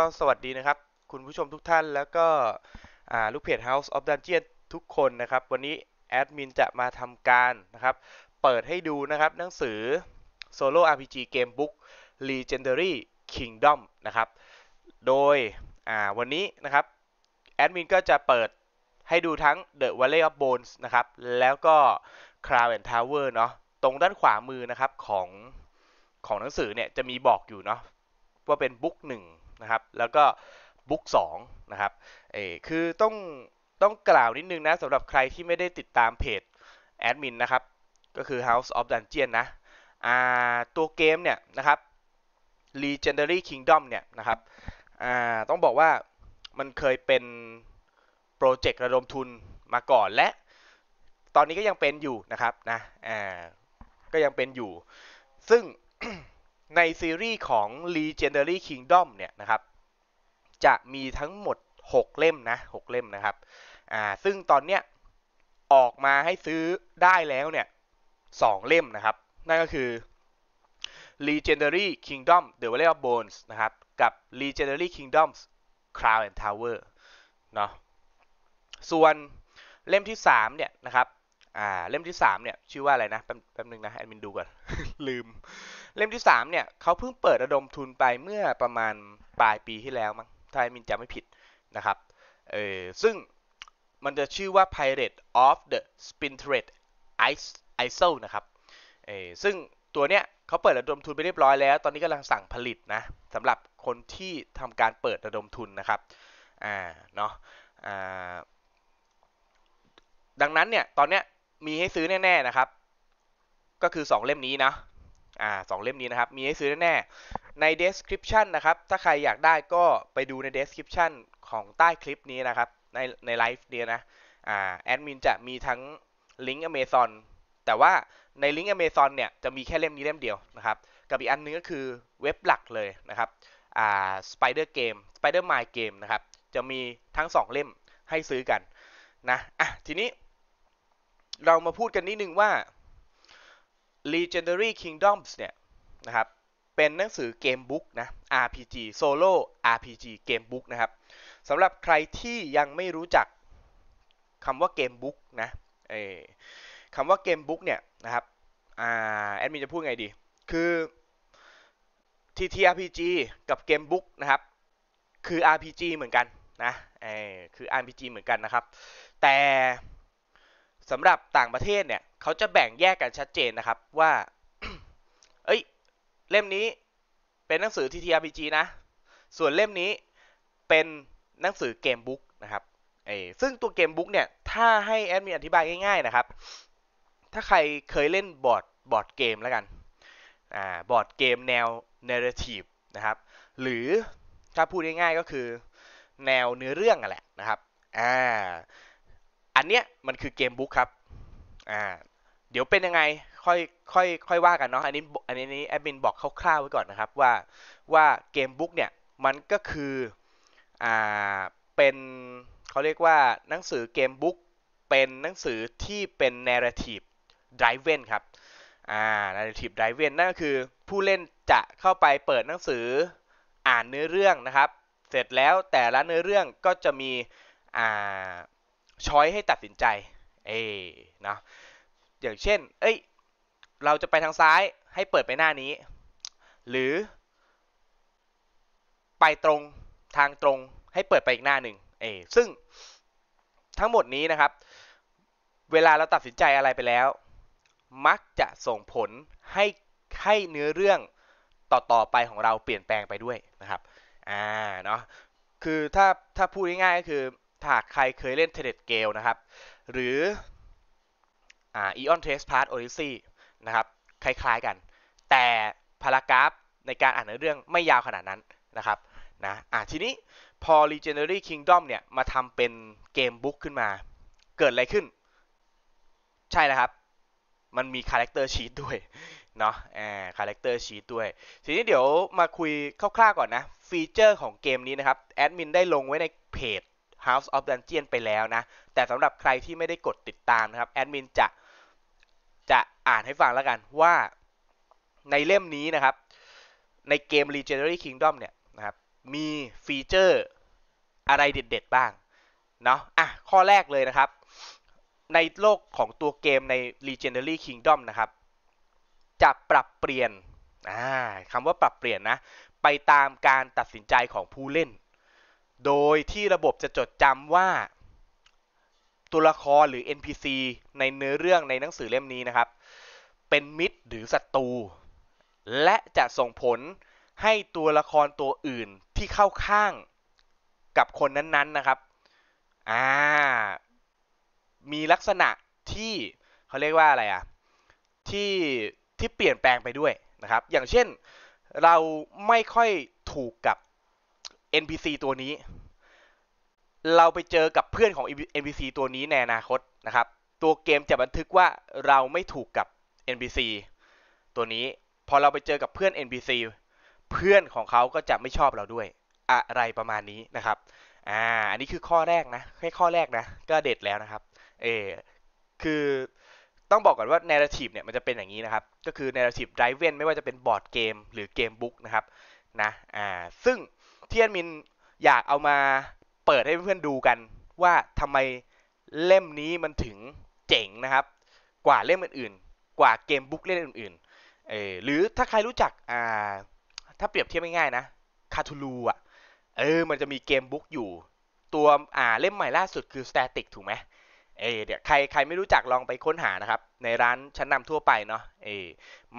ก็สวัสดีนะครับ คุณผู้ชมทุกท่านแล้วก็ลูกเพจ House of Dungeon ทุกคนนะครับ วันนี้แอดมินจะมาทำการนะครับ เปิดให้ดูนะครับหนังสือ Solo RPG Game Book Legendary Kingdom นะครับโดยวันนี้นะครับแอดมินก็จะเปิดให้ดูทั้ง The Valley of Bones นะครับแล้วก็ Crown and Tower เนาะตรงด้านขวามือนะครับของของหนังสือเนี่ยจะมีบอกอยู่เนาะว่าเป็นบุ๊กหนึ่งนะครับแล้วก็บุ๊ก2นะครับเอคือต้องต้องกล่าวนิดนึงนะสำหรับใครที่ไม่ได้ติดตามเพจแอดมินนะครับ ก็คือ House of Dungeon นะอ่าตัวเกมเนี่ยนะครับ Legendary Kingdom เนี่ยนะครับอ่าต้องบอกว่ามันเคยเป็นโปรเจกต์ระดมทุนมาก่อนและตอนนี้ก็ยังเป็นอยู่นะครับนะอ่าก็ยังเป็นอยู่ ซึ่งในซีรีส์ของ Legendary Kingdom เนี่ยนะครับ จะมีทั้งหมด 6 เล่มนะ 6 เล่มนะครับ อ่า ซึ่งตอนเนี้ยออกมาให้ซื้อได้แล้วเนี่ย 2 เล่มนะครับ นั่นก็คือ Legendary Kingdom The Valley of Bones นะครับ กับ Legendary Kingdoms Crown and Tower เนาะ ส่วนเล่มที่ 3 เนี่ยนะครับ อ่า เล่มที่ 3 เนี่ยชื่อว่าอะไรนะแป๊บนึงนะ แอดมินดูก่อน ลืมเล่มที่3เนี่ยเขาเพิ่งเปิดระดมทุนไปเมื่อประมาณปลายปีที่แล้วมั้งถ้ามินจำไม่ผิดนะครับเออซึ่งมันจะชื่อว่า Pirate of the s p i n t r e d Ice ISO นะครับเออซึ่งตัวเนี้ยเขาเปิดระดมทุนไปเรียบร้อยแล้ว ตอนนี้กำลังสั่งผลิตนะสำหรับคนที่ทำการเปิดระดมทุนนะครับอ่าเนาะอ่าดังนั้นเนี่ยตอนเนี้ยมีให้ซื้อแน่ๆนะครับ ก็คือ 2 เล่มนี้นะอ่าสองเล่มนี้นะครับ มีให้ซื้อแน่ๆใน description นะครับ ถ้าใครอยากได้ก็ไปดูใน description ของใต้คลิปนี้นะครับ ในในไลฟ์เนี้ยนะอ่าแอดมินจะมีทั้งลิงก์ Amazon แต่ว่าในลิงก์ Amazon เนี่ยจะมีแค่เล่มนี้ เล่มเดียวนะครับ กับอีกอันนึงก็คือเว็บหลักเลยนะครับอ่า Spider Game Spider m y Game นะครับจะมีทั้ง2เล่มให้ซื้อกันนะอ่ะทีนี้ เรามาพูดกันนิดนึงว่า Legendary Kingdoms เนี่ยนะครับเป็นหนังสือเกมบุ๊กนะ RPG Solo RPG เกมบุ๊กนะครับสำหรับใครที่ยังไม่รู้จักคำว่าเกมบุ๊กนะคำว่าเกมบุ๊กเนี่ยนะครับแอดมินจะพูดไงดีคือ TTRPG กับเกมบุ๊กนะครับคือ RPG เหมือนกันนะคือ RPG เหมือนกันนะครับแต่สำหรับต่างประเทศเนี่ยเขาจะแบ่งแยกกันชัดเจนนะครับว่าเอ้ย เล่มนี้เป็นหนังสือ TTRPG นะ ส่วนเล่มนี้เป็นหนังสือเกมบุ๊กนะครับเอซึ่งตัวเกมบุ๊กเนี่ย ถ้าให้แอดมินอธิบายง่าย ๆนะครับ ถ้าใครเคยเล่นบอร์ดบอร์ดเกมแล้วกันอ่าบอร์ดเกมแนว narrative นะครับ หรือถ้าพูดง่ายๆก็คือแนวเนื้อเรื่องอ่ะแหละนะครับอ่าอันเนี้ยมันคือเกมบุ๊กครับอ่าเดี๋ยวเป็นยังไงค่อยค่อยค่อยว่ากันเนาะอันนี้อันนี้แอดมินบอกคร่าวๆไว้ก่อนนะครับ ว่าว่าเกมบุ๊กเนี่ย มันก็คืออ่าเป็นเขาเรียกว่าหนังสือเกมบุ๊กเป็นหนังสือที่เป็น narrative driven ครับอ่า narrative driven นั่นก็คือผู้เล่นจะเข้าไปเปิดหนังสืออ่านเนื้อเรื่องนะครับ เสร็จแล้วแต่ละเนื้อเรื่องก็จะมีอ่าช้อยให้ตัดสินใจเอ้นะอย่างเช่น เอ้ย เราจะไปทางซ้ายให้เปิดไปหน้านี้ หรือ ไปตรง ทางตรงให้เปิดไปอีกหน้าหนึ่งเอซึ่งทั้งหมดนี้นะครับ เวลาเราตัดสินใจอะไรไปแล้ว มักจะส่งผลให้ให้เนื้อเรื่องต่ออไปของเราเปลี่ยนแปลงไปด้วยนะครับ อ่า เนาะ คือถ้าถ้าพูดง่ายๆก็คือหากใครเคยเล่นเทเลตเกลนะครับ หรืออ่าอนเท r a c e Path o d y s s นะครับคล้ายๆกัน แต่พารากราฟในการอ่านเรื่องไม่ยาวขนาดนั้นนะครับนะอ่ะทีนี้พอ Legendary Kingdom เนี่ยมาทำเป็นเกมบุ๊กขึ้นมา เกิดอะไรขึ้น ใช่แล้วครับ มันมีคาแรคเตอร์ชีตด้วยเนาะแอคาแรคเตอร์ชีตด้วย ทีนี้เดี๋ยวมาคุยคร่าวๆก่อนนะฟีเจอร์ของเกมนี้นะครับ แอดมินได้ลงไว้ในเพจ House of Dungeon ไปแล้วนะ แต่สำหรับใครที่ไม่ได้กดติดตามนะครับแอดมินจะจะอ่านให้ฟังแล้วกันว่าในเล่มนี้นะครับในเกม r e g e n e r a t y Kingdom เนี่ยนะครับมีฟีเจอร์อะไรเด็ดๆบ้างเนาะอ่ะข้อแรกเลยนะครับ ในโลกของตัวเกมใน r e g e n e r a t y Kingdom นะครับ จะปรับเปลี่ยนอ่าคำว่าปรับเปลี่ยนนะไปตามการตัดสินใจของผู้เล่น โดยที่ระบบจะจดจำว่าตัวละครหรือ NPC ในเนื้อเรื่องในหนังสือเล่มนี้นะครับ เป็นมิตรหรือศัตรู และจะส่งผลให้ตัวละครตัวอื่นที่เข้าข้างกับคนนั้นๆนนนะครับ อ่า มีลักษณะที่เขาเรียกว่าอะไรอะ ที่ที่เปลี่ยนแปลงไปด้วยนะครับ อย่างเช่นเราไม่ค่อยถูกกับ NPC ตัวนี้เราไปเจอกับเพื่อนของ NPC ตัวนี้ในอนาคตนะครับ ตัวเกมจะบันทึกว่าเราไม่ถูกกับ NPC ตัวนี้ พอเราไปเจอกับเพื่อน NPC เพื่อนของเขาก็จะไม่ชอบเราด้วยอะไรประมาณนี้นะครับ อ่า อันนี้คือข้อแรกนะแค่ข้อแรกนะ ก็เด็ดแล้วนะครับ เอคือต้องบอกก่อนว่า narrative เนี่ยมันจะเป็นอย่างนี้นะครับ ก็คือ narrative driven ไม่ว่าจะเป็นบอร์ดเกม หรือเกมบุ๊กนะครับ นะ อ่า ซึ่งที่แอดมินอยากเอามาเปิดให้เพื่อนดูกันว่าทำไมเล่มนี้มันถึงเจ๋งนะครับ กว่าเล่มอื่นๆกว่าเกมบุ๊กเล่มอื่นๆเออหรือถ้าใครรู้จักอ่าถ้าเปรียบเทียบง่ายๆนะคาทูลูอ่ะเออมันจะมีเกมบุ๊กอยู่ตัวอ่าเล่มใหม่ล่าสุดคือสแตติกถูกไหมเออเดี๋ยวใครใครไม่รู้จักลองไปค้นหานะครับในร้านชั้นนำทั่วไปเนาะเอ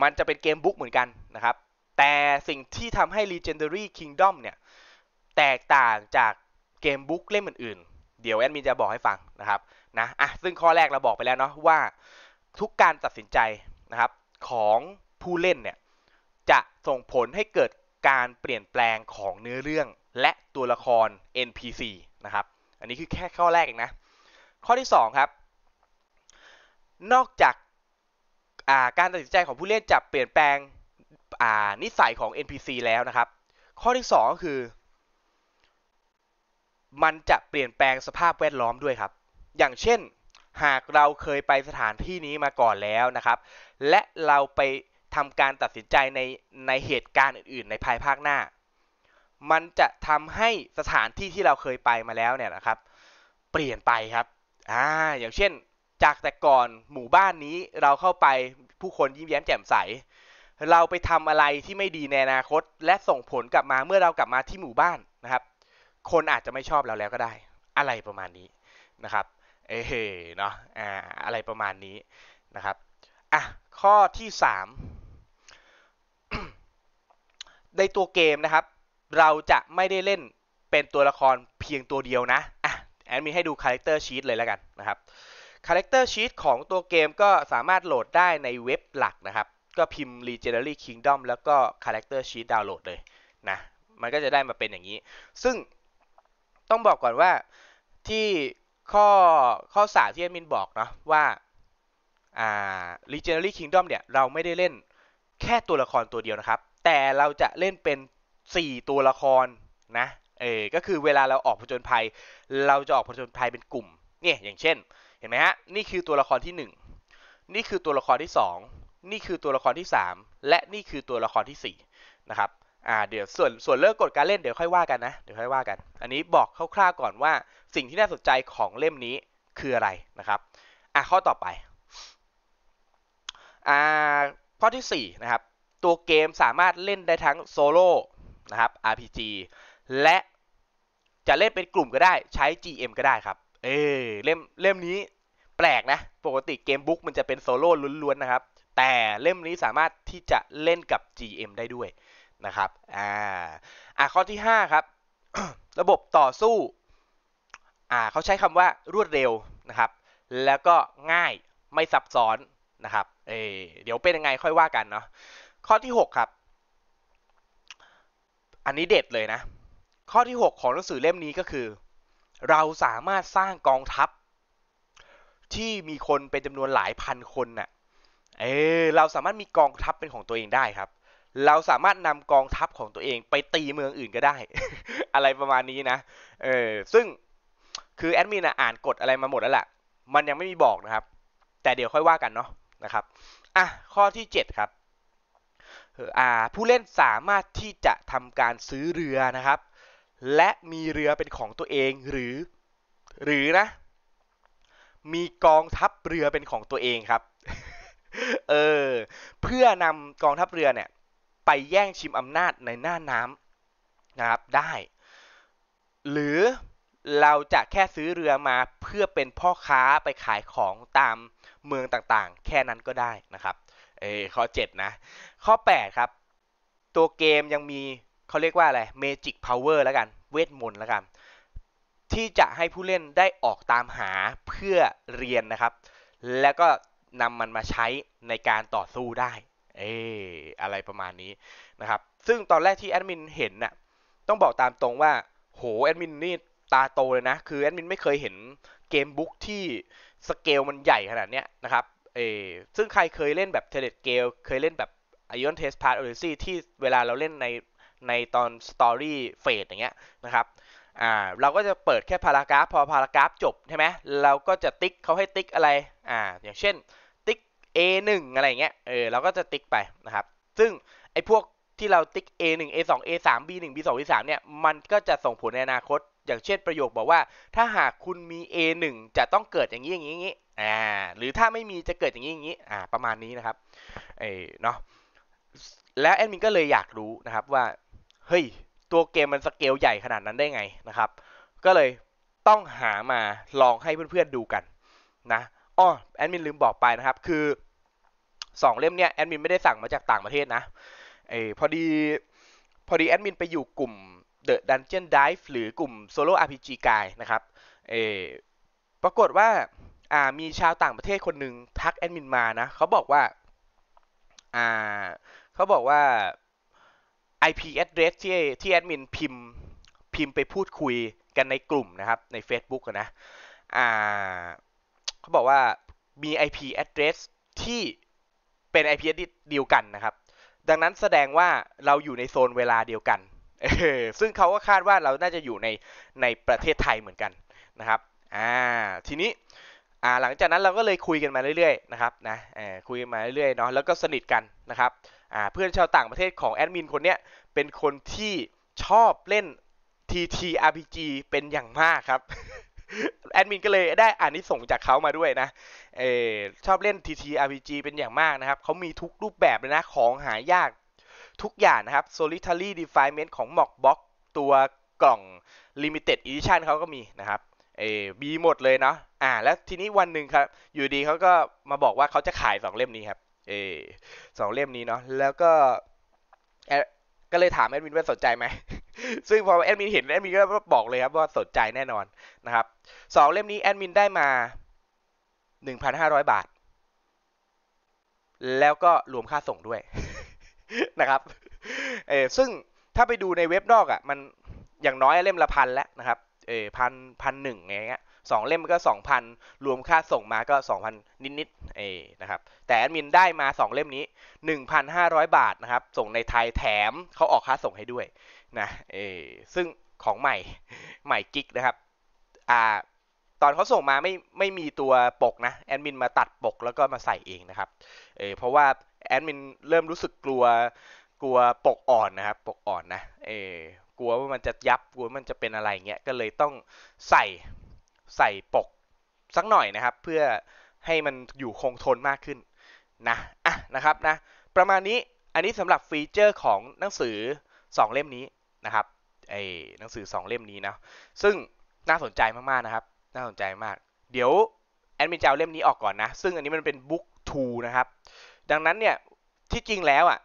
มันจะเป็นเกมบุ๊กเหมือนกันนะครับ แต่สิ่งที่ทำให้ Legendary Kingdom เนี่ยแตกต่างจากเกมบุ๊กเล่มอื่นๆเดี๋ยวแอดมินจะบอกให้ฟังนะครับนะอ่ะซึ่งข้อแรกเราบอกไปแล้วเนาะว่าทุกการตัดสินใจนะครับของผู้เล่นเนี่ยจะส่งผลให้เกิดการเปลี่ยนแปลงของเนื้อเรื่องและตัวละคร NPC นะครับ อันนี้คือแค่ข้อแรกเองนะข้อที่2ครับนอกจากาการตัดสินใจของผู้เล่นจะเปลี่ยนแปลงนิสัยของ NPC แล้วนะครับ ข้อที่2ก็คือมันจะเปลี่ยนแปลงสภาพแวดล้อมด้วยครับ อย่างเช่น หากเราเคยไปสถานที่นี้มาก่อนแล้วนะครับ และเราไปทำการตัดสินใจในในเหตุการณ์อื่น ๆ ในภายภาคหน้า มันจะทำให้สถานที่ที่เราเคยไปมาแล้วเนี่ยนะครับ เปลี่ยนไปครับ อ่า อย่างเช่น จากแต่ก่อนหมู่บ้านนี้ เราเข้าไปผู้คนยิ้มแย้มแจ่มใส เราไปทำอะไรที่ไม่ดีในอนาคตและส่งผลกลับมาเมื่อเรากลับมาที่หมู่บ้านนะครับคนอาจจะไม่ชอบเราแล้วก็ได้ อะไรประมาณนี้นะครับเอเเนาะอ่าอะไรประมาณนี้นะครับอ่ะข้อที่ 3 ในตัวเกมนะครับ เราจะไม่ได้เล่นเป็นตัวละครเพียงตัวเดียวนะอ่ะแอดมีให้ดูคาแรคเตอร์ชีตเลยแล้วกันนะครับคาแรคเตอร์ชีตของตัวเกมก็สามารถโหลดได้ในเว็บหลักนะครับ ก็พิมพ์ Legendary Kingdom แล้วก็คาแรคเตอร์ชีตดาวน์โหลดเลยนะมันก็จะได้มาเป็นอย่างนี้ ซึ่งต้องบอกก่อนว่าที่ข้อข้อสาที่แอดมินบอกเนาะว่าอ่า Legendary Kingdom เนี่ย เราไม่ได้เล่นแค่ตัวละครตัวเดียวนะครับ แต่เราจะเล่นเป็น 4 ตัวละครนะเอ่ก็คือเวลาเราออกผจญภัย เราจะออกผจญภัยเป็นกลุ่มเนี่ยอย่างเช่น เห็นไหมฮะนี่คือตัวละครที่ 1 นี่คือตัวละครที่ 2 นี่คือตัวละครที่ 3 และนี่คือตัวละครที่ 4 นะครับอ่าเดี๋ยวส่วนส่วนเลิกกฎการเล่นเดี๋ยวค่อยว่ากันนะเดี๋ยวค่อยว่ากัน อันนี้บอกคร่าวๆก่อนว่าสิ่งที่น่าสนใจของเล่มนี้คืออะไรนะครับอ่าข้อต่อไปอ่าข้อที่ 4นะครับตัวเกมสามารถเล่นได้ทั้งโซโล่นะครับ RPG และจะเล่นเป็นกลุ่มก็ได้ใช้ GM ก็ได้ครับเออเล่มเล่มนี้แปลกนะปกติเกมบุ๊กมันจะเป็นโซโล่ล้วนๆนะครับแต่เล่มนี้สามารถที่จะเล่นกับ GM ได้ด้วยนะครับ อ่าอ่าข้อที่5ครับ ระบบต่อสู้ อ่าเขาใช้คำว่ารวดเร็วนะครับ แล้วก็ง่าย ไม่ซับซ้อนนะครับ เอเดี๋ยวเป็นยังไงค่อยว่ากันเนาะ ข้อที่ 6 ครับ อันนี้เด็ดเลยนะ ข้อที่ 6 ของหนังสือเล่มนี้ก็คือ เราสามารถสร้างกองทัพ ที่มีคนเป็นจำนวนหลายพันคนนะ่ะ เออเราสามารถมีกองทัพเป็นของตัวเองได้ครับเราสามารถนำกองทัพของตัวเองไปตีเมืองอื่นก็ได้ อะไรประมาณนี้นะ เออ ซึ่งคือแอดมินอ่านกฎอะไรมาหมดแล้วแหละ มันยังไม่มีบอกนะครับ แต่เดี๋ยวค่อยว่ากันเนาะนะครับ อ่ะ ข้อที่ 7 ครับ อ่า ผู้เล่นสามารถที่จะทำการซื้อเรือนะครับ และมีเรือเป็นของตัวเองหรือ หรือนะ มีกองทัพเรือเป็นของตัวเองครับ เออ เพื่อนำกองทัพเรือเนี่ยไปแย่งชิมอำนาจในหน้าน้ำนะครับได้ หรือเราจะแค่ซื้อเรือมาเพื่อเป็นพ่อค้าไปขายของตามเมืองต่างๆ แค่นั้นก็ได้นะครับเอข้อ 7 นะ ข้อ 8 ครับ ตัวเกมยังมีเขาเรียกว่าอะไรเมจิกพาวเวอร์แล้วกันเวทมนต์แล้วกัน ที่จะให้ผู้เล่นได้ออกตามหาเพื่อเรียนนะครับ แล้วก็นำมันมาใช้ในการต่อสู้ได้เอออะไรประมาณนี้นะครับซึ่งตอนแรกที่แอดมินเห็นน่ะต้องบอกตามตรงว่าโหแอดมินนี่ตาโตเลยนะ คือแอดมินไม่เคยเห็นเกมบุ๊กที่สเกลมันใหญ่ขนาดเนี้ยนะครับเออซึ่งใครเคยเล่นแบบเทเลดเกลเคยเล่นแบบไอออนเทสพาร์ตโอเดซี่ที่เวลาเราเล่นในในตอนสตอรี่เฟสอย่างเงี้ยนะครับอ่าเราก็จะเปิดแค่พารากราฟพอพารากราฟจบใช่ไหมเราก็จะติ๊กเขาให้ติ๊กอะไรอ่าอย่างเช่น A1 อะไรเงี้ย เออเราก็จะติ๊กไปนะครับ ซึ่งไอ้พวกที่เราติ๊ก A1 A2 A3 B1 B2 B3 เนี่ย มันก็จะส่งผลในอนาคต อย่างเช่นประโยคบอกว่า ถ้าหากคุณมี A1 จะต้องเกิดอย่างนี้อย่างนี้อย่างนี้อ่าหรือถ้าไม่มีจะเกิดอย่างนี้อย่างนี้อ่า ประมาณนี้นะครับเออเนาะ แล้วแอดมินก็เลยอยากรู้นะครับว่า เฮ้ยตัวเกมมันสเกลใหญ่ขนาดนั้นได้ไงนะครับ ก็เลยต้องหามาลองให้เพื่อนๆดูกันนะอ๋อแอดมินลืมบอกไปนะครับคือสองเล่มเนี้ยแอดมินไม่ได้สั่งมาจากต่างประเทศนะเอพอดีพอดี แอดมินไปอยู่กลุ่ม The Dungeon Dive หรือกลุ่ม Solo RPG Guy นะครับเออปรากฏว่าอ่ามีชาวต่างประเทศคนหนึ่งทักแอดมินมานะเขาบอกว่า อ่าเขาบอกว่า IP address ที่ที่แอดมินพิมพ์พิมพ์ไปพูดคุยกันในกลุ่มนะครับใน Facebook นะอ่าเขาบอกว่ามี IP address ที่เป็น IP address เดียวกันนะครับ ดังนั้นแสดงว่าเราอยู่ในโซนเวลาเดียวกันซึ่งเขาก็คาดว่าเราน่าจะอยู่ในในประเทศไทยเหมือนกันนะครับ อ่าทีนี้อ่าหลังจากนั้นเราก็เลยคุยกันมาเรื่อยๆ นะครับนะคุยกันมาเรื่อยๆเนาะแล้วก็สนิทกันนะครับ อ่าเพื่อนชาวต่างประเทศของแอดมินคนเนี้ยเป็นคนที่ชอบเล่น TTRPG เป็นอย่างมากครับแอดมินก็เลยได้อ่านนิส่งจากเขามาด้วยนะเออชอบเล่น TTRPG เป็นอย่างมากนะครับ เขามีทุกรูปแบบเลยนะ ของหายากทุกอย่างนะครับ Solitary Defilement ของ m o c k b o x ตัวกล่อง Limited Edition เขาก็มีนะครับเออมีหมดเลยเนาะ อ่าแล้วทีนี้วันหนึ่งครับ อยู่ดีเขาก็มาบอกว่าเขาจะขายสองเล่มนี้ครับ เออสองเล่มนี้เนาะ แล้วก็ ก็เลยถามแอดมินว่าสนใจไหมซึ่งพอแอดมินเห็นแอดมินก็บอกเลยครับว่าสนใจแน่นอนนะครับสองเล่มนี้แอดมินได้มา1,500บาทแล้วก็รวมค่าส่งด้วยนะครับ เออซึ่งถ้าไปดูในเว็บนอกอะ่ะมันอย่างน้อยเล่มละพันแล้วนะครับเออพันพันหนึ่งอย่างเงี้ยสองเล่มก็สองพันรวมค่าส่งมาก็สองพันนิดๆเอนะครับ แต่แอดมินได้มาสองเล่มนี้หนึ่งพันห้าร้อยบาทนะครับ ส่งในไทยแถมเขาออกค่าส่งให้ด้วยนะเอซึ่งของใหม่ใหม่กิกนะครับ อ่า ตอนเขาส่งมาไม่ไม่มีตัวปกนะแอดมินมาตัดปกแล้วก็มาใส่เองนะครับ เอเพราะว่าแอดมินเริ่มรู้สึกกลัวกลัวปกอ่อนนะครับปกอ่อนนะเออกลัวว่ามันจะยับ กลัวมันจะเป็นอะไรเงี้ย ก็เลยต้องใส่ใส่ปกสักหน่อยนะครับ เพื่อให้มันอยู่คงทนมากขึ้นนะ อ่ะ นะครับนะ ประมาณนี้ อันนี้สำหรับฟีเจอร์ของหนังสือ2เล่มนี้นะครับ ไอ้หนังสือ2 เล่มนี้นะ ซึ่งน่าสนใจมากๆนะครับ น่าสนใจมาก เดี๋ยวแอดมินจะเอาเล่มนี้ออกก่อนนะ ซึ่งอันนี้มันเป็นบุ๊กทูนะครับ ดังนั้นเนี่ย ที่จริงแล้วอะ่ะ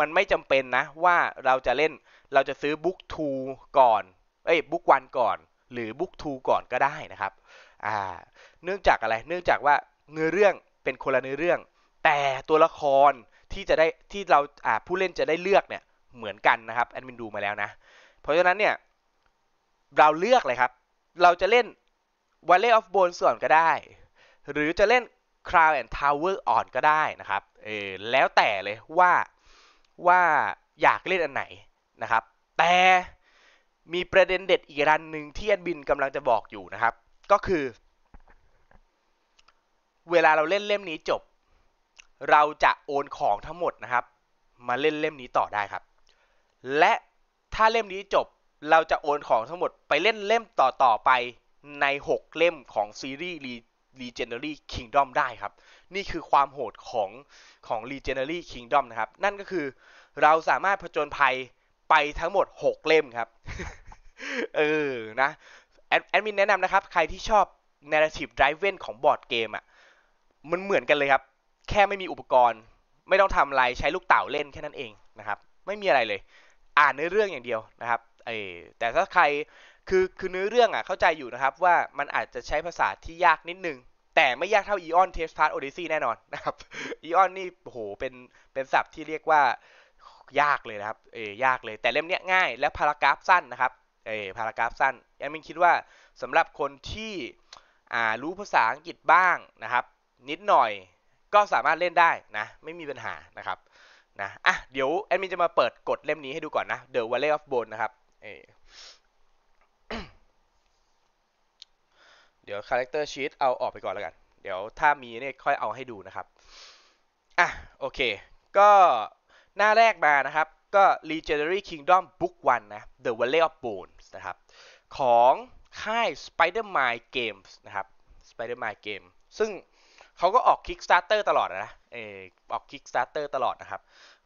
มันไม่จำเป็นนะว่าเราจะเล่น เราจะซื้อบุ๊กทูก่อน เอ้ยบุ๊กวันก่อน หรือบุ๊กทูก่อนก็ได้นะครับ อ่า เนื่องจากอะไร เนื่องจากว่าเนื้อเรื่องเป็นคนละเนื้อเรื่อง แต่ตัวละครที่จะได้ที่เราอ่าผู้เล่นจะได้เลือกเนี่ยเหมือนกันนะครับแอดมินดูมาแล้วนะเพราะฉะนั้นเนี่ยเราเลือกเลยครับ เราจะเล่น Valley of Bones ส่วนก็ได้ หรือจะเล่น Crown and Tower อ่อนก็ได้นะครับเออแล้วแต่เลยว่าว่าอยากเล่นอันไหนนะครับ แต่มีประเด็นเด็ดอีกรันหนึ่งที่แอดบินกำลังจะบอกอยู่นะครับ ก็คือ เวลาเราเล่นเล่มนี้จบ เราจะโอนของทั้งหมดนะครับ มาเล่นเล่มนี้ต่อได้ครับและถ้าเล่มนี้จบเราจะโอนของทั้งหมดไปเล่นเล่มต่อ ๆ ไปใน 6 เล่มของซีรีส์ Legendary Kingdom ได้ครับ นี่คือความโหดของของ Legendary Kingdom นะครับ นั่นก็คือเราสามารถผจญภัยไปทั้งหมด 6 เล่มครับเออนะแอดมินแนะนำนะครับ ใครที่ชอบ Narrative Driven ของบอร์ดเกมอ่ะมันเหมือนกันเลยครับ แค่ไม่มีอุปกรณ์ ไม่ต้องทำอะไรใช้ลูกเต่าเล่นแค่นั้นเองนะครับ ไม่มีอะไรเลยอ่านเนื้อเรื่องอย่างเดียวนะครับเอแต่ถ้าใคร คือ คือเนื้อเรื่องอ่ะ เข้าใจอยู่นะครับว่ามันอาจจะใช้ภาษาที่ยากนิดนึง แต่ไม่ยากเท่าอีออนเทสพาร์ตโอเดซี่แน่นอนนะครับอีออนนี่โห เป็น เป็นศัพท์ที่เรียกว่า ยากเลยนะครับ เออยากเลย แต่เล่มเนี้ยง่าย และพารากราฟสั้นนะครับ เออพารากราฟสั้นยังมินคิดว่าสำหรับคนที่ อ่า รู้ภาษาอังกฤษบ้างนะครับ นิดหน่อยก็สามารถเล่นได้นะ ไม่มีปัญหานะครับนะ อ่ะ เดี๋ยว แอดมินจะมาเปิดกดเล่มนี้ให้ดูก่อนนะ The Valley of Bone นะครับเเดี๋ยวคาแรคเตอร์ชีตเอาออกไปก่อนแล้วกัน เดี๋ยวถ้ามีเนี่ยค่อยเอาให้ดูนะครับ อ่ะ โอเค ก็หน้าแรกมานะครับ ก็ Legendary Kingdom Book 1 นะ The Valley of Bones นะครับ ของค่าย Spider-Man Games นะครับ Spider-Man Game s ซึ่งเขาก็ออก Kickstarter ตลอดนะ เออออก Kickstarter ตลอดนะครับ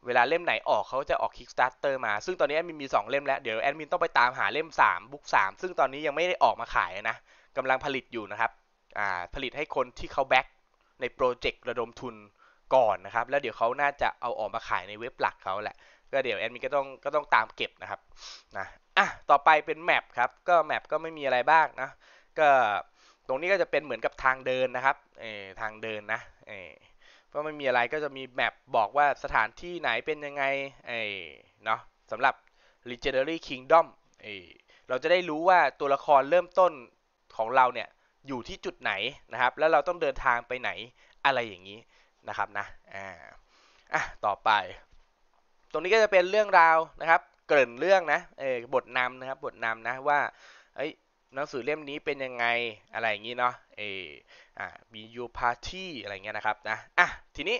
เวลาเล่มไหนออกเขาจะออก Kickstarter มา ซึ่งตอนนี้แอดมินมี 2 เล่มแล้ว เดี๋ยวแอดมินต้องไปตามหาเล่ม 3 บุ๊ก3ซึ่งตอนนี้ยังไม่ได้ออกมาขายนะกำลังผลิตอยู่นะครับ อ่า ผลิตให้คนที่เขาแบ็กในโปรเจกต์ระดมทุนก่อนนะครับ แล้วเดี๋ยวเขาน่าจะเอาออกมาขายในเว็บหลักเขาแหละ ก็เดี๋ยวแอดมินก็ต้องก็ต้องตามเก็บนะครับ นะ อ่ะ ต่อไปเป็นแมปครับ ก็แมปก็ไม่มีอะไรบ้างนะ ก็ตรงนี้ก็จะเป็นเหมือนกับทางเดินนะครับเออทางเดินนะเออเพราะไม่มีอะไรก็จะมีแมปบอกว่าสถานที่ไหนเป็นยังไงเออเนาะสำหรับ Legendary Kingdom เออเราจะได้รู้ว่าตัวละครเริ่มต้นของเราเนี่ยอยู่ที่จุดไหนนะครับ แล้วเราต้องเดินทางไปไหนอะไรอย่างนี้นะครับนะ อ่าอ่ะต่อไป ตรงนี้ก็จะเป็นเรื่องราวนะครับ เกริ่นเรื่องนะ เออบทนำนะครับบทนำนะว่าเอ้ยหนังสือเล่มนี้เป็นยังไงอะไรอย่างนี้เนาะเอออ่ามียูพาร์ตี้อะไรเงี้ยนะครับนะอ่ะทีนี้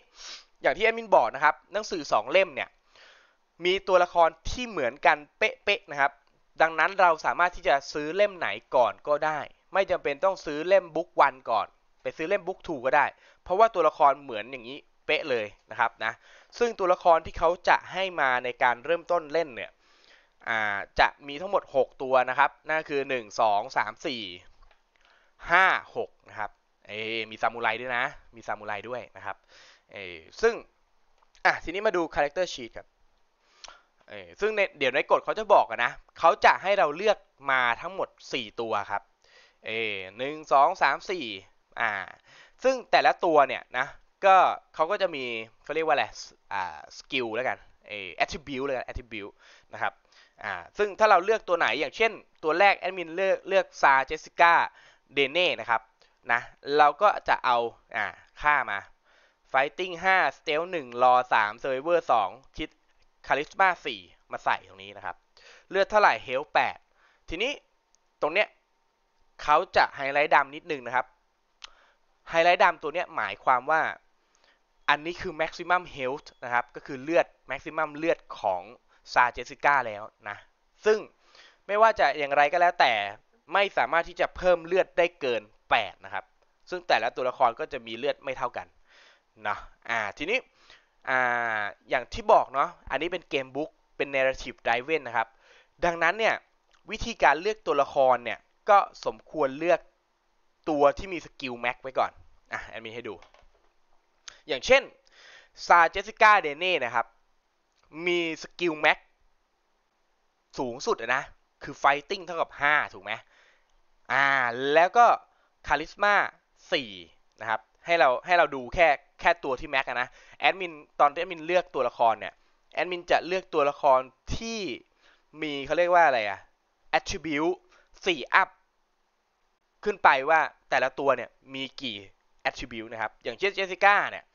อย่างที่แอมินบอกนะครับหนังสือ2เล่มเนี่ยมีตัวละครที่เหมือนกันเป๊ะๆนะครับ ดังนั้นเราสามารถที่จะซื้อเล่มไหนก่อนก็ได้ ไม่จำเป็นต้องซื้อเล่มบุ๊กวันก่อน ไปซื้อเล่มบุ๊กทูก็ได้ เพราะว่าตัวละครเหมือนอย่างนี้เป๊ะเลยนะครับนะซึ่งตัวละครที่เขาจะให้มาในการเริ่มต้นเล่นเนี่ยจะมีทั้งหมด 6 ตัวนะครับนั่นคือ 1 2 3 4 5 6 นะครับเอมีซามูไรด้วยนะ มีซามูไรด้วยนะครับเอซึ่ง อ่ะทีนี้มาดูคาแรคเตอร์ชีตครับเอซึ่งเดี๋ยวในกฎเขาจะบอกกันนะเขาจะให้เราเลือกมาทั้งหมด 4 ตัวครับเอหนึ่งสองสามสี่อ่าซึ่งแต่ละตัวเนี่ยนะก็เขาก็จะมีเขาเรียกว่าอะไรอ่าสกิลแล้วกันเอแอตทริบิวต์เลยกันแอตทริบิวต์นะครับอ่าซึ่งถ้าเราเลือกตัวไหนอย่างเช่น ตัวแรกแอดมินเลือกเลือกซา เจสิก้า เดเน่นะครับนะเราก็จะเอาอ่าค่ามาไฟติ้ง5สเตล1รอ3เซอร์เวอร์2คิดคาลิสมา4มาใส่ตรงนี้นะครับเลือดเท่าไหร่เฮล8ทีนี้ตรงเนี้ยเขาจะไฮไลท์ดำนิดนึงนะครับไฮไลท์ดำตัวเนี้ยหมายความว่าอันนี้คือ maximum health นะครับ ก็คือเลือด maximum เลือดของซาเจสิก้าแล้วนะซึ่งไม่ว่าจะอย่างไรก็แล้วแต่ไม่สามารถที่จะเพิ่มเลือดได้เกิน8นะครับซึ่งแต่ละตัวละครก็จะมีเลือดไม่เท่ากันนะอ่าทีนี้อ่าอย่างที่บอกเนาะอันนี้เป็นเกมบุ๊ก เป็นเนื้อ t i v ไดเวนนะครับ ดังนั้นเนี่ย วิธีการเลือกตัวละครเนี่ย ก็สมควรเลือกตัวที่มีสกิลแม็กไว้ก่อนอ่ะแอดมินให้ดู อย่างเช่นซาเจสิก้าเดเน่นะครับมีสกิลแม็กสูงสุดนะ คือไฟติ้งเท่ากับ 5 ถูกไหมอ่า แล้วก็คาลิสมา4นะครับ ให้เราให้เราดูแค่แค่ตัวที่แม็กนะ แอดมินตอนที่แอดมินเลือกตัวละครเนี่ย แอดมินจะเลือกตัวละครที่มีเขาเรียกว่าอะไรอะ attribute 4 up ขึ้นไปว่าแต่ละตัวเนี่ยมีกี่ attribute นะครับ อย่างเช่นเจสสิก้าเนี่ย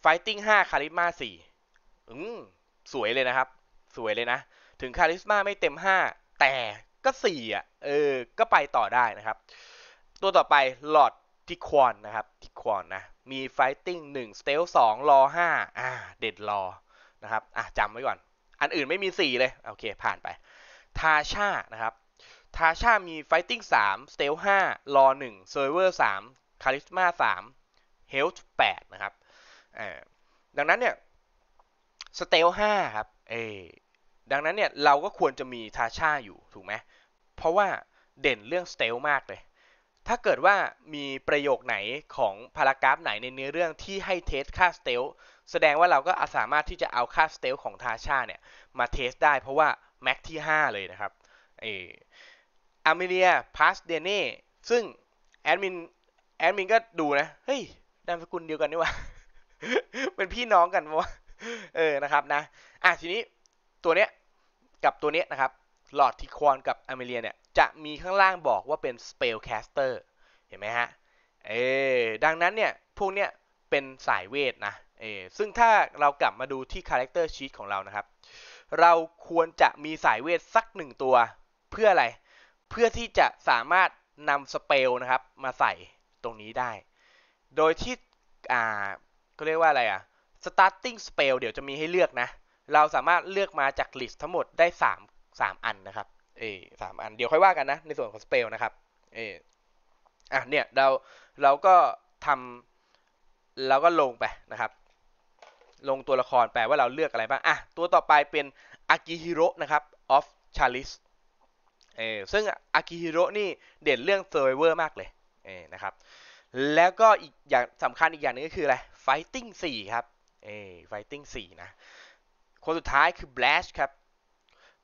ไฟติ้ง n g 5คา a ิมาสี4อืมสวยเลยนะครับ สวยเลยนะ ถึงคาริสมาไม่เต็ม 5 แต่ก็ 4 อ่ะ เออ ก็ไปต่อได้นะครับ ตัวต่อไปหลอดทิควอนนะครับทิควอนนะ มีไฟติ้ง1สเตลงรอ5อ่า เด็ดรอนะครับ อ่ะจำไว้ก่อน อันอื่นไม่มี 4 เลย โอเค ผ่านไป ทาชานะครับ ทาชามีไฟติ้ง3สเตล5รอ1เซอร์เวอร์3คาริสมา3เฮลท์8นะครับ อ่า ดังนั้นเนี่ยสเตลห้าครับ เอดังนั้นเนี่ย เราก็ควรจะมีทาชาอยู่ ถูกไหม เพราะว่าเด่นเรื่องสเตลมากเลย ถ้าเกิดว่ามีประโยคไหนของพารากราฟไหนในเนื้อเรื่องที่ให้เทสค่าสเตลแสดงว่าเราก็าสามารถที่จะเอาค่าสเตลของทาชา เนี่ย มาเทสได้ เพราะว่าแม็กที่ 5 เลยนะครับเอออเมเลียพาสเดเน่ซึ่งแอดมิน แอดมินก็ดูนะ เฮ้ยนามสกุลเดียวกันนี่วะเป็นพี่น้องกันวะเออ นะครับ นะ อ่ะ ทีนี้ ตัวเนี้ย กับตัวเนี้ย นะครับหลอดทิควอน กับ อเมเลียเนี่ย จะมีข้างล่างบอกว่าเป็น สเปลแคสเตอร์ เห็นไหมฮะ เออดังนั้น เนี่ย พวกเนี้ย เป็นสายเวทนะ เออซึ่งถ้าเรากลับมาดูที่คาแรคเตอร์ชีตของเรานะครับ เราควรจะมีสายเวทสักหนึ่งตัว เพื่ออะไร เพื่อที่จะสามารถนำสเปลนะครับ มาใส่ตรงนี้ได้ โดยที่ อ่าก็เรียกว่าอะไรอ่ะ starting spell เดี๋ยวจะมีให้เลือกนะ เราสามารถเลือกมาจากลิสต์ทั้งหมดได้3 3อันนะครับ เอสามอัน เดี๋ยวค่อยว่ากันนะ ในส่วนของ spell นะครับ เออ่ะเนี่ยเราเราก็ทำเราก็ลงไปนะครับ ลงตัวละครแปลว่าเราเลือกอะไรบ้างอ่ะตัวต่อไปเป็นอากิฮิโร่นะครับ of c h a l i s เออซึ่งอากิฮิโร่นี่เด่นเรื่อง survivor มากเลยเออนะครับ แล้วก็อีกอย่างสำคัญอีกอย่างนึงก็คืออะไร fighting 4 ครับเอ้ไวติ้งสี่นะคนสุดท้ายคือแบลชครับ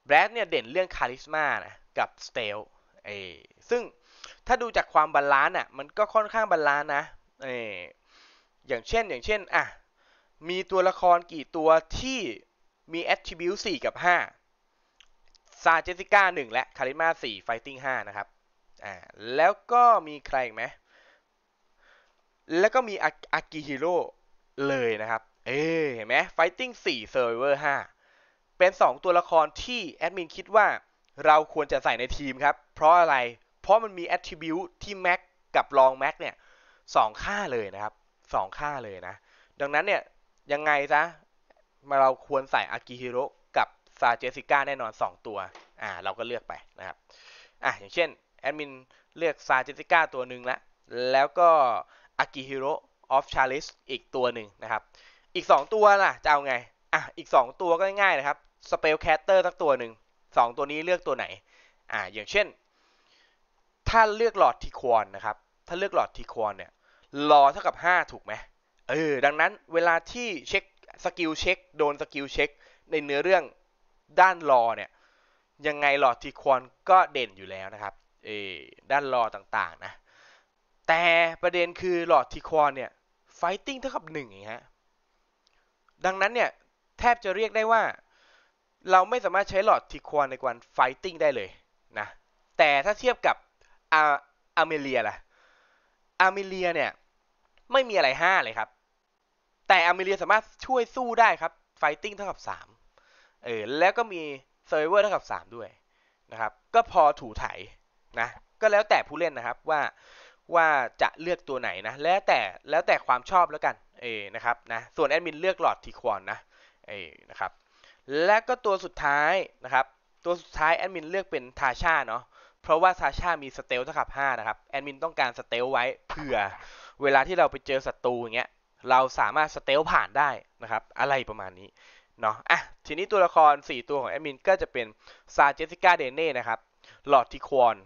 แบลชเนี่ยเด่นเรื่องคาริสมานะกับสเตลเอ้ซึ่งถ้าดูจากความบาลานซ์อ่ะมันก็ค่อนข้างบาลานซ์นะเอ้อย่างเช่นอย่างเช่นอ่ะมีตัวละครกี่ตัวที่มีแอริบิว b ์สี่กับ 5 ซาเจสิก้าหนึ่งและคาริมาสี่ไฟติ้งห้านะครับอ่าแล้วก็มีใครอีกไหมแล้วก็มีอากิฮิโร่เลยนะครับเออเห็นไหม f i ี่เซิร์ฟเวอร์ห้5เป็น 2 ตัวละครที่แอดมินคิดว่าเราควรจะใส่ในทีมครับ เพราะอะไร เพราะมันมีแอตทริบิวที่แม็กกับรองแม็กเนี่ยสองค่าเลยนะครับสองค่าเลยนะ ดังนั้นเนี่ย ยังไงซะมาเราควรใส่อากิฮิโร่กับซาเจสิก้าแน่นอน 2 ตัว อ่า เราก็เลือกไปนะครับ อ่ะอย่างเช่นแอดมินเลือกซาเจสิก้าตัวหนึ่งละแล้วก็อากิฮิโร่ออฟชาลิสอีกตัวหนึ่งนะครับอีก 2 ตัวล่ะ จะเอาไง อ่ะ อีก 2 ตัวก็ง่ายๆนะครับ สเปลแคสเตอร์สักตัวหนึ่ง สองตัวนี้เลือกตัวไหน อ่า อย่างเช่น ถ้าเลือกหลอดทีควอนนะครับ ถ้าเลือกหลอดทีควอนเนี่ยรอเท่ากับ 5 ถูกไหมเออ ดังนั้นเวลาที่เช็คสกิลเช็ค โดนสกิลเช็คในเนื้อเรื่องด้านรอเนี่ย ยังไงหลอดทีควอนก็เด่นอยู่แล้วนะครับ เออด้านรอต่างๆนะ แต่ประเด็นคือหลอดทีควอนเนี่ย ไฟติ้งเท่ากับ1นึ่งฮะดังนั้นเนี่ยแทบจะเรียกได้ว่า เราไม่สามารถใช้หลอดทิควอนในการไฟติ้งได้เลยนะแต่ถ้าเทียบกับอาอาเมเลียล่ะอาเมเลียเนี่ยไม่มีอะไรห้าเลยครับ แต่อาเมเลียสามารถช่วยสู้ได้ครับไฟติ้งเท่ากับสามเออแล้วก็มีเซอร์เวอร์เท่ากับสามด้วยนะครับ ก็พอถูถ่ายนะก็แล้วแต่ผู้เล่นนะครับว่าว่าจะเลือกตัวไหนนะ แล้วแต่แล้วแต่ความชอบแล้วกันเอนะครับ นะ ส่วนแอดมินเลือกหลอดทีควอนนะเอนะครับ และก็ตัวสุดท้ายนะครับ ตัวสุดท้ายแอดมินเลือกเป็นทาชาเนาะ เพราะว่าทาชา มีสเตลเท่ากับ 5 นะครับ แอดมินต้องการสเตลไว้ เผื่อเวลาที่เราไปเจอศัตรูอย่างเงี้ย เราสามารถสเตลผ่านได้นะครับ อะไรประมาณนี้ เนาะ อ่ะ ทีนี้ตัวละคร 4 ตัวของแอดมินก็จะเป็นซาเจสิก้าเดเน่ นะครับหลอดทีควอน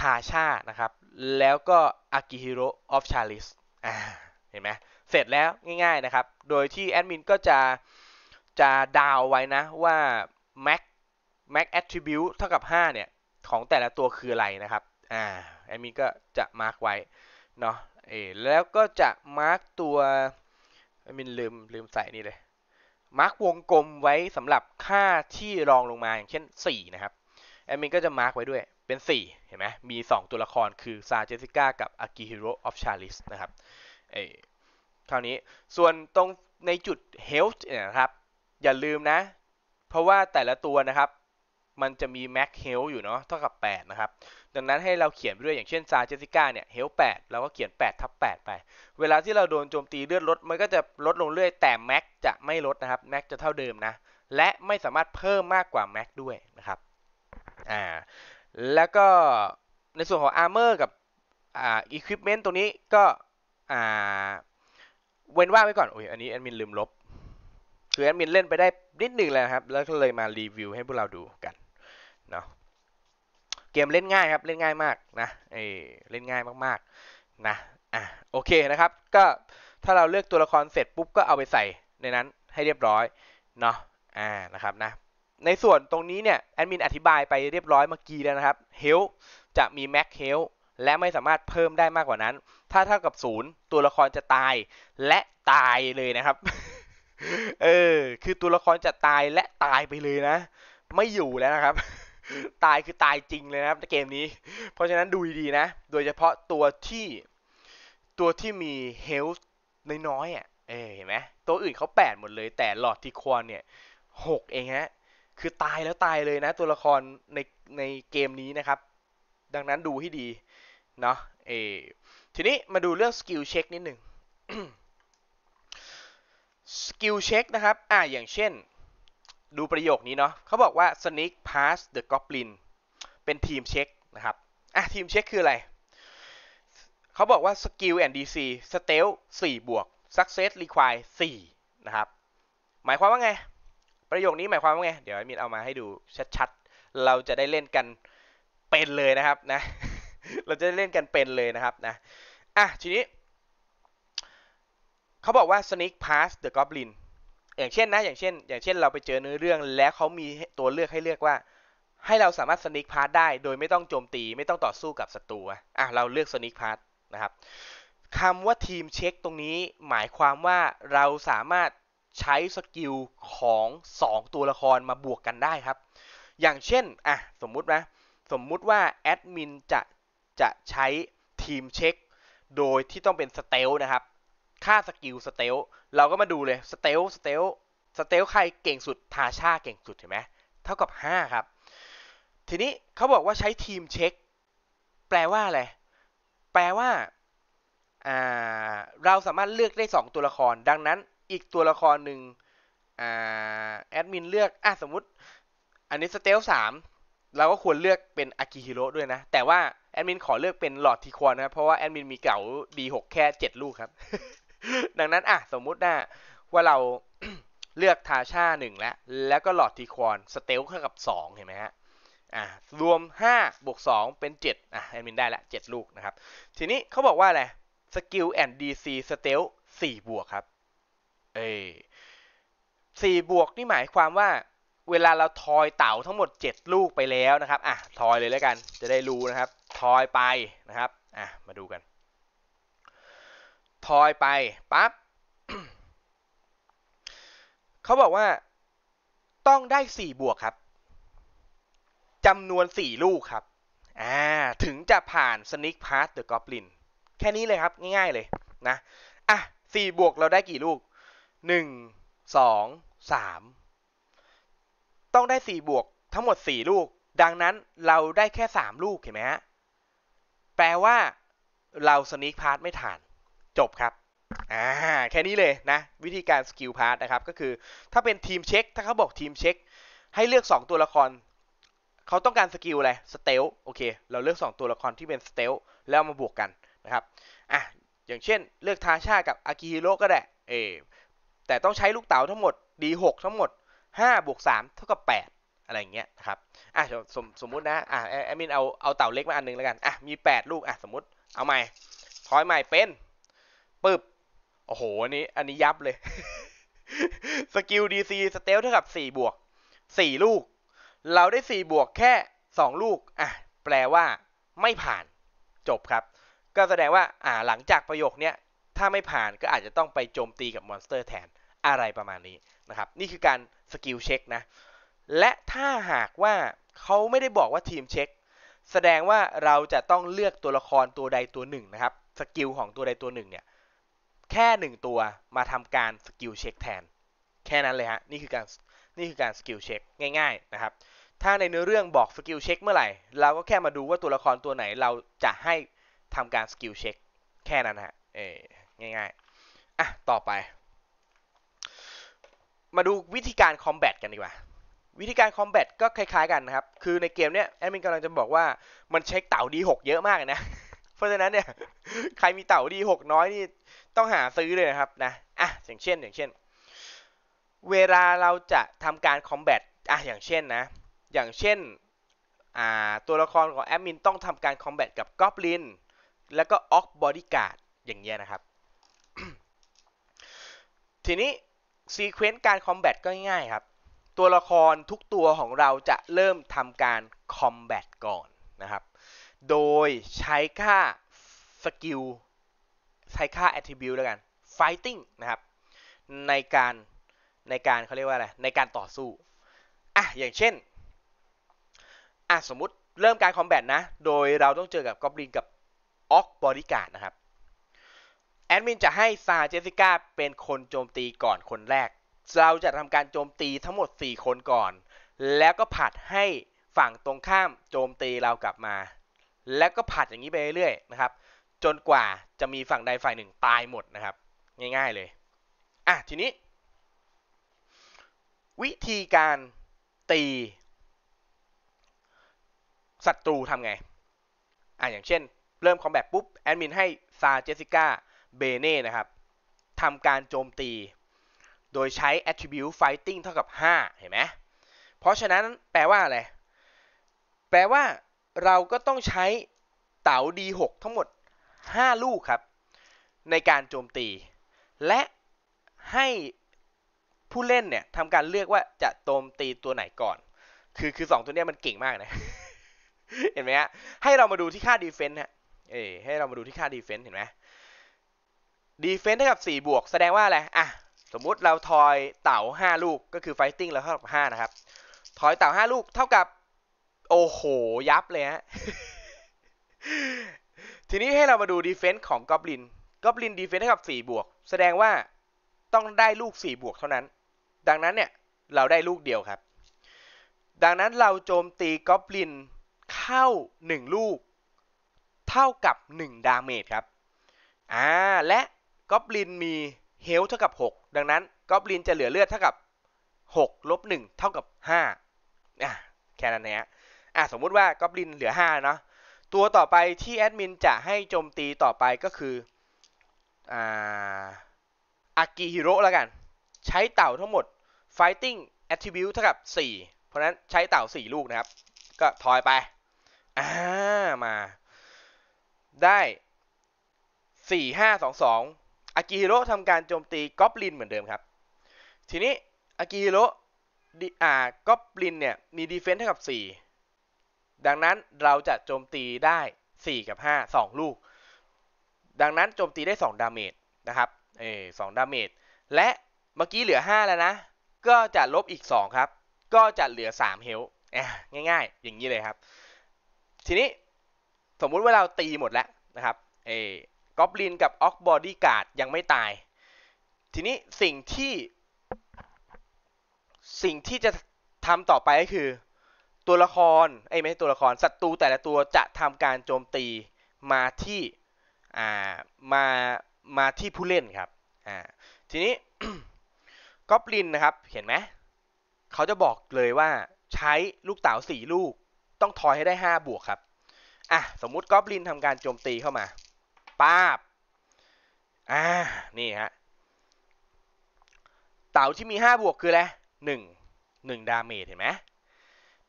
ทาชา นะครับ แล้วก็อากิฮิโร่ออฟชาลิส อ่า เห็นไหมเสร็จแล้วง่ายๆนะครับ โดยที่แอดมินก็จะจะดาวไว้นะว่า max max attribute เท่ากับ5เนี่ยของแต่ละตัวคืออะไรนะครับอ่าแอดมินก็จะมาร์กไว้เนาะ เอแล้วก็จะมาร์กตัวแอดมินลืมลืมใส่นี่เลย มาร์กวงกลมไว้สำหรับค่าที่รองลงมาอย่างเช่น4 นะครับ แอดมินก็จะมาร์กไว้ด้วยเป็น4 เห็นไหมมี 2 ตัวละครคือซาเจสิก้ากับอากิฮิโร่ออฟชาลิสนะครับเอคราวนี้ส่วนตรงในจุด health เนี่ยครับ อย่าลืมนะ เพราะว่าแต่ละตัวนะครับ มันจะมี max health อยู่เนาะเท่ากับ 8 นะครับดังนั้นให้เราเขียนไปด้วย อย่างเช่นซาเจสิก้าเนี่ย health 8 เราก็เขียน 8 ทับ8ไป เวลาที่เราโดนโจมตีเลือดลดมันก็จะลดลงเรื่อยแต่ max จะไม่ลดนะครับ max จะเท่าเดิมนะ และไม่สามารถเพิ่มมากกว่า max ด้วยนะครับอ่าแล้วก็ในส่วนของ armor กับอ่า equipment ตรงนี้ก็อ่าเว้นว่างไว้ก่อนโอ้ยอันนี้แอดมินลืมลบ คือแอดมินเล่นไปได้นิดหนึ่งแล้วครับ แล้วก็เลยมารีวิวให้พวกเราดูกัน เนาะ เกมเล่นง่ายครับ เล่นง่ายมากนะเอเล่นง่ายมากๆ นะ อ่ะ โอเคนะครับ ก็ถ้าเราเลือกตัวละครเสร็จปุ๊บ ก็เอาไปใส่ในนั้นให้เรียบร้อย เนาะ อ่า นะครับนะ ในส่วนตรงนี้เนี่ย แอดมินอธิบายไปเรียบร้อยเมื่อกี้แล้วนะครับเฮลจะมีแม็กเฮลและไม่สามารถเพิ่มได้มากกว่านั้น ถ้าเท่ากับศูนย์ตัวละครจะตายและตายเลยนะครับ เออ คือตัวละครจะตายและตายไปเลยนะ ไม่อยู่แล้วนะครับ ตายคือตายจริงเลยนะครับในเกมนี้ เพราะฉะนั้นดูดีๆนะ โดยเฉพาะตัวที่ตัวที่มีเฮลท์น้อยๆอ่ะ เออเห็นไหมตัวอื่นเขาแปดหมดเลย แต่หลอดทีควอนเนี่ยหกเองฮะคือตายแล้วตายเลยนะ ตัวละครในในเกมนี้นะครับ ดังนั้นดูให้ดีเนาะ เอทีนี้มาดูเรื่องสกิลเช็คนิดหนึ่งสกิลเช็คนะครับ อ่าอย่างเช่น ดูประโยคนี้เนาะเขาบอกว่า sneak past the goblin เป็นทีมเช็คนะครับ อ่ะทีมเช็คคืออะไร เขาบอกว่า skill and dc stealth 4บวก success require 4 นะครับ หมายความว่าไง ประโยคนี้หมายความว่าไง เดี๋ยวมินเอามาให้ดูชัดๆ เราจะได้เล่นกันเป็นเลยนะครับนะเราจะเล่นกันเป็นเลยนะครับนะอ่ะทีนี้ เขาบอกว่า sneak past the goblin อย่างเช่นนะอย่างเช่น อย่างเช่นเราไปเจอเนื้อเรื่องแล้วเขามีตัวเลือกให้เลือกว่า ให้เราสามารถ sneak past ได้โดยไม่ต้องโจมตีไม่ต้องต่อสู้กับศัตรูอ่ะเราเลือก sneak past นะครับคำว่าทีมเช็คตรงนี้หมายความว่าเราสามารถใช้สกิลของ2 ตัวละครมาบวกกันได้ครับ อย่างเช่นอ่ะสมมุตินะ สมมุติว่าแอดมินจะจะใช้ทีมเช็ค โดยที่ต้องเป็นสเตลนะครับ ค่าสกิลสเตลเราก็มาดูเลยสเตลสเตลสเตลใครเก่งสุดทาชาเก่งสุดเห็นไหมเท่ากับ 5 ครับ ทีนี้เขาบอกว่าใช้ทีมเช็ค แปลว่าอะไร แปลว่าเราสามารถเลือกได้ 2 ตัวละคร ดังนั้นอีกตัวละครหนึ่งแอดมินเลือกอสมมติ อันนี้สเตลสามเราก็ควรเลือกเป็นอากิฮิโร่ด้วยนะ แต่ว่าแอดมินขอเลือกเป็นหลอดทีควอนนะครับ เพราะว่า แอดมินมีเก่าดีหกแค่เจ็ดลูกครับ ดังนั้นอ่ะสมมุตินะว่าเราเลือกทาชาหนึ่งแล้วแล้วก็หลอดทีควอนสเตลเท่ากับสองเห็นไหมฮะอ่ะรวม5บวก 2 เป็น7อ่ะแอดมินได้ละ 7 ลูกนะครับ ทีนี้เขาบอกว่าอะไรสกิลแอนด์ดีซีสเตลสี่บวกครับเอสี่บวกนี่หมายความว่าเวลาเราทอยเต่าทั้งหมด 7 ลูกไปแล้วนะครับอ่ะทอยเลยแล้วกัน จะได้รู้นะครับอยไปนะครับ อ่ะมาดูกัน ทอยไปปั๊บเขาบอกว่าต้องได้ 4 บวกครับ จำนวน 4 ลูกครับอ่าถึงจะผ่าน Sneak Past the Goblin แค่นี้เลยครับง่ายๆเลยนะอ่ะ 4 บวกเราได้กี่ลูก 1 2 3 ต้องได้ 4 บวกทั้งหมด 4 ลูก ดังนั้นเราได้แค่ 3 ลูก เห็นไหมฮะแปลว่าเราสนิคพาร์ทไม่ทาน จบครับอ่าแค่นี้เลยนะ วิธีการสกิลพาร์ทนะครับก็คือถ้าเป็นทีมเช็คถ้าเขาบอกทีมเช็ค ให้เลือก 2 ตัวละคร เขาต้องการสกิลอะไร สเตลโอเคเราเลือก 2 ตัวละครที่เป็นสเตล แล้วมาบวกกันนะครับอ่ะอย่างเช่นเลือกทาชากับอากิฮิโร่ก็ได้เอแต่ต้องใช้ลูกเต๋าทั้งหมด D6 ทั้งหมด 5 บวก3เท่ากับ 8อะไรเงี้ยนะครับอ่ะสมสมมุตินะอ่ะแอดมินเอาเอาเต่าเล็กมาอันนึงแล้วกันอ่ะมี 8 ลูกอ่ะสมมติ เอาใหม่ ทอยใหม่เป็น ปึ๊บโอ้โห อันนี้ อันนี้ยับเลย สกิลดีซีสเตลเท่ากับ4บวก4 ลูก เราได้4บวกแค่ 2 ลูกอ่ะแปลว่าไม่ผ่าน จบครับ ก็แสดงว่าอ่าหลังจากประโยคเนี้ย ถ้าไม่ผ่านก็อาจจะต้องไปโจมตีกับมอนสเตอร์แทน อะไรประมาณนี้นะครับ นี่คือการสกิลเช็คนะและถ้าหากว่าเขาไม่ได้บอกว่าทีมเช็คแสดงว่าเราจะต้องเลือกตัวละครตัวใดตัวหนึ่งนะครับสกิลของตัวใดตัวหนึ่งเนี่ยแค่หนึ่งตัวมาทำการสกิลเช็คแทนแค่นั้นเลยฮะนี่คือการนี่คือการสกิลเช็คง่ายๆนะครับถ้าในเนื้อเรื่องบอกสกิลเช็คเมื่อไหร่ เราก็แค่มาดูว่าตัวละครตัวไหนเราจะให้ทำการสกิลเช็คแค่นั้นฮะเออง่ายๆอ่ะต่อไป มาดูวิธีการคอมแบทกันดีกว่าวิธีการคอมแบทก็คล้ายๆกันนะครับ คือในเกมเนี้ยแอดมินกำลังจะบอกว่ามันเช็คเต่าดีหกเยอะมากนะ เพราะฉะนั้นเนี่ยใครมีเต่าดีหกน้อยนี่ ต้องหาซื้อเลยนะครับนะอ่ะอย่างเช่นอย่างเช่น เวลาเราจะทำการคอมแบทอ่ะ อย่างเช่นนะ อย่างเช่นอ่าตัวละครของแอดมินต้องทำการคอมแบทกับกอบลินแล้วก็ออกบอดี้การ์ดอย่างเงี้ยนะครับ ทีนี้ ซีเควนต์การคอมแบทก็ง่ายครับตัวละครทุกตัวของเราจะเริ่มทำการคอมแบทก่อนนะครับ โดยใช้ค่าสกิลใช้ค่าแอตทริบิวต์แล้วกัน fighting นะครับในการในการเขาเรียกว่าอะไรในการต่อสู้อ่ะอย่างเช่นอ่ะสมมุติเริ่มการคอมแบทนะ โดยเราต้องเจอกับกอบลินกับออกบอดี้การ์ดนะครับแอดมินจะให้ซาเจสิก้าเป็นคนโจมตีก่อนคนแรกเราจะทำการโจมตีทั้งหมด 4 คนก่อน แล้วก็ผัดให้ฝั่งตรงข้ามโจมตีเรากลับมา แล้วก็ผัดอย่างนี้ไปเรื่อยๆ นะครับ จนกว่าจะมีฝั่งใดฝ่ายหนึ่งตายหมดนะครับ ง่ายๆเลย อ่ะ ทีนี้ วิธีการตีศัตรูทำไง อ่ะ อย่างเช่น เริ่มคอมแบทปุ๊บ แอดมินให้ซาเจสิก้าเบเน่ นะครับทำการโจมตีโดยใช้ attribute fighting เท่ากับ 5 เห็นไหมเพราะฉะนั้นแปลว่าอะไร แปลว่าเราก็ต้องใช้เต๋า D6 ทั้งหมด 5 ลูกครับ ในการโจมตี และให้ผู้เล่นเนี่ยทำการเลือกว่าจะโจมตีตัวไหนก่อน คือคือสองตัวเนี้ยมันเก่งมากนะ เห็นไหมฮะ ให้เรามาดูที่ค่า defense ฮะ เออให้เรามาดูที่ค่า defense เห็นไหม defense เท่ากับ 4 บวก แสดงว่าอะไร อ่ะสมมุติเราทอยเต่า5 ลูกก็คือไฟติ้งเราเท่ากับ5นะครับ ทอยเต่า5 ลูกเท่ากับ โอ้โหยับเลยฮะทีนี้ให้เรามาดูดีเฟนซ์ของกอบลินกอบลินดีเฟนซ์เท่ากับ 4 บวก แสดงว่าต้องได้ลูก 4 บวกเท่านั้น ดังนั้นเนี่ย เราได้ลูกเดียวครับ ดังนั้นเราโจมตีกอบลินเข้า 1 ลูก เท่ากับ 1 ดาเมจครับ อ่าและกอบลินมีเฮลเท่ากับ 6 ดังนั้นกอบลินจะเหลือเลือดเท่ากับ6ลบ1เท่ากับ5อ่ะแค่นั้นอะอ่ะสมมุติว่ากอบลินเหลือ5เนาะตัวต่อไปที่แอดมินจะให้โจมตีต่อไปก็คืออ่าอากิฮิโร่ละกัน ใช้เต่าทั้งหมด fighting attribute เท่ากับ 4 เพราะนั้นใช้เต่า 4 ลูกนะครับ ก็ทอยไปอ่ามาได้ 4 5 2 2อากิฮิโร่ทำการโจมตีก๊อบลินเหมือนเดิมครับ ทีนี้อากิฮิโร่อ่าก๊อบลินเนี่ยมีดีเฟนซ์เท่ากับ 4 ดังนั้นเราจะโจมตีได้ 4 กับ 5 2 ลูก ดังนั้นโจมตีได้ 2 ดาเมจนะครับเออสดาเมจและเมื่อกี้เหลือ 5 แล้วนะ ก็จะลบอีก 2 ครับ ก็จะเหลือ3เฮลง่ายๆ อย่างนี้เลยครับ ทีนี้สมมุติว่าเราตีหมดแล้วนะครับเอกอบลินกับออกบอดี้การ์ดยังไม่ตาย ทีนี้สิ่งที่ สิ่งที่จะทำต่อไปก็คือ ตัวละครไอ้ไม่ตัวละครศัตรูแต่ละตัวจะทำการโจมตีมาที่อ่ามามาที่ผู้เล่นครับอ่าทีนี้กอบลินนะครับเห็นไหม เขาจะบอกเลยว่าใช้ลูกเต๋าสี่ลูกต้องทอยให้ได้ 5 บวกครับอ่ะสมมุติกอบลินทำการโจมตีเข้ามาป้าบ อ่า นี่ฮะเต่าที่มี 5 บวกคืออะไรหนึ่งหนึ่งดาเมจเห็นไหม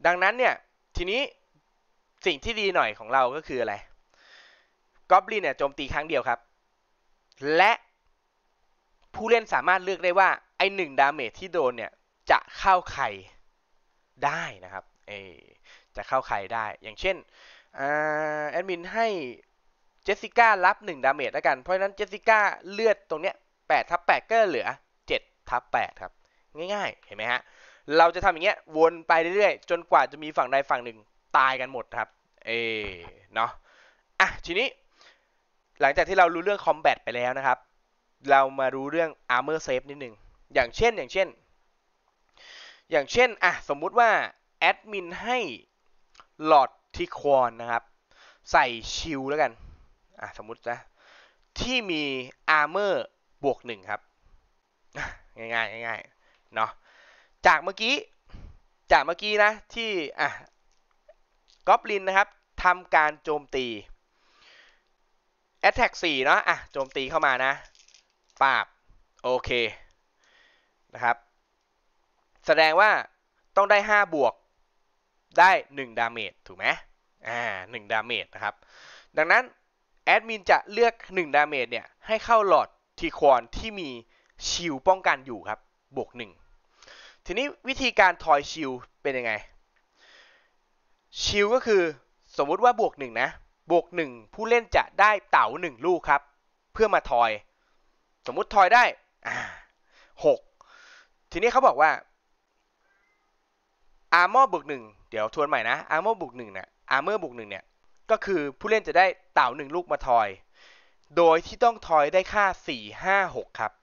ดังนั้นเนี่ย ทีนี้สิ่งที่ดีหน่อยของเราก็คืออะไรกอบลินเนี่ยโจมตีครั้งเดียวครับ และผู้เล่นสามารถเลือกได้ว่าไอหนึ่งดาเมจที่โดนเนี่ย จะเข้าใครได้นะครับเอจะเข้าใครได้อย่างเช่นแอดมินให้เจสสิก้ารับ1ดาเมจแล้วกัน เพราะนั้นเจสสิก้าเลือดตรงเนี้ย8ทับ8ก็เหลือ7ทับ8ครับ ง่ายๆเห็นไหมฮะเราจะทำอย่างเงี้ยวนไปเรื่อยๆจนกว่าจะมีฝั่งใดฝั่งหนึ่ง ตายกันหมดครับ เอเนาะอ่ะ ทีนี้ หลังจากที่เรารู้เรื่อง คอมแบทไปแล้วนะครับ เรามารู้เรื่องอาร์เมอร์เซฟนิดนึงอย่างเช่นอย่างเช่น อย่างเช่น อ่ะ สมมุติว่า แอดมินให้หลอดทีควอนนะครับ ใส่ชิลแล้วกันอะสมมตินะที่มีอาร์เมอร์บวกหนึ่งครับง่ายง่ายง่ายเนาะจากเมื่อกี้ จากเมื่อกี้นะ ที่อ่ะกอบลินนะครับทำการโจมตีแอตแทกสี่เนาะอ่ะโจมตีเข้ามานะปาบ โอเค นะครับ แสดงว่าต้องได้ 5 บวกได้ 1 ดาเมจถูกไหมอ่า1ดาเมจนะครับ ดังนั้นแอดมินจะเลือก1ดาเมจเนี่ยให้เข้าหลอดทีควอนที่มีชิลป้องกันอยู่ครับ บวก 1 ทีนี้วิธีการทอยชิลเป็นยังไงชิลก็คือสมมุติว่าบวก1นะบวก 1 ผู้เล่นจะได้เต่า1 ลูกครับ เพื่อมาทอย สมมุติทอยได้หกทีนี้เขาบอกว่าอาร์มอบวกหนึ่งเดี๋ยวทวนใหม่นะอาร์มอบวกหนึ่งเนี่ยอาร์เมอร์บวกหนึ่งเนี่ยก็คือผู้เล่นจะได้เต่าหนึ่งลูกมาทอย โดยที่ต้องทอยได้ค่า 4 5 6 ครับ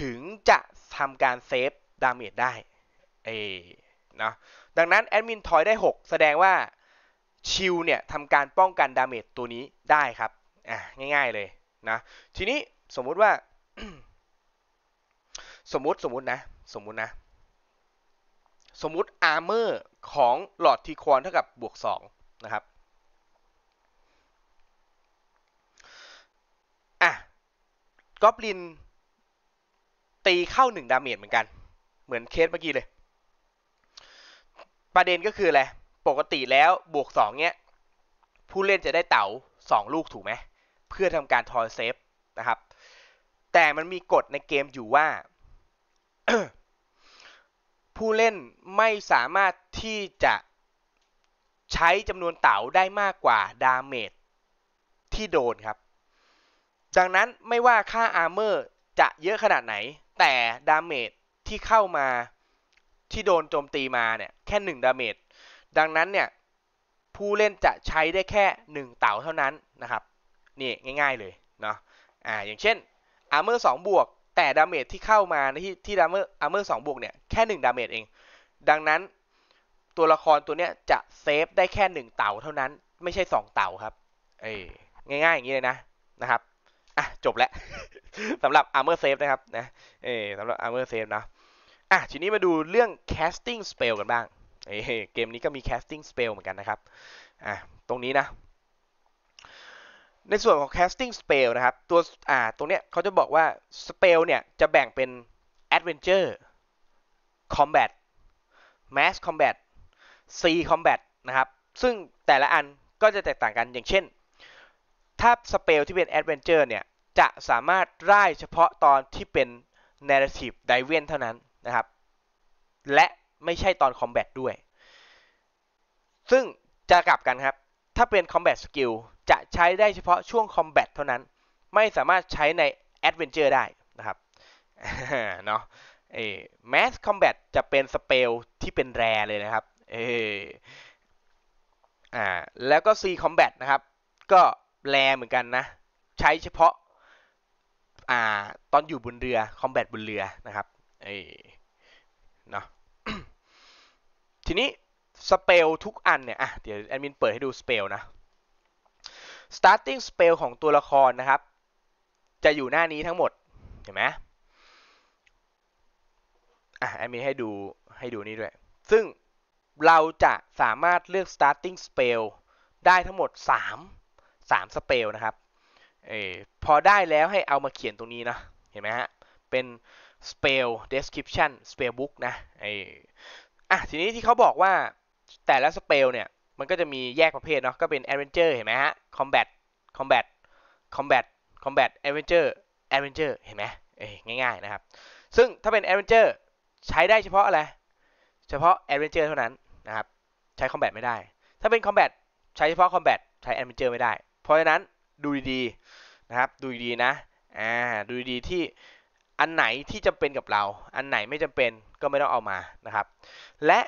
ถึงจะทำการเซฟดาเมจได้เอนะดังนั้นแอดมินทอยได้ 6 แสดงว่าชิลเนี่ยทำการป้องกันดาเมจตัวนี้ได้ครับ อ่ะ ง่ายๆเลยนะ ทีนี้สมมุติว่า สมมุติ สมมุตินะ สมมุตินะ สมมุติอาร์เมอร์ของหลอดทีควอนเท่ากับบวก2นะครับกอบลิน ตีเข้าหนึ่งดาเมจเหมือนกัน เหมือนเคสเมื่อกี้เลย ประเด็นก็คืออะไร ปกติแล้วบวกสองเนี้ย ผู้เล่นจะได้เต๋าสองลูกถูกไหม เพื่อทำการทอยเซฟนะครับ แต่มันมีกฎในเกมอยู่ว่า ผู้เล่นไม่สามารถที่จะใช้จำนวนเต๋าได้มากกว่าดาเมจที่โดนครับจากนั้นไม่ว่าค่าอาร์เมอร์จะเยอะขนาดไหน แต่ดาเมจที่เข้ามาที่โดนโจมตีมาเนี่ยแค่1ดาเมจดังนั้นเนี่ยผู้เล่นจะใช้ได้แค่ 1 เต่าเท่านั้นนะครับ นี่ง่าย ๆเลยเนาะอ่าอย่างเช่นอาร์เมอร์สบวกแต่ดาเมจที่เข้ามาที่ที่ดาเมอร์อาร์เมอร์สบวกเนี่ยแค่1ดาเมจเอง ดังนั้นตัวละครตัวเนี้ยจะเซฟได้แค่1เต่าเท่านั้นไม่ใช่ 2 เต่าครับเอ้ง่ายๆอย่างนี้เลยนะนะครับอ่ะ จบแล้วสำหรับ armor save นะครับนะเออสำหรับ armor save นะอ่ะทีนี้มาดูเรื่อง casting spell กันบ้างเออเกมนี้ก็มี casting spell เหมือนกันนะครับอ่ะตรงนี้นะ ในส่วนของ casting spell นะครับตัวอ่าตรงเนี้ยเขาจะบอกว่า spell เนี่ยจะแบ่งเป็น adventure combat mass combat c combat นะครับซึ่งแต่ละอันก็จะแตกต่างกันอย่างเช่นถ้าสเปลที่เป็นแอดเวนเจอร์เนี่ยจะสามารถร่ายเฉพาะตอนที่เป็น narrative d i v e เท่านั้นนะครับ และไม่ใช่ตอนคอมแบทด้วย ซึ่งจะกลับกันครับ ถ้าเป็นคอมแบทสกิลจะใช้ได้เฉพาะช่วงคอมแบทเท่านั้น ไม่สามารถใช้ในแอดเวนเจอร์ได้นะครับเนาะเอ้แมสคอมแบทจะเป็นสเปลที่เป็นแรเลยนะครับเอออ่าแล้วก็ซีคอมแบทนะครับก็แรเหมือนกันนะ ใช้เฉพาะอ่าตอนอยู่บนเรือคอมแบทบนเรือนะครับเอ้เนาะทีนี้สเปลทุกอันเนี่ยอ่ะเดี๋ยวแอดมินเปิดให้ดูสเปลนะ starting spell ของตัวละครนะครับ จะอยู่หน้านี้ทั้งหมดเห็นไหมอ่ะแอดมินให้ดูให้ดูนี่ด้วยซึ่งเราจะสามารถเลือก starting spell ได้ทั้งหมด 3สามสเปลนะครับเออพอได้แล้วให้เอามาเขียนตรงนี้นะ เห็นไหมฮะ เป็น spell description spell book นะไออ่ะทีนี้ที่เขาบอกว่าแต่ละสเปลเนี่ยมันก็จะมีแยกประเภทเนาะ ก็เป็น adventure เห็นไหมฮะ combat combat combat combat adventure adventure เห็นไหมเอ้ง่ายๆนะครับ ซึ่งถ้าเป็น adventure ใช้ได้เฉพาะอะไร เฉพาะ adventure เท่านั้นนะครับ ใช้ combat ไม่ได้ ถ้าเป็น combat ใช้เฉพาะ combat ใช้ adventure ไม่ได้ราะฉะนั้นดูดีๆนะครับดูดีๆนะอ่าดูดีๆที่อันไหนที่จำเป็นกับเรา อันไหนไม่จำเป็นก็ไม่ต้องเอามานะครับ และ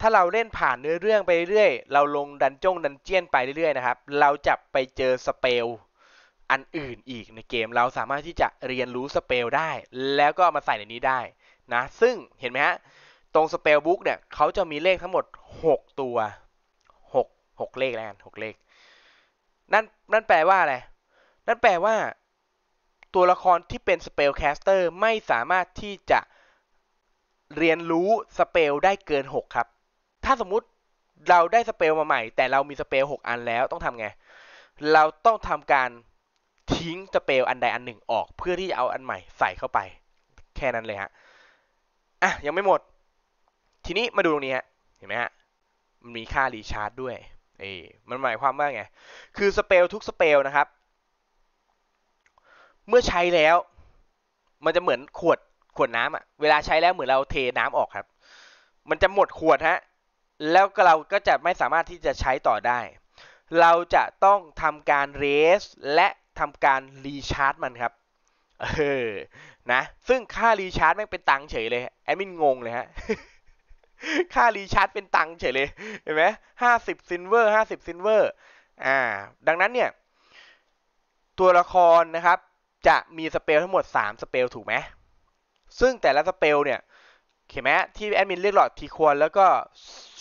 ถ้าเราเล่นผ่านเนื้อเรื่องไปเรื่อยเราลงดันจงดันเจียนไปเรื่อยนะครับเราจะไปเจอสเปลอันอื่นอีกในเกมเราสามารถที่จะเรียนรู้สเปลได้ แล้วก็เอามาใส่ในนี้ได้นะซึ่งเห็นไหมฮะตรงสเปลบุ๊กเนี่ยเขาจะมีเลขทั้งหมด 6 ตัว 6 6 เลขแล้วกัน6เลขนั่นนั่นแปลว่าอะไร นั่นแปลว่า ตัวละครที่เป็นสเปลแคสเตอร์ไม่สามารถที่จะเรียนรู้สเปลได้เกิน6ครับ ถ้าสมมุติเราได้สเปลมาใหม่แต่เรามีสเปล 6 อันแล้วต้องทำไง เราต้องทำการทิ้งสเปลอันใดอันหนึ่งออกเพื่อที่จะเอาอันใหม่ใส่เข้าไป แค่นั้นเลยฮะอ่ะ ยังไม่หมด ทีนี้มาดูตรงนี้ฮะเห็นไหมฮะ มันมีค่ารีชาร์จด้วยนี่มันหมายความว่าไง คือสเปลทุกสเปลนะครับ เมื่อใช้แล้ว มันจะเหมือนขวดขวดน้ำอะ เวลาใช้แล้วเหมือนเราเทน้ำออกครับ มันจะหมดขวดฮะ แล้วเราก็จะไม่สามารถที่จะใช้ต่อได้ เราจะต้องทำการเรสและทำการรีชาร์จมันครับเออนะ ซึ่งค่ารีชาร์จแม่งเป็นตังเฉยเลย แอดมินงงเลยฮะค่ารีชาร์จเป็นตังค์เฉยเลยเห็นไหมห้าสิบซินเวอร์ห้าสิบซินเวอร์อ่าดังนั้นเนี่ย ตัวละครนะครับจะมีสเปลทั้งหมด 3 สเปลถูกไหมซึ่งแต่ละสเปลเนี่ยเข็าไหมที่แอดมินเรียกหลอดทีควรแล้วก็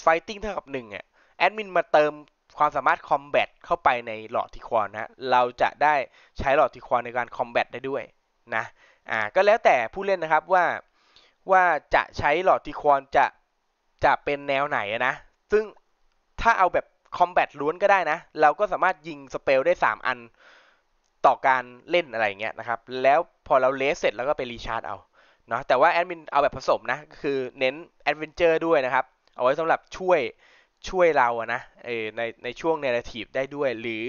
ไฟติ้งเท่ากับ1เนี่ยแอดมินมาเติมความสามารถคอมแบทเข้าไปในหลอดทีควอนนะ เราจะได้ใช้หลอดทีควอนในการคอมแบทได้ด้วยนะอ่าก็แล้วแต่ผู้เล่นนะครับว่าว่าจะใช้หลอดทีควอนจะจะเป็นแนวไหนนะ ซึ่งถ้าเอาแบบคอมแบทล้วนก็ได้นะ เราก็สามารถยิงสเปลได้ 3 อันต่อการเล่นอะไรเงี้ยนะครับ แล้วพอเราเลสเสร็จแล้วก็ไปรีชาร์จเอา เนาะ แต่ว่าแอดมินเอาแบบผสมนะ คือเน้นแอดเวนเจอร์ด้วยนะครับ เอาไว้สำหรับช่วยช่วยเราอะนะในในช่วงเนราทีฟได้ด้วย หรือ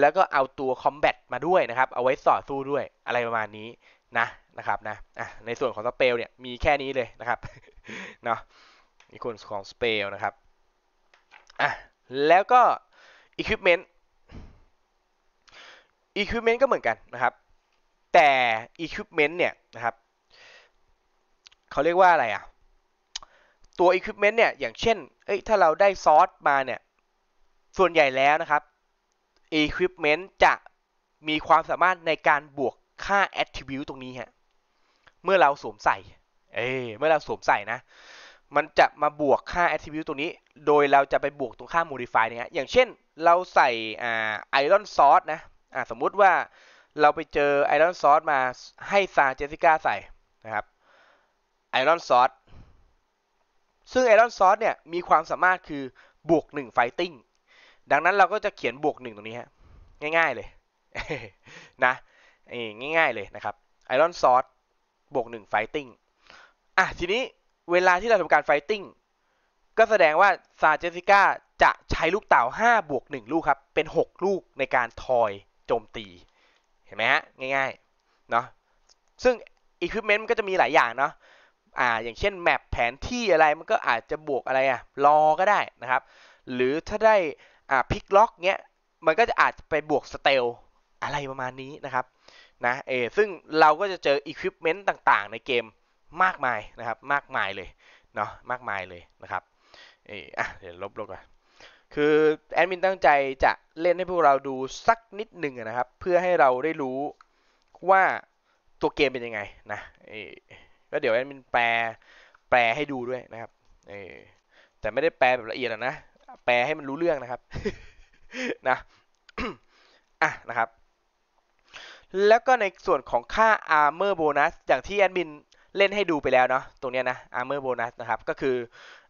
แล้วก็เอาตัวคอมแบทมาด้วยนะครับ เอาไว้สอดสู้ด้วยอะไรประมาณนี้นะนะครับนะะในส่วนของสเปลเนี่ยมีแค่นี้เลยนะครับ เนาะอีกคนของสเปลนะครับ อ่ะ แล้วก็ Equipment Equipment ก็เหมือนกันนะครับ แต่ Equipment เนี่ยนะครับ เขาเรียกว่าอะไรอ่ะ ตัว Equipment เนี่ย อย่างเช่น เอ้ย ถ้าเราได้ซอสมาเนี่ย ส่วนใหญ่แล้วนะครับ Equipment จะมีความสามารถในการบวกค่า Attribute ตรงนี้ฮะ เมื่อเราสวมใส่ เอ้เมื่อเราสวมใส่นะมันจะมาบวกค่า attribute ตรงนี้ โดยเราจะไปบวกตรงค่า modify เนี่ยอย่างเช่นเราใส่อ iron source นะสมมุติว่าเราไปเจอ iron source มาให้ซาเจสิก้าใส่ นะครับ iron source ซึ่ง iron source เนี่ยมีความสามารถคือบวก1 fighting ดังนั้นเราก็จะเขียนบวก 1 ตรงนี้ฮะ ง่ายๆเลย นะง่ายๆเลยนะครับ iron source บวก1 fighting อ่ะทีนี้เวลาที่เราทำการไฟติ้งก็แสดงว่า ซาเจสิก้าจะใช้ลูกเต่า 5 บวก 1 ลูกครับ เป็น 6 ลูกในการทอยโจมตี เห็นไหมฮะ ง่ายๆ เนาะซึ่งอุปกรณ์มันก็จะมีหลายอย่างเนาะ อ่า อย่างเช่นแมปแผนที่อะไร มันก็อาจจะบวกอะไรอะรอก็ได้นะครับ หรือถ้าได้อ่าพิกล็อกเงี้ย มันก็จะอาจไปบวกสเตลอะไรประมาณนี้นะครับ นะ เอซึ่งเราก็จะเจออุปกรณ์ต่างๆ ในเกมมากมายนะครับมากมายเลยเนาะมากมายเลยนะครับ เอออ่ะเดี๋ยวลบลบก่อนคือแอดมินตั้งใจจะเล่นให้พวกเราดูสักนิดหนึ่งนะครับ เพื่อให้เราได้รู้ว่าตัวเกมเป็นยังไงนะ เออแล้วเดี๋ยวแอดมินแปลแปลให้ดูด้วยนะครับ เออแต่ไม่ได้แปลแบบละเอียดนะแปลให้มันรู้เรื่องนะครับนะอ่ะนะครับ แล้วก็ในส่วนของค่า armor bonus อย่างที่แอดมินเล่นให้ดูไปแล้วเนาะ ตรงนี้นะ อาร์เมอร์โบนัสนะครับ ก็คือ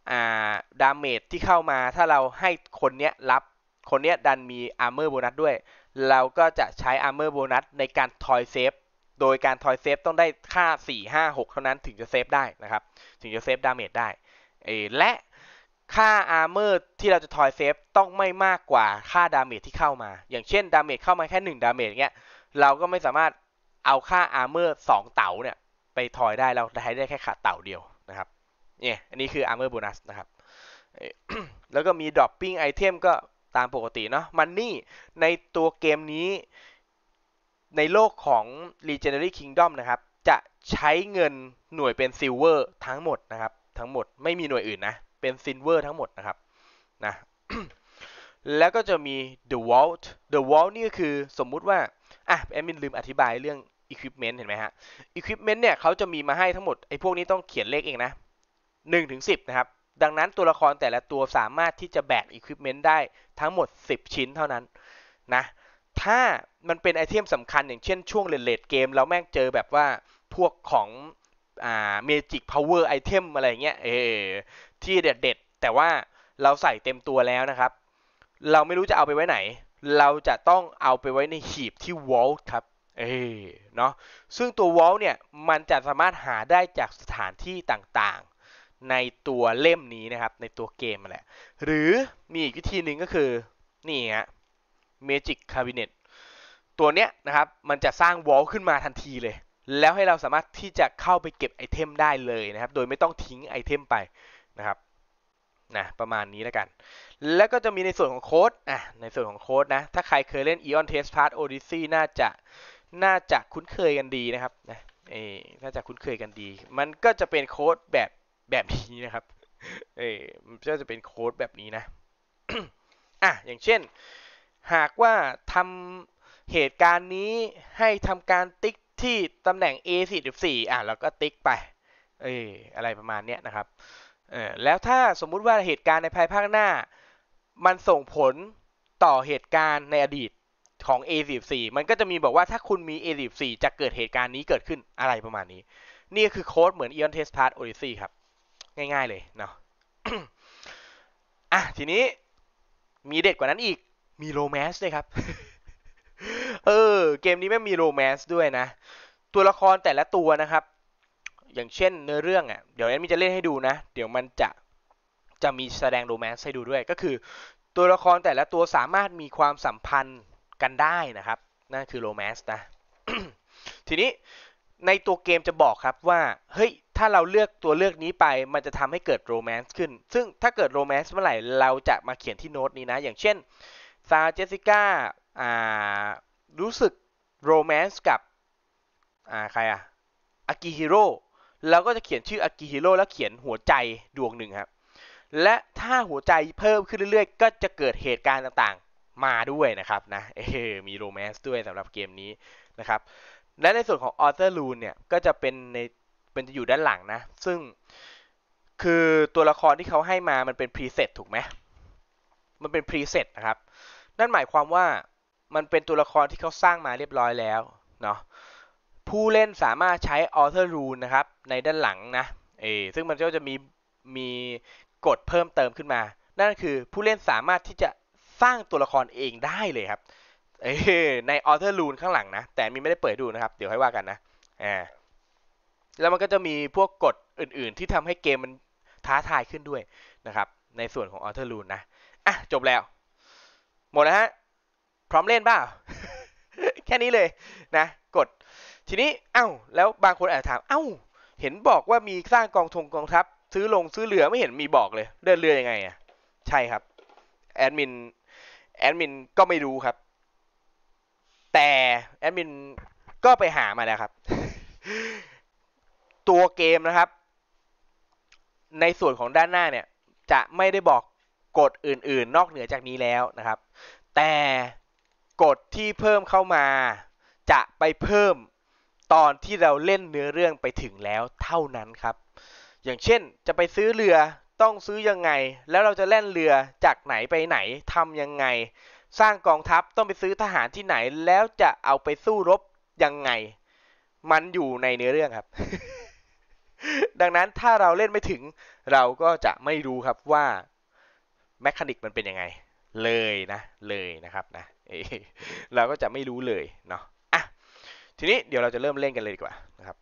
อ่าดาเมจที่เข้ามา ถ้าเราให้คนเนี้ยรับ คนเนี้ยดันมีอาร์เมอร์โบนัสด้วย เราก็จะใช้อาร์เมอร์โบนัสในการทอยเซฟ โดยการทอยเซฟต้องได้ค่า 4 5 6 เท่านั้นถึงจะเซฟได้นะครับ ถึงจะเซฟดาเมจได้เอและค่าอาร์เมอร์ที่เราจะทอยเซฟต้องไม่มากกว่าค่าดาเมจที่เข้ามา อย่างเช่นดาเมจเข้ามาแค่1ดาเมจเงี้ย เราก็ไม่สามารถเอาค่าอาร์เมอร์2เต๋าเนี่ยไปทอยได้เราใช้ได้แค่ขาดเต่าเดียวนะครับเนี่ยอันนี้คืออาร์เมอร์บูนัสนะครับ แล้วก็มีดรอปปิ้งไอเทมก็ตามปกติเนาะมันนี่ในตัวเกมนี้ ในโลกของ legendary kingdom นะครับ จะใช้เงินหน่วยเป็นซิลเวอร์ทั้งหมดนะครับ ทั้งหมดไม่มีหน่วยอื่นนะ เป็นซิลเวอร์ทั้งหมดนะครับนะแล้วก็จะมี the vault the vault นี่ก็คือสมมุติว่าอ่ะแอมินลืมอธิบายเรื่อง Equipment เห็นไหมฮะ Equipment เนี่ยเขาจะมีมาให้ทั้งหมดไอ้พวกนี้ต้องเขียนเลขเองนะ1ถึง10 นะครับ ดังนั้นตัวละครแต่ละตัวสามารถที่จะแบก Equipment ได้ทั้งหมด 10 ชิ้นเท่านั้นนะ ถ้ามันเป็นไอเทมสำคัญ อย่างเช่นช่วงเลดเกมเราแม่งเจอแบบว่าพวกของอ่าเมจิกพาวเวอร์ไอเทมอะไรเงี้ยเออที่เด็ดเด็ดแต่ว่าเราใส่เต็มตัวแล้วนะครับ เราไม่รู้จะเอาไปไว้ไหน เราจะต้องเอาไปไว้ในหีบที่วอลครับเอเนาะซึ่งตัว w a ลเนี่ย มันจะสามารถหาได้จากสถานที่ต่างๆในตัวเล่มนี้นะครับ ในตัวเกมแหละ หรือมีอีกวิธีหนึ่งก็คือนี่ฮะ magic cabinet ตัวเนี้ยนะครับมันจะสร้าง w a ลขึ้นมาทันทีเลย แล้วให้เราสามารถที่จะเข้าไปเก็บไอเทมได้เลยนะครับ โดยไม่ต้องทิ้งไอเทมไปนะครับนะประมาณนี้แล้วกัน แล้วก็จะมีในส่วนของโค้ดอ่ะในส่วนของโค้ดนะถ้าใครเคยเล่น Eon Test p a t h Odyssey น่าจะน่าจะคุ้นเคยกันดีนะครับนะเอน่าจะคุ้นเคยกันดี มันก็จะเป็นโค้ดแบบแบบนี้นะครับเออมันก็จะเป็นโค้ดแบบนี้นะอ่ะ อย่างเช่น หากว่าทำเหตุการณ์นี้ให้ทำการติ๊กที่ตำแหน่ง A44 อ่ะแล้วก็ติ๊กไปเอออะไรประมาณเนี้ยนะครับเออแล้วถ้าสมมุติว่าเหตุการณ์ในภายภาคหน้า มันส่งผลต่อเหตุการณ์ในอดีตของ a 1 4มันก็จะมีบอกว่าถ้าคุณมี a 1 4จะเกิดเหตุการณ์นี้เกิดขึ้นอะไรประมาณนี้ นี่คือโค้ดเหมือน Eon Test Path Odyssey ครับ ง่ายๆ เลยเนาะอ่ะ ทีนี้มีเด็ดกว่านั้นอีก มีโรแมนส์ด้วยครับ เออ เกมนี้ไม่มีโรแมนส์ด้วยนะ ตัวละครแต่ละตัวนะครับ อย่างเช่นเนื้อเรื่องอะ่ะเดี๋ยวแอนมิจะเล่นให้ดูนะ เดี๋ยวมันจะจะมีแสดงโรแมนส์ให้ดูด้วย ก็คือ ตัวละครแต่ละตัวสามารถมีความสัมพันธ์กันได้นะครับนั่นคือโรแมนส์นะ ทีนี้ในตัวเกมจะบอกครับว่า เฮ้ยถ้าเราเลือกตัวเลือกนี้ไปมันจะทำให้เกิดโรแมนต์ขึ้น ซึ่งถ้าเกิดโรแมนต์เมื่อไหร่เราจะมาเขียนที่โน้ตนี้นะอย่างเช่นซาเจสิก้าอ่ารู้สึกโรแมนต์กับอ่าใครอะอากิฮิโร่เราก็จะเขียนชื่ออากิฮิโร่แล้วเขียนหัวใจดวงหนึ่งครับ และถ้าหัวใจเพิ่มขึ้นเรื่อย ๆ ก็จะเกิดเหตุการณ์ต่างๆมาด้วยนะครับนะเออมีโรแมนซ์ด้วยสำหรับเกมนี้นะครับและในส่วนของออเทอร์ลูนเนี่ยก็จะเป็นในเป็นจะอยู่ด้านหลังนะ ซึ่งคือตัวละครที่เขาให้มามันเป็นพรีเซตถูกไหมมันเป็นพรีเซตนะครับนั่นหมายความว่ามันเป็นตัวละครที่เขาสร้างมาเรียบร้อยแล้วเนาะผู้เล่นสามารถใช้ออเทอร์รูนนะครับในด้านหลังนะเอซึ่งมันก็จะมีมีกฎเพิ่มเติมขึ้นมา นั่นคือผู้เล่นสามารถที่จะสร้างตัวละครเองได้เลยครับในออเทอร์ลูนข้างหลังนะแต่มีไม่ได้เปิดดูนะครับ เดี๋ยวให้ว่ากันนะแล้วมันก็จะมีพวกกฎอื่นๆ ที่ทำให้เกมมันท้าทายขึ้นด้วยนะครับ ในส่วนของออเทอร์ลูนนะอ่ะจบแล้วหมดแล้วฮะพร้อมเล่นเปล่าแค่นี้เลยนะกดทีนี้เอา้าแล้วบางคนอาจจะถามเอา้าเห็นบอกว่ามีสร้างกองทงกองทัพซื้อลงซื้อเหลือไม่เห็นมีบอกเลยเดินเรืออยังไงอะ่ะใช่ครับแอดมินแอดมินก็ไม่รู้ครับ แต่แอดมินก็ไปหามาแล้วครับ ตัวเกมนะครับ ในส่วนของด้านหน้าเนี่ย จะไม่ได้บอกกฎอื่นๆนอกเหนือจากนี้แล้วนะครับ แต่กฎที่เพิ่มเข้ามา จะไปเพิ่มตอนที่เราเล่นเนื้อเรื่องไปถึงแล้วเท่านั้นครับ อย่างเช่นจะไปซื้อเรือต้องซื้อยังไง แล้วเราจะแล่นเรือจากไหนไปไหนทำยังไง สร้างกองทัพต้องไปซื้อทหารที่ไหน แล้วจะเอาไปสู้รบยังไง มันอยู่ในเนื้อเรื่องครับ ดังนั้นถ้าเราเล่นไม่ถึง เราก็จะไม่รู้ครับว่าแมคานิกมันเป็นยังไงเลยนะ เลยนะครับนะเเราก็จะไม่รู้เลยเนาะ อ่ะ ทีนี้เดี๋ยวเราจะเริ่มเล่นกันเลยดีกว่านะครับ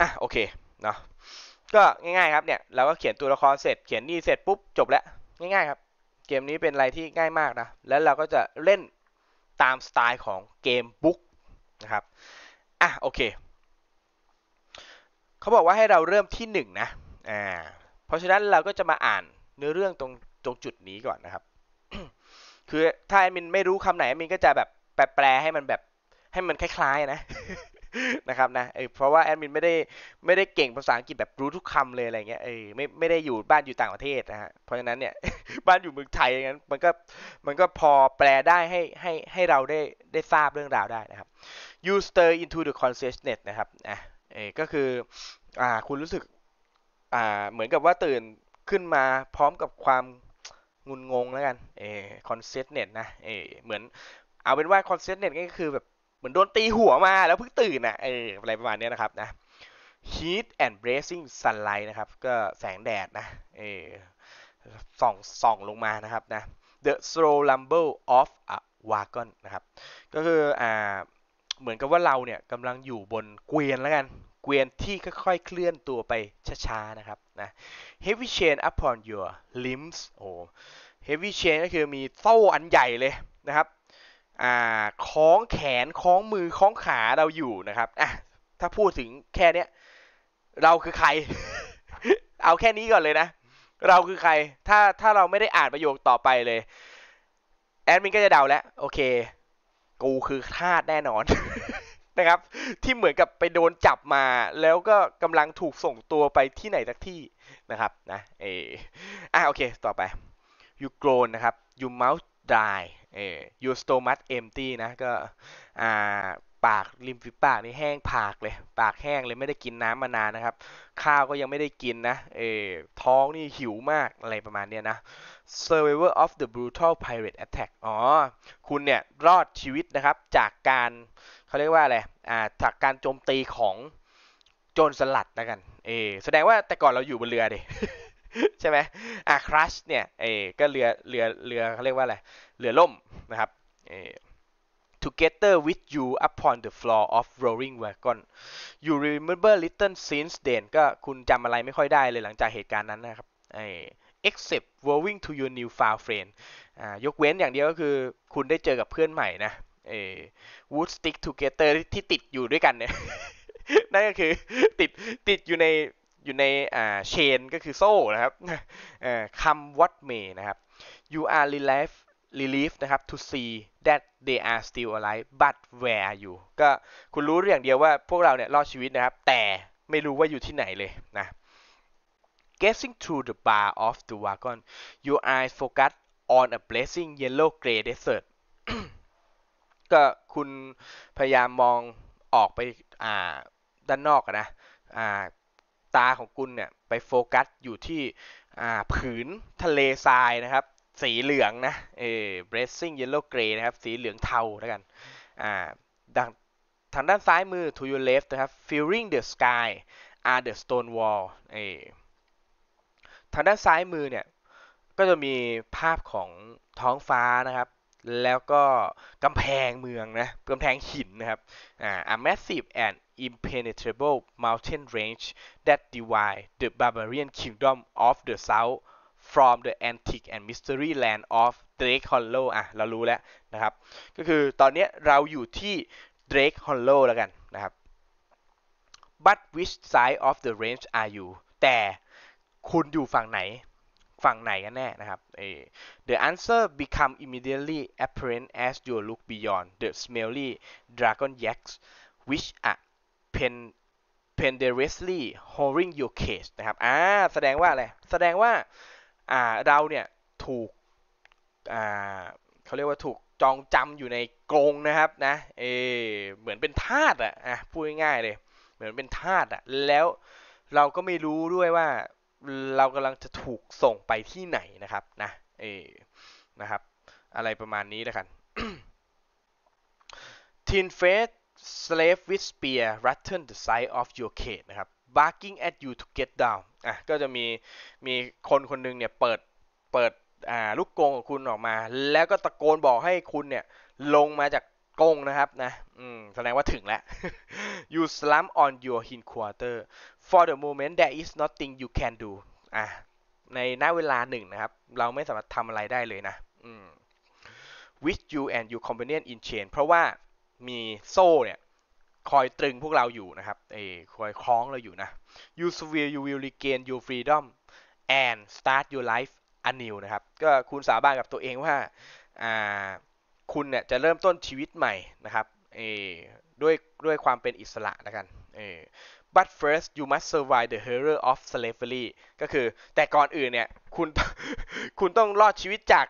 อ่ะ โอเค เนาะก็ง่าย ๆครับเนี่ย เราก็เขียนตัวละครเสร็จ เขียนนี่เสร็จปุ๊บจบแล้วง่ายๆครับเกมนี้เป็นอะไรที่ง่ายมากนะแล้วเราก็จะเล่นตามสไตล์ของเกมบุ๊กนะครับอ่ะโอเคเขาบอกว่าให้เราเริ่มที่1นนะอ่าเพราะฉะนั้นเราก็จะมาอ่านเนื้อเรื่องตรงตรงจุดนี้ก่อนนะครับ คือถ้าแอดมินไม่รู้คำไหนแอดมินก็จะแบบแปลให้มันแบบให้มันคล้ายๆนะนะครับนะเออเพราะว่าแอดมินไม่ได้ไม่ได้เก่งภาษาอังกฤษแบบรู้ทุกคำเลยอะไรเงี้ยเออไม่ไม่ได้อยู่บ้านอยู่ต่างประเทศนะฮะเพราะฉะนั้นเนี่ยบ้านอยู่เมืองไทยอย่างนั้นมันก็มันก็พอแปลได้ให้ให้ให้เราได้ได้ทราบเรื่องราวได้นะครับ you stir into the consciousness นะครับอ่ะเออก็คืออ่าคุณรู้สึกอ่าเหมือนกับว่าตื่นขึ้นมาพร้อมกับความงุนงงแล้วกันเออ consciousness นะเออเหมือนเอาเป็นว่า consciousness ก็คือแบบเหมือนโดนตีหัวมาแล้วเพิ่งตื่นน่ะ เอออะไรประมาณนี้นะครับนะ heat and bracing sunlight นะครับ ก็แสงแดดนะ เออส่องส่องลงมานะครับนะ the slow rumble of a wagon นะครับ ก็คืออ่าเหมือนกับว่าเราเนี่ยกำลังอยู่บนเกวียนแล้วกันเกวียนที่ค่อยๆเคลื่อนตัวไปช้าๆนะครับนะ heavy chain upon your limbs โอ้ heavy chain ก็คือมีโซ่อันใหญ่เลยนะครับคล้องแขนคล้องมือคล้องขาเราอยู่นะครับอ่ะถ้าพูดถึงแค่เนี้ยเราคือใคร เอาแค่นี้ก่อนเลยนะ เราคือใคร ถ้าถ้าเราไม่ได้อ่านประโยคต่อไปเลย แอดมินก็จะเดาแล้วโอเค กูคือทาสแน่นอนนะครับ ที่เหมือนกับไปโดนจับมา แล้วก็กำลังถูกส่งตัวไปที่ไหนสักที่นะครับนะเอออ่ะโอเค ต่อไป you groan นะครับ you mouth die เออยูสโตมัสเอมตี้นะก็อ่าปากริมฝีปากนี่แห้งผากเลย ปากแห้งเลยไม่ได้กินน้ำมานานนะครับข้าวก็ยังไม่ได้กินนะเออท้องนี่หิวมากอะไรประมาณเนี้ยนะ survivor of the brutal pirate attack อ๋อคุณเนี่ยรอดชีวิตนะครับจากการเขาเรียกว่าอะไรอ่าจากการโจมตีของโจรสลัดนะกันเออแสดงว่าแต่ก่อนเราอยู่บนเรือดิใช่ไหม อ่ะครัชเนี่ยเอก็เรือ เรือ เรือเขาเรียกว่าอะไร เรือล่มนะครับเอ together with you upon the floor of r o l l i n g wagon you remember little since then ก็คุณจำอะไรไม่ค่อยได้เลยหลังจากเหตุการณ์นั้นนะครับเอ except rowing to your new found friend อ่า ยกเว้นอย่างเดียวก็คือคุณได้เจอกับเพื่อนใหม่นะเอ w o o d stick together ที่ติดอยู่ด้วยกันเนี่ย นั่นก็คือติด ติดอยู่ในอยู่ในเชนก็คือโซ่นะครับคำวัดเมย์นะครับ you are relief relief นะครับ to see that they are still alive but where are you ก็คุณรู้อย่างเดียวว่าพวกเราเนี่ยรอดชีวิตนะครับ แต่ไม่รู้ว่าอยู่ที่ไหนเลยนะ guessing through the bar of the wagon your eyes focus on a blazing yellow gray desert ก็คุณพยายามมองออกไปด้านนอกนะตาของคุณเนี่ยไปโฟกัสอยู่ที่ผืนทะเลทรายนะครับสีเหลืองนะเออ blazing yellow gray นะครับสีเหลืองเทาแล้วกันอ่าดังทางด้านซ้ายมือ to your left นะครับ feeling the sky are the stone wall เออทางด้านซ้ายมือเนี่ยก็จะมีภาพของท้องฟ้านะครับแล้วก็กำแพงเมืองนะกำแพงหินนะครับอ่า massive and impenetrable mountain range that divide the barbarian kingdom of the south from the antique and mystery land of Drake Hollow อ่ะ เรารู้แล้วนะครับ ก็คือตอนนี้เรา อยู่ที่ Drake Hollow แล้วกันนะครับ but which side of the range are you แต่ คุณอยู่ฝั่งไหนฝั่งไหนกันแน่นะครับ the answer become immediately apparent as you look beyond the smelly dragon yaks which are pen p e n d e r e ล t l y holding your cage นะครับ อ่า แสดงว่าอะไร แสดงว่าอ่าเราเนี่ยถูกอ่าเขาเรียกว่าถูกจองจำอยู่ในกรงนะครับนะ เอเหมือนเป็นทาสอะอ่ะ พูดง่ายๆเลย เหมือนเป็นทาสอ่ะ แล้วเราก็ไม่รู้ด้วยว่าเรากำลังจะถูกส่งไปที่ไหนนะครับนะ เอนะครับ อะไรประมาณนี้แล้วกันทินเฟส slave with spear rattle the side of your cage นะครับ barking at you to get down อ่ะก็จะมีมีคนคนนึงเนี่ยเปิดเปิดอ่าลูกกรงของคุณออกมา แล้วก็ตะโกนบอกให้คุณเนี่ยลงมาจากกรงนะครับนะอืมแสดงว่าถึงแล้ว you slump on your hind quarter for the moment there is nothing you can do อ่ะในหน้าเวลาหนึ่งนะครับ เราไม่สามารถทำอะไรได้เลยนะอืม with you and your companion in chain เพราะว่ามีโซ่เนี่ย คอยตรึงพวกเราอยู่นะครับเอคอยคล้องเราอยู่นะ you swear you will regain your freedom and start your life anew นะครับ ก็คุณสาบานกับตัวเองว่าอ่า คุณเนี่ยจะเริ่มต้นชีวิตใหม่นะครับเอด้วยด้วยความเป็นอิสระนะกันเอ but first you must survive the horror of slavery ก็คือแต่ก่อนอื่นเนี่ย คุณคุณต้องรอดชีวิตจาก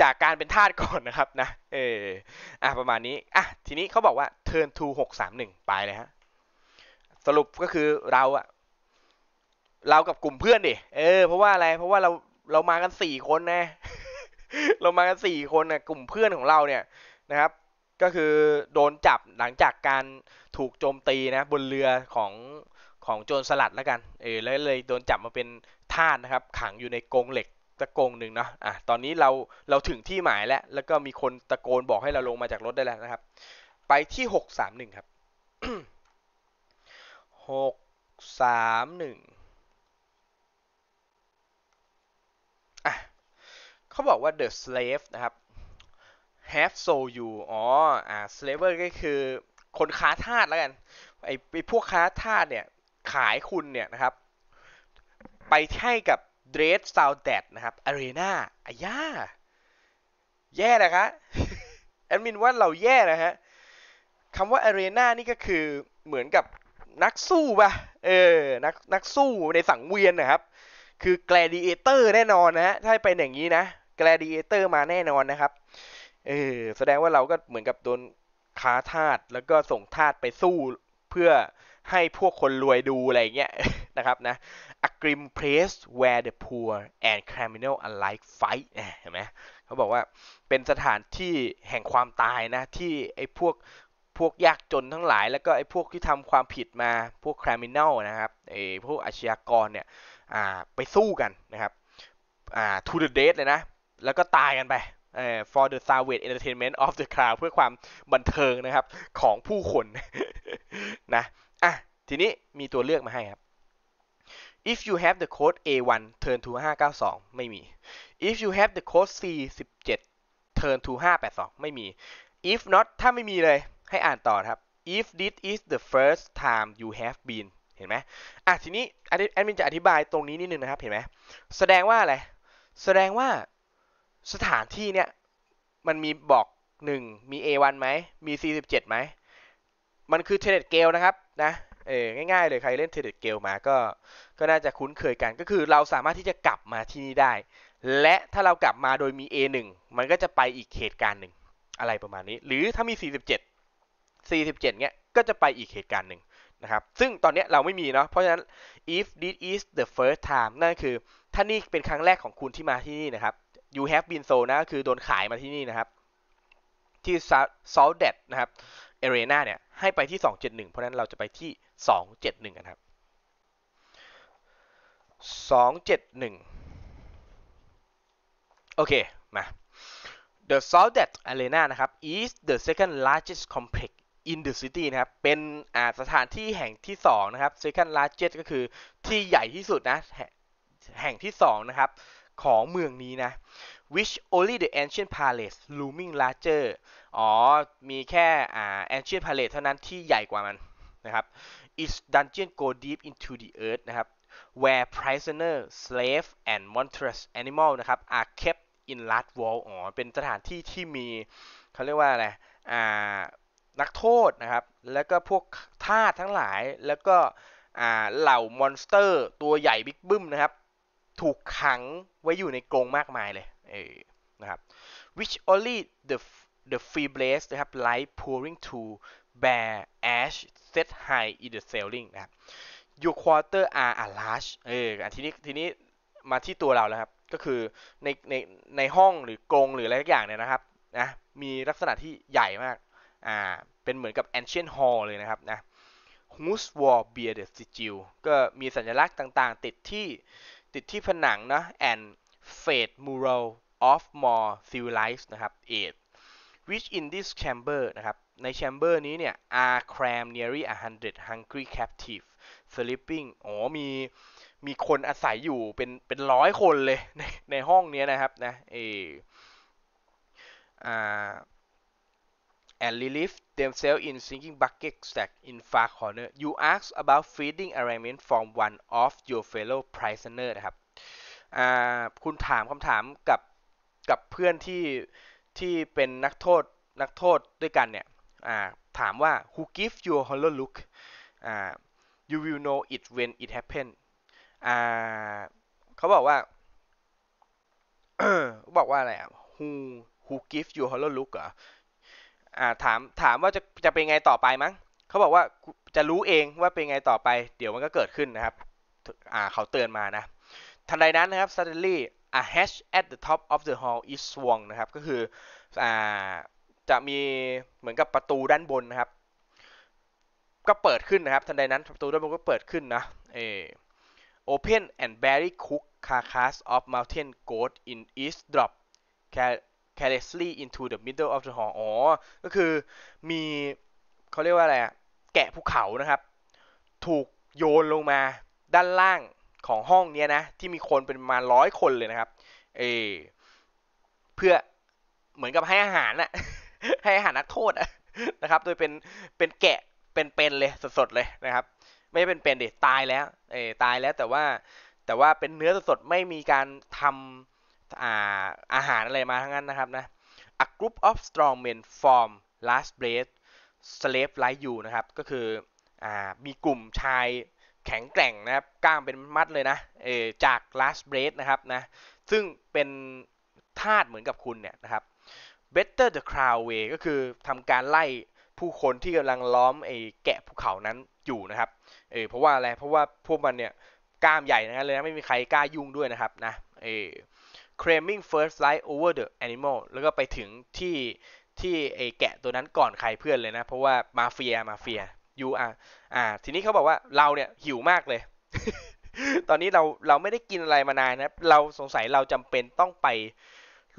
จากการเป็นทาสก่อนนะครับนะเอออ่ะประมาณนี้ อ่ะ ทีนี้เขาบอกว่าเททินูหกสามหนึ่งไปเลยฮะสรุปก็คือเราอะเรากับกลุ่มเพื่อนดิเออเพราะว่าอะไรเพราะว่าเราเรามากันสี่คนนะเรามากันสี่คนนะกลุ่มเพื่อนของเราเนี่ยนะครับ ก็คือโดนจับหลังจากการถูกโจมตีนะ บนเรือของของโจรสลัดแล้วกัน เออแล้วเลยโดนจับมาเป็นทาสนะครับ ขังอยู่ในกรงเหล็กตะโกงหนึ่งเนาะอ่ะ ตอนนี้เราเราถึงที่หมายแล้ว แล้วก็มีคนตะโกนบอกให้เราลงมาจากรถได้แล้วนะครับ ไปที่หกสามหนึ่งครับหกสามหนึ่งอ่ะ เขาบอกว่า the slave นะครับ have sold you อ๋อ อ่า slaver ก็คือคนค้าทาสแล้วกันไอ้พวกค้าทาสเนี่ย ขายคุณเนี่ยนะครับ ไปให้กับ d r e s s Sound d นะครับ Arena อาย่า แย่นะครบแอดมินว่าเราแย่นะฮะคำว่า Arena นี่ก็คือเหมือนกับนักสู้ปะเออ นักนักสู้ในสังเวียนนะครับ คือ Gladiator แน่นอนนะฮะ ถ้าเป็นอย่างนี้นะ Gladiator มาแน่นอนนะครับ เออ แสดงว่าเราก็เหมือนกับโดนค้าทาสแล้วก็ส่งทาสไปสู้เพื่อให้พวกคนรวยดูอะไรเงี้ยนะครับนะ a grim place where the poor and criminal alike fight เห็นไหมเขาบอกว่า เป็นสถานที่แห่งความตายนะ ที่ไอ้พวกพวกยากจนทั้งหลาย แล้วก็ไอ้พวกที่ทำความผิดมาพวก criminal นะครับ ไอ้พวกอาชญากรเนี่ยไปสู้กันนะครับ to the death เลยนะ แล้วก็ตายกันไป for the savage entertainment of the crowd เพื่อความบันเทิงนะครับของผู้คนนะอ่ะทีนี้มีตัวเลือกมาให้ครับ if you have the code A1 turn to 592 ไม่มี if you have the code C17 turn to 582 ไม่มี if not ถ้าไม่มีเลย ให้อ่านต่อครับ if this is the first time you have been เห็นไหมอ่ะทีนี้แอดมินจะอธิบายตรงนี้นิดนึงนะครับ เห็นไหม แสดงว่าอะไร แสดงว่าสถานที่เนี่ยมันมีบอก 1 มี A1 ไหมมี C17 ไหมมันคือเทเลตเกลนะครับนะเออง่ายๆเลยใครเล่นเทเดดเกลมา ก็ ก็น่าจะคุ้นเคยกันก็คือเราสามารถที่จะกลับมาที่นี่ได้ และถ้าเรากลับมาโดยมี A1 มันก็จะไปอีกเหตุการณ์หนึ่ง อะไรประมาณนี้ หรือถ้ามี 47 47เนี้ยก็จะไปอีกเหตุการณ์หนึ่งนะครับ ซึ่งตอนนี้เราไม่มีเนาะเพราะฉะนั้น if this is the first time นั่นคือ ถ้านี่เป็นครั้งแรกของคุณที่มาที่นี่นะครับ you have been sold นะคือโดนขายมาที่นี่นะครับที่ s o u t h d e a d นะครับ arena เนี่ยให้ไปที่ 271 เพราะนั้นเราจะไปที่271นะนครับ271 โอเค มา The s o l d e t Arena นะครับ is the second largest complex in the city นะครับ เป็นสถานที่แห่งที่2นะครับ second largest ก็คือที่ใหญ่ที่สุดนะ แห่งที่2นะครับของเมืองนี้นะ which only the ancient palace looming larger อ๋อ มีแค่ ancient palace เท่านั้นที่ใหญ่กว่ามันนะครับ i s dungeon go deep into the earth นะครับ where prisoner slave and monstrous animal นะครับ are kept in large wall อ๋อเป็นสถานที่ที่มีเขาเรียกว่าอะไรอ่านักโทษนะครับ แล้วก็พวกทาสทั้งหลาย แล้วก็อ่าเหล่ามอนสเตอร์ ตัวใหญ่บิ๊กบึ้มนะครับถูกขังไว้อยู่ในกรงมากมายเลยเออนะครับ which only the the free blaze นะครับ light pouring to bear ash set high in the selling นะครับ your quarter are large เอออทีนี้ ทีนี้มาที่ตัวเราแล้วครับ ก็คือ ใน ใน ในห้องหรือกรงหรืออะไรทุกอย่างเนี่ยนะครับ นะ มีลักษณะที่ใหญ่มาก อ่า เป็นเหมือนกับ ancient hall เลยนะครับนะ Whose w a l Bear the Sigil ก็มีสัญลักษณ์ต่าง ๆ ติดที่ ติดที่ผนังนะ and f a d e Mural of More Civilized นะครับ age which in this chamber นะครับในแชมเบอร์นี้เนี่ย are c r a m e nearly hundred hungry captive sleeping อ๋อมีมีคนอาศัยอยู่เป็นเป็นร้อยคนเลยในในห้องนี้นะครับนะเออ and r e l i e e themselves in sinking bucket stack in far corner you ask about feeding arrangement from one of your fellow prisoner นะครับอ่าคุณถามคำถามกับกับเพื่อนที่ที่เป็นนักโทษนักโทษด้วยกันเนี่ยถามว่า who give you a hollow look you will know it when it happen เขาบอกว่าบอกว่าอะไรอ่ะ who who give you a hollow look เหรอถามถามว่าจะจะเป็นไงต่อไปมั้งเขาบอกว่าจะรู้เองว่าเป็นไงต่อไป เดี๋ยวมันก็เกิดขึ้นนะครับ เขาเตือนมานะทันใดนั้นนะครับ suddenly a hatch at the top of the hall is swung นะครับก็คืออจะมีเหมือนกับประตูด้านบนนะครับ ก็เปิดขึ้นนะครับ ทันใดนั้นประตูด้านบนก็เปิดขึ้นนะเอ Open and Barry Cook carcass of mountain goat in east drop carelessly into the middle of the hall อ๋อ ก็คือมีเขาเรียกว่าอะไรแกะภูเขานะครับ ถูกโยนลงมาด้านล่างของห้องเนี้ยนะ ที่มีคนเป็นประมาณร้อยคนเลยนะครับเอเพื่อเหมือนกับให้อาหารน่ะให้อาหารนักโทษนะครับ โดยเป็นเป็นแกะเป็นเป็นเลยสดๆ เลยนะครับ ไม่เป็นเป็นดิตายแล้วเออตายแล้วแต่ว่าแต่ว่าเป็นเนื้อสดๆ ไม่มีการทำอาอาหารอะไรมาทั้งนั้นนะครับนะ A group of strong men form last b e a t h slave like you นะครับก็คืออมีกลุ่มชายแข็งแกร่งนะครับกล้ามเป็นมัดเลยนะเอจาก last b e a t h นะครับนะซึ่งเป็นทาสเหมือนกับคุณเนี่ยนะครับ better the crowd way ก็คือทำการไล่ผู้คนที่กำลังล้อมไอ้แกะภูเขานั้นอยู่นะครับ เออเพราะว่าอะไรเพราะว่าพวกมันเนี่ยกล้ามใหญ่นะเลยนะไม่มีใครกล้ายุ่งด้วยนะครับนะเออ claiming first light over the animal แล้วก็ไปถึงที่ที่ไอ้แกะตัวนั้นก่อนใครเพื่อนเลยนะ เพราะว่ามาเฟีย มาเฟีย you are อ่า ทีนี้เขาบอกว่าเราเนี่ยหิวมากเลย ตอนนี้เราเราไม่ได้กินอะไรมานานนะเราสงสัยเราจำเป็นต้องไป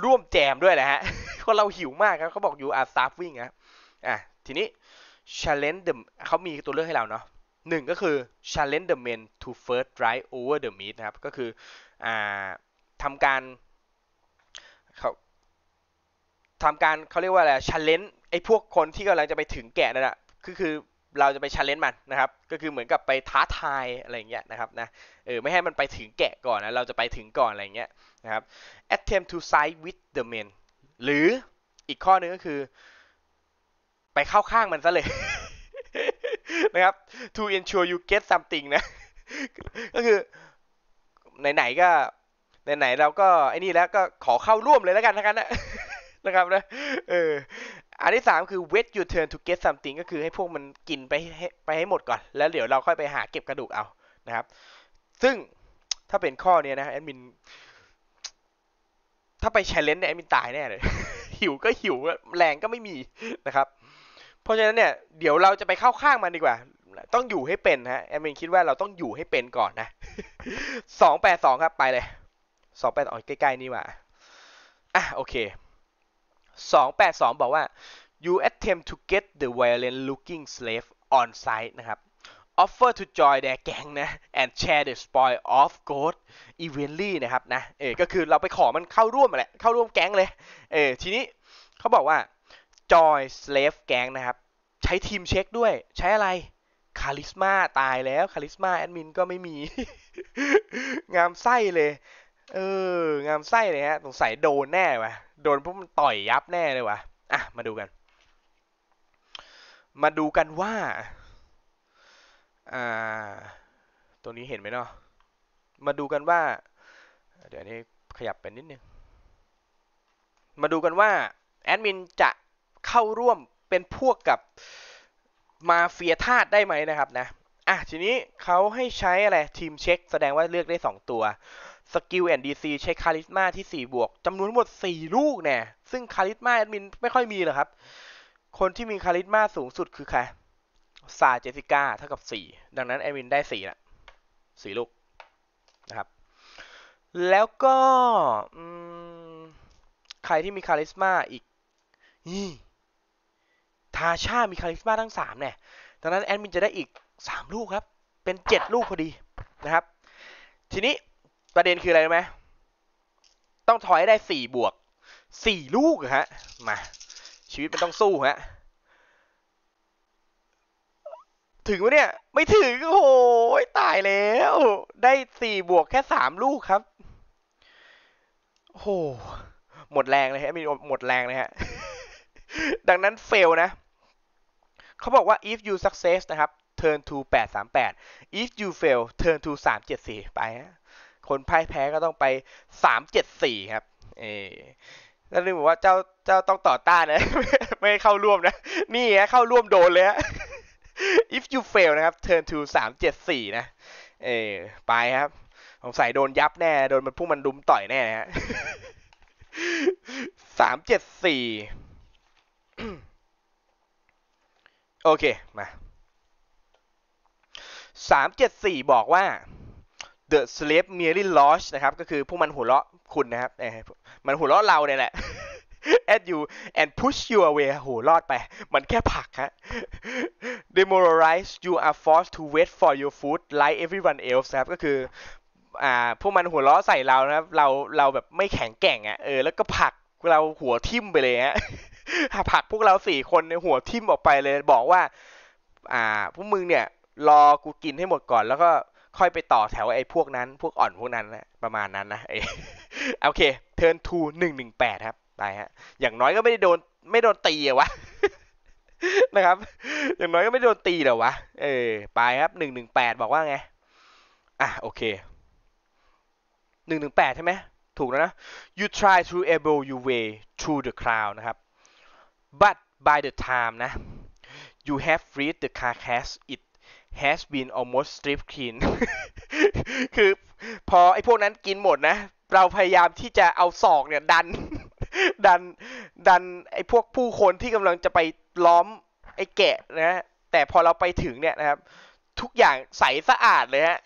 ร่วมแจมด้วยแหละฮะคนเราหิวมากครับ เขาบอกอยู่อาซาฟวิ่งนะอ่ะ ทีนี้ challenge the เขามีตัวเลือกให้เราเนาะหนึ่งก็คือ challenge the men to first drive over the meat นะครับ ก็คือ อ่าทำการเขาทำการเขาเรียกว่าอะไร challenge ไอ้พวกคนที่กำลังจะไปถึงแกะนั่นแหะก็คือเราจะไปช l เลน g e มันนะครับ ก็คือเหมือนกับไปท้าทายอะไรเงี้ยนะครับนะ เออไม่ให้มันไปถึงแกะก่อนนะ เราจะไปถึงก่อนอะไรเงี้ยนะครับ attempt to side with the men หรืออีกข้อนึงก็คือ ไปเข้าข้างมันซะเลย นะครับ to ensure you get something นะ ก็คือ ไหนๆก็ไหนๆเราก็ไอ้นี่แล้วก็ขอเข้าร่วมเลยแล้วกันนะกันนะนะครับนะเอออันที่สามคือ wait your turn to get something ก็คือให้พวกมันกินไปให้ไปให้หมดก่อน แล้วเดี๋ยวเราค่อยไปหาเก็บกระดูกเอานะครับ ซึ่งถ้าเป็นข้อนี้นะ แอดมินถ้าไปแชร์เลน์เนี่ยแอดมินตายแน่เลยหิวก็หิวแรงก็ไม่มีนะครับ เพราะฉะนั้นเนี่ย เดี๋ยวเราจะไปเข้าข้างมันดีกว่า ต้องอยู่ให้เป็นฮะแอดมินคิดว่าเราต้องอยู่ให้เป็นก่อนนะสองแปดสองครับไปเลยสองแปดสองใกล้ๆนี่มาอ่ะโอเคสองแปดสองบอกว่า you attempt to get the violent looking slave on site นะครับ offer to join their gang นะ and share the spoil of gold evenly นะครับนะเออก็คือเราไปขอมันเข้าร่วมแหละเข้าร่วมแก๊งเลย เออทีนี้เขาบอกว่า join slave gang นะครับ ใช้ทีมเช็คด้วย ใช้อะไร คาลิสมาตายแล้ว คาลิสมาแอดมินก็ไม่มี งามไส้เลย เออ งามไส้เลยฮะสงสัยโดนแน่วะ โดนพวกมันต่อยยับแน่เลยวะ อ่ะ มาดูกัน มาดูกันว่าตรงนี้เห็นไหมเนาะมาดูกันว่า เดี๋ยวนี้ขยับไปนิดนึง มาดูกันว่า แอดมินจะเข้าร่วมเป็นพวกกับมาเฟียธาตุได้ไหมนะครับนะ อ่ะทีนี้เขาให้ใช้อะไรทีมเช็ค แสดงว่าเลือกได้2ตัว สกิลแอนดีซีใช้คาลิสมาที่ 4 บวกจำนวนหมด 4 ลูกเนี่ย ซึ่งคาลิสมาแอดมินไม่ค่อยมีหรอครับ คนที่มีคาลิสมาสูงสุดคือใครซาเจสิก้าเท่ากับ 4 ดังนั้นแอวินได้ 4 ละ 4 ลูกนะครับ แล้วก็ใครที่มีคาลิสมาอีกทาชามีคาลิสมาทั้ง 3เนี่ยดังนั้นแอดมินจะได้อีก 3 ลูกครับ เป็น 7 ลูกพอดีนะครับ ทีนี้ประเด็นคืออะไรรู้ไหม ต้องถอยได้ 4 บวก 4 ลูกฮะ มา ชีวิตมันต้องสู้ฮะถึงวะเนี่ย ไม่ถึงโอ้โหตายแล้ว ได้สี่บวกแค่สามลูกครับโอ้โหหมดแรงเลยฮะมีหมดแรงเลยฮะดังนั้นเฟลนะ เขาบอกว่า if you success นะครับ turn to 838 if you fail turn to 374 ไปฮะคนพ่ายแพ้ก็ต้องไป 374 ครับเอแล้วนึบอกว่าเจ้าเจ้าต้องต่อต้านนะไม่เข้าร่วมนะ นี่ฮะเข้าร่วมโดนเลยฮะ if you fail นะครับ turn to สามเจ็ดสี่นะเอไปครับผมใส่โดนยับแน่ โดนมันพวกมันดุมต่อยแน่ฮะสามเจ็ดสี่โอเค มาสามเจ็ดสี่บอกว่า the slave merely lost นะครับ ก็คือพวกมันหัวเราะคุณนะครับมันหัวเราะเราเนี่ยแหละ at you and push you away โหรอดไป มันแค่ผักฮะ demoralize you are forced to wait for your food like everyone else ครับก็คืออ่า พวกมันหัวล้อใส่เรานะครับ เรา เราแบบไม่แข็งแกร่งอะ่ะ เออ แล้วก็ผักเราหัวทิ่มไปเลยฮะผักพวกเราสี่คนในหัวทิ่มออกไปเลย บอกว่า อ่า พวกมึงเนี่ย รอกูกินให้หมดก่อน แล้วก็ค่อยไปต่อแถวไอ้พวกนั้น พวกอ่อนพวกนั้นนะประมาณนั้นนะโอเค เทิร์นทูหนึ่งหนึ่งแปดครับไปฮะ อย่างน้อยก็ไม่ได้โดนไม่โดนตีอะวะนะครับ อย่างน้อยก็ไม่โดนตีหรอวะ เออไปครับหนึ่งหนึ่งแปดบอกว่าไง อ่ะโอเคหนึ่งหนึ่งแปดใช่ไหมถูกแล้วนะ you try to elbow your way through the crowd นะครับ but by the time นะ you have reached the carcass it has been almost stripped clean คือพอไอ้พวกนั้นกินหมดนะ เราพยายามที่จะเอาศอกเนี่ยดันดันดันไอ้พวกผู้คนที่กำลังจะไปล้อมไอ้แกะนะ แต่พอเราไปถึงเนี่ยนะครับ ทุกอย่างใสสะอาดเลยฮะ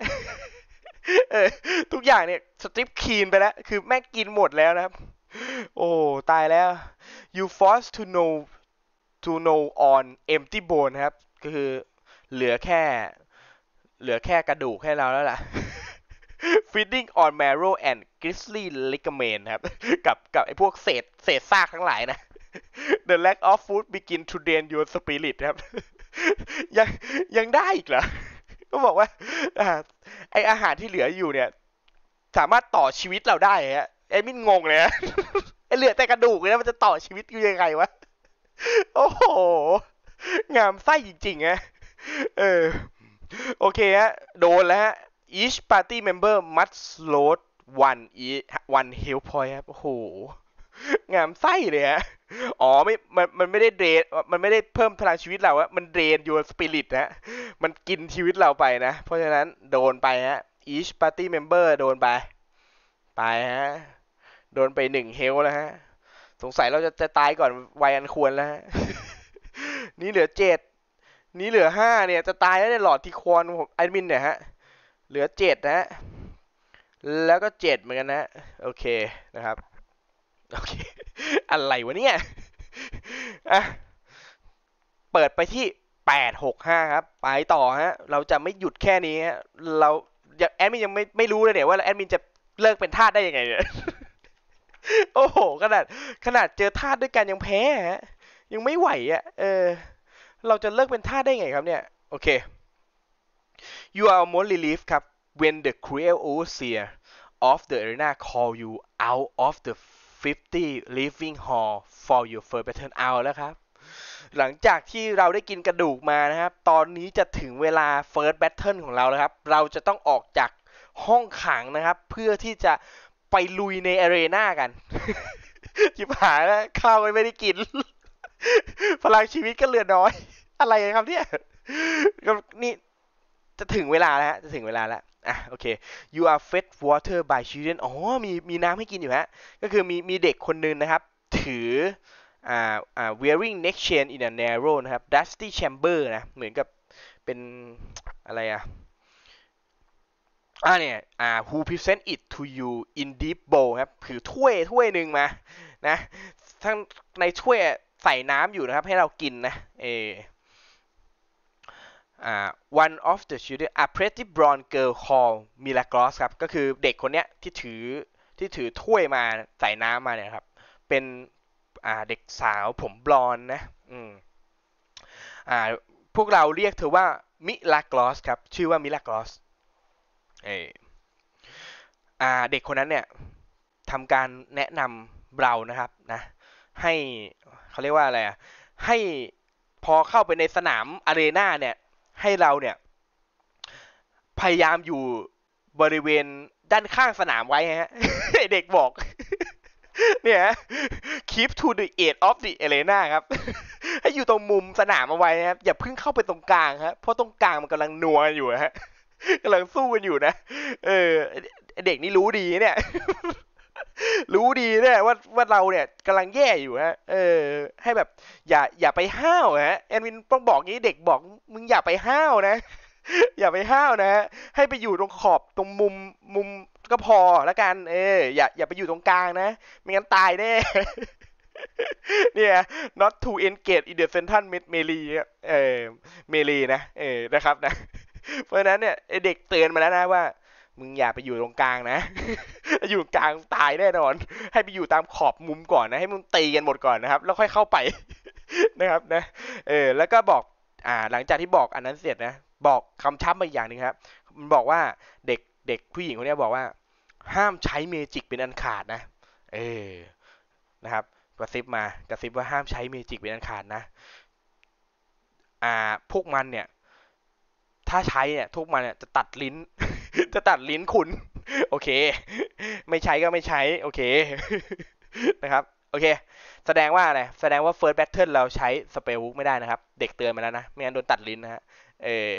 ทุกอย่างเนี่ย สตริปคีนไปแล้ว คือแม่งกินหมดแล้วนะครับ โอ้ ตายแล้ว you forced to know to know on empty bone ครับก็คือเหลือแค่ เหลือแค่กระดูกให้เราแล้วล่ะ feeding on marrow and grisly ligament ครับ กับกับไอ้พวกเศษ เศษซากทั้งหลายนะ the lack of food begin to drain your spirit ครับ ยัง ยังได้อีกเหรอ ก็บอกว่า ไออาหารที่เหลืออยู่เนี่ย สามารถต่อชีวิตเราได้ฮะไอมินงงเลยฮะไอเหลือแต่กระดูกเลยนมันจะต่อชีวิตอยู่ยังไงวะ โอ้โห งามไส้จริงๆฮะ เออ โอเคฮะ โดนแล้วฮะ each party member must load one e one h e a l t point ครับ โอ้โห งามไส้เลยฮะ อ๋อไม่มัน มันไม่ได้เดรนมันไม่ได้เพิ่มพลังชีวิตเราอะมันเดรนยูสปิริตนะมันกินชีวิตเราไปนะ เพราะฉะนั้นโดนไปฮะ each party member โดนไป ไปฮะ โดนไปหนึ่งเฮลแล้วฮะ สงสัยเราจะจะตายก่อนวัยอันควรแล้วฮะ นี่เหลือเจ็ดนี่เหลือห้าเนี่ย จะตายแล้วเนี่ยหลอดที่ควรผมแอดมินเนี่ยฮะเหลือเจ็ดนะ แล้วก็เจ็ดเหมือนกันนะ โอเค นะครับ โอเคอะไรวะเนี่ย อ่ะ เปิดไปที่แปดหกห้าครับ ไปต่อฮะ เราจะไม่หยุดแค่นี้ฮะ เราแอดมินยังไม่ไม่รู้เลยเนี่ยว่าแอดมินจะเลิกเป็นทาสได้ยังไงเนี่ย โอ้โห ขนาดขนาดเจอทาสด้วยกันยังแพ้ฮะ ยังไม่ไหวอ่ะ เออ เราจะเลิกเป็นทาสได้ไงครับเนี่ย โอเค you are almost relieved ครับ when the cruel overseer of the arena call you out of the 50 living hall for your first battle out แล้วครับ หลังจากที่เราได้กินกระดูกมานะครับ ตอนนี้จะถึงเวลา first battle ของเราแล้วครับ เราจะต้องออกจากห้องขังนะครับ เพื่อที่จะไปลุยในอารีนากันยิบหายแล้วข้าวไม่ได้กิน พลังชีวิตก็เหลือน้อย อะไรครับเนี่ยนี่จะถึงเวลาแล้วฮะ จะถึงเวลาแล้ว อ่ะ โอเค you are fed water by children อ๋อมี มีน้ำให้กินอยู่ฮะ ก็คือมี มีเด็กคนนึงนะครับ ถือ อ่า อ่า wearing neck chain in a narrow นะครับ dusty chamber นะ เหมือนกับ เป็นอะไรอ่ะ อ่าเนี่ย อ่า who present it to you in deep bowl ครับถือถ้วย ถ้วยหนึ่งมา นะ ทั้งในถ้วยใส่น้ำอยู่นะครับ ให้เรากินนะ เอ one of the children a pretty blonde girl called Milagros ครับก็คือเด็กคนเนี้ยที่ถือที่ถือถ้วยมาใส่น้ำมาเนี่ยครับเป็นเด็กสาวผมบลอนนะอืมอ่าพวกเราเรียกเธอว่ามิลากรอสครับชื่อว่ามิลากรอสเอออ่าเด็กคนนั้นเนี่ยทำการแนะนำเรานะครับนะให้เขาเรียกว่าอะไรอ่ะให้พอเข้าไปในสนามอารีนาเนี่ยให้เราเนี่ย พยายามอยู่บริเวณด้านข้างสนามไว้ฮะเด็กบอก เนี่ย keep to the edge of the arena ครับให้อยู่ตรงมุมสนามเอาไว้นะครับอย่าเพิ่งเข้าไปตรงกลางครับเพราะตรงกลางมันกำลังนัวอยู่ฮะกำลังสู้กันอยู่นะ เออเด็กนี่รู้ดีเนี่ยรู้ดีเนี่ยว่าว่าเราเนี่ยกำลังแย่อยู่ฮะ เออ ให้แบบ อย่าอย่าไปห้าวฮะแอนวินต้องบอกงี้เด็กบอก มึงอย่าไปห้าวนะ อย่าไปห้าวนะฮะให้ไปอยู่ตรงขอบตรงมุมมุมก็พอแล้วกันเอออย่า อย่าไปอยู่ตรงกลางนะไม่งั้นตายแน่เนี่ย not to engage in the central melee เออ m e l e นะเออนะครับนะ เพราะนั้นเนี่ยเด็กเตือนมาแล้วนะว่า มึงอย่าไปอยู่ตรงกลางนะอยู่กลางตายแน่นอน ให้ไปอยู่ตามขอบมุมก่อนนะให้มันตีกันหมดก่อนนะครับ แล้วค่อยเข้าไปนะครับนะ เออแล้วก็บอก อ่า หลังจากที่บอก อันนั้นเสร็จนะ บอกคำช้ำมาอีกอย่างหนึ่งครับมันบอกว่าเด็กเด็กผู้หญิงคนนี้บอกว่า ห้ามใช้เมจิกเป็นอันขาดนะ เออนะครับกระซิบมากระซิบว่าห้ามใช้เมจิกเป็นอันขาดนะ อ่า พวกมันเนี่ย ถ้าใช้เนี่ยพวกมันเนี่ยจะตัดลิ้น จะตัดลิ้นคุณโอเค ไม่ใช้ก็ไม่ใช้ โอเคนะครับโอเค แสดงว่าอะไรแสดงว่า first battle เราใช้ spell book ไม่ได้นะครับ เด็กเตือนมาแล้วนะ ไม่งั้นโดนตัดลิ้นนะฮะเออ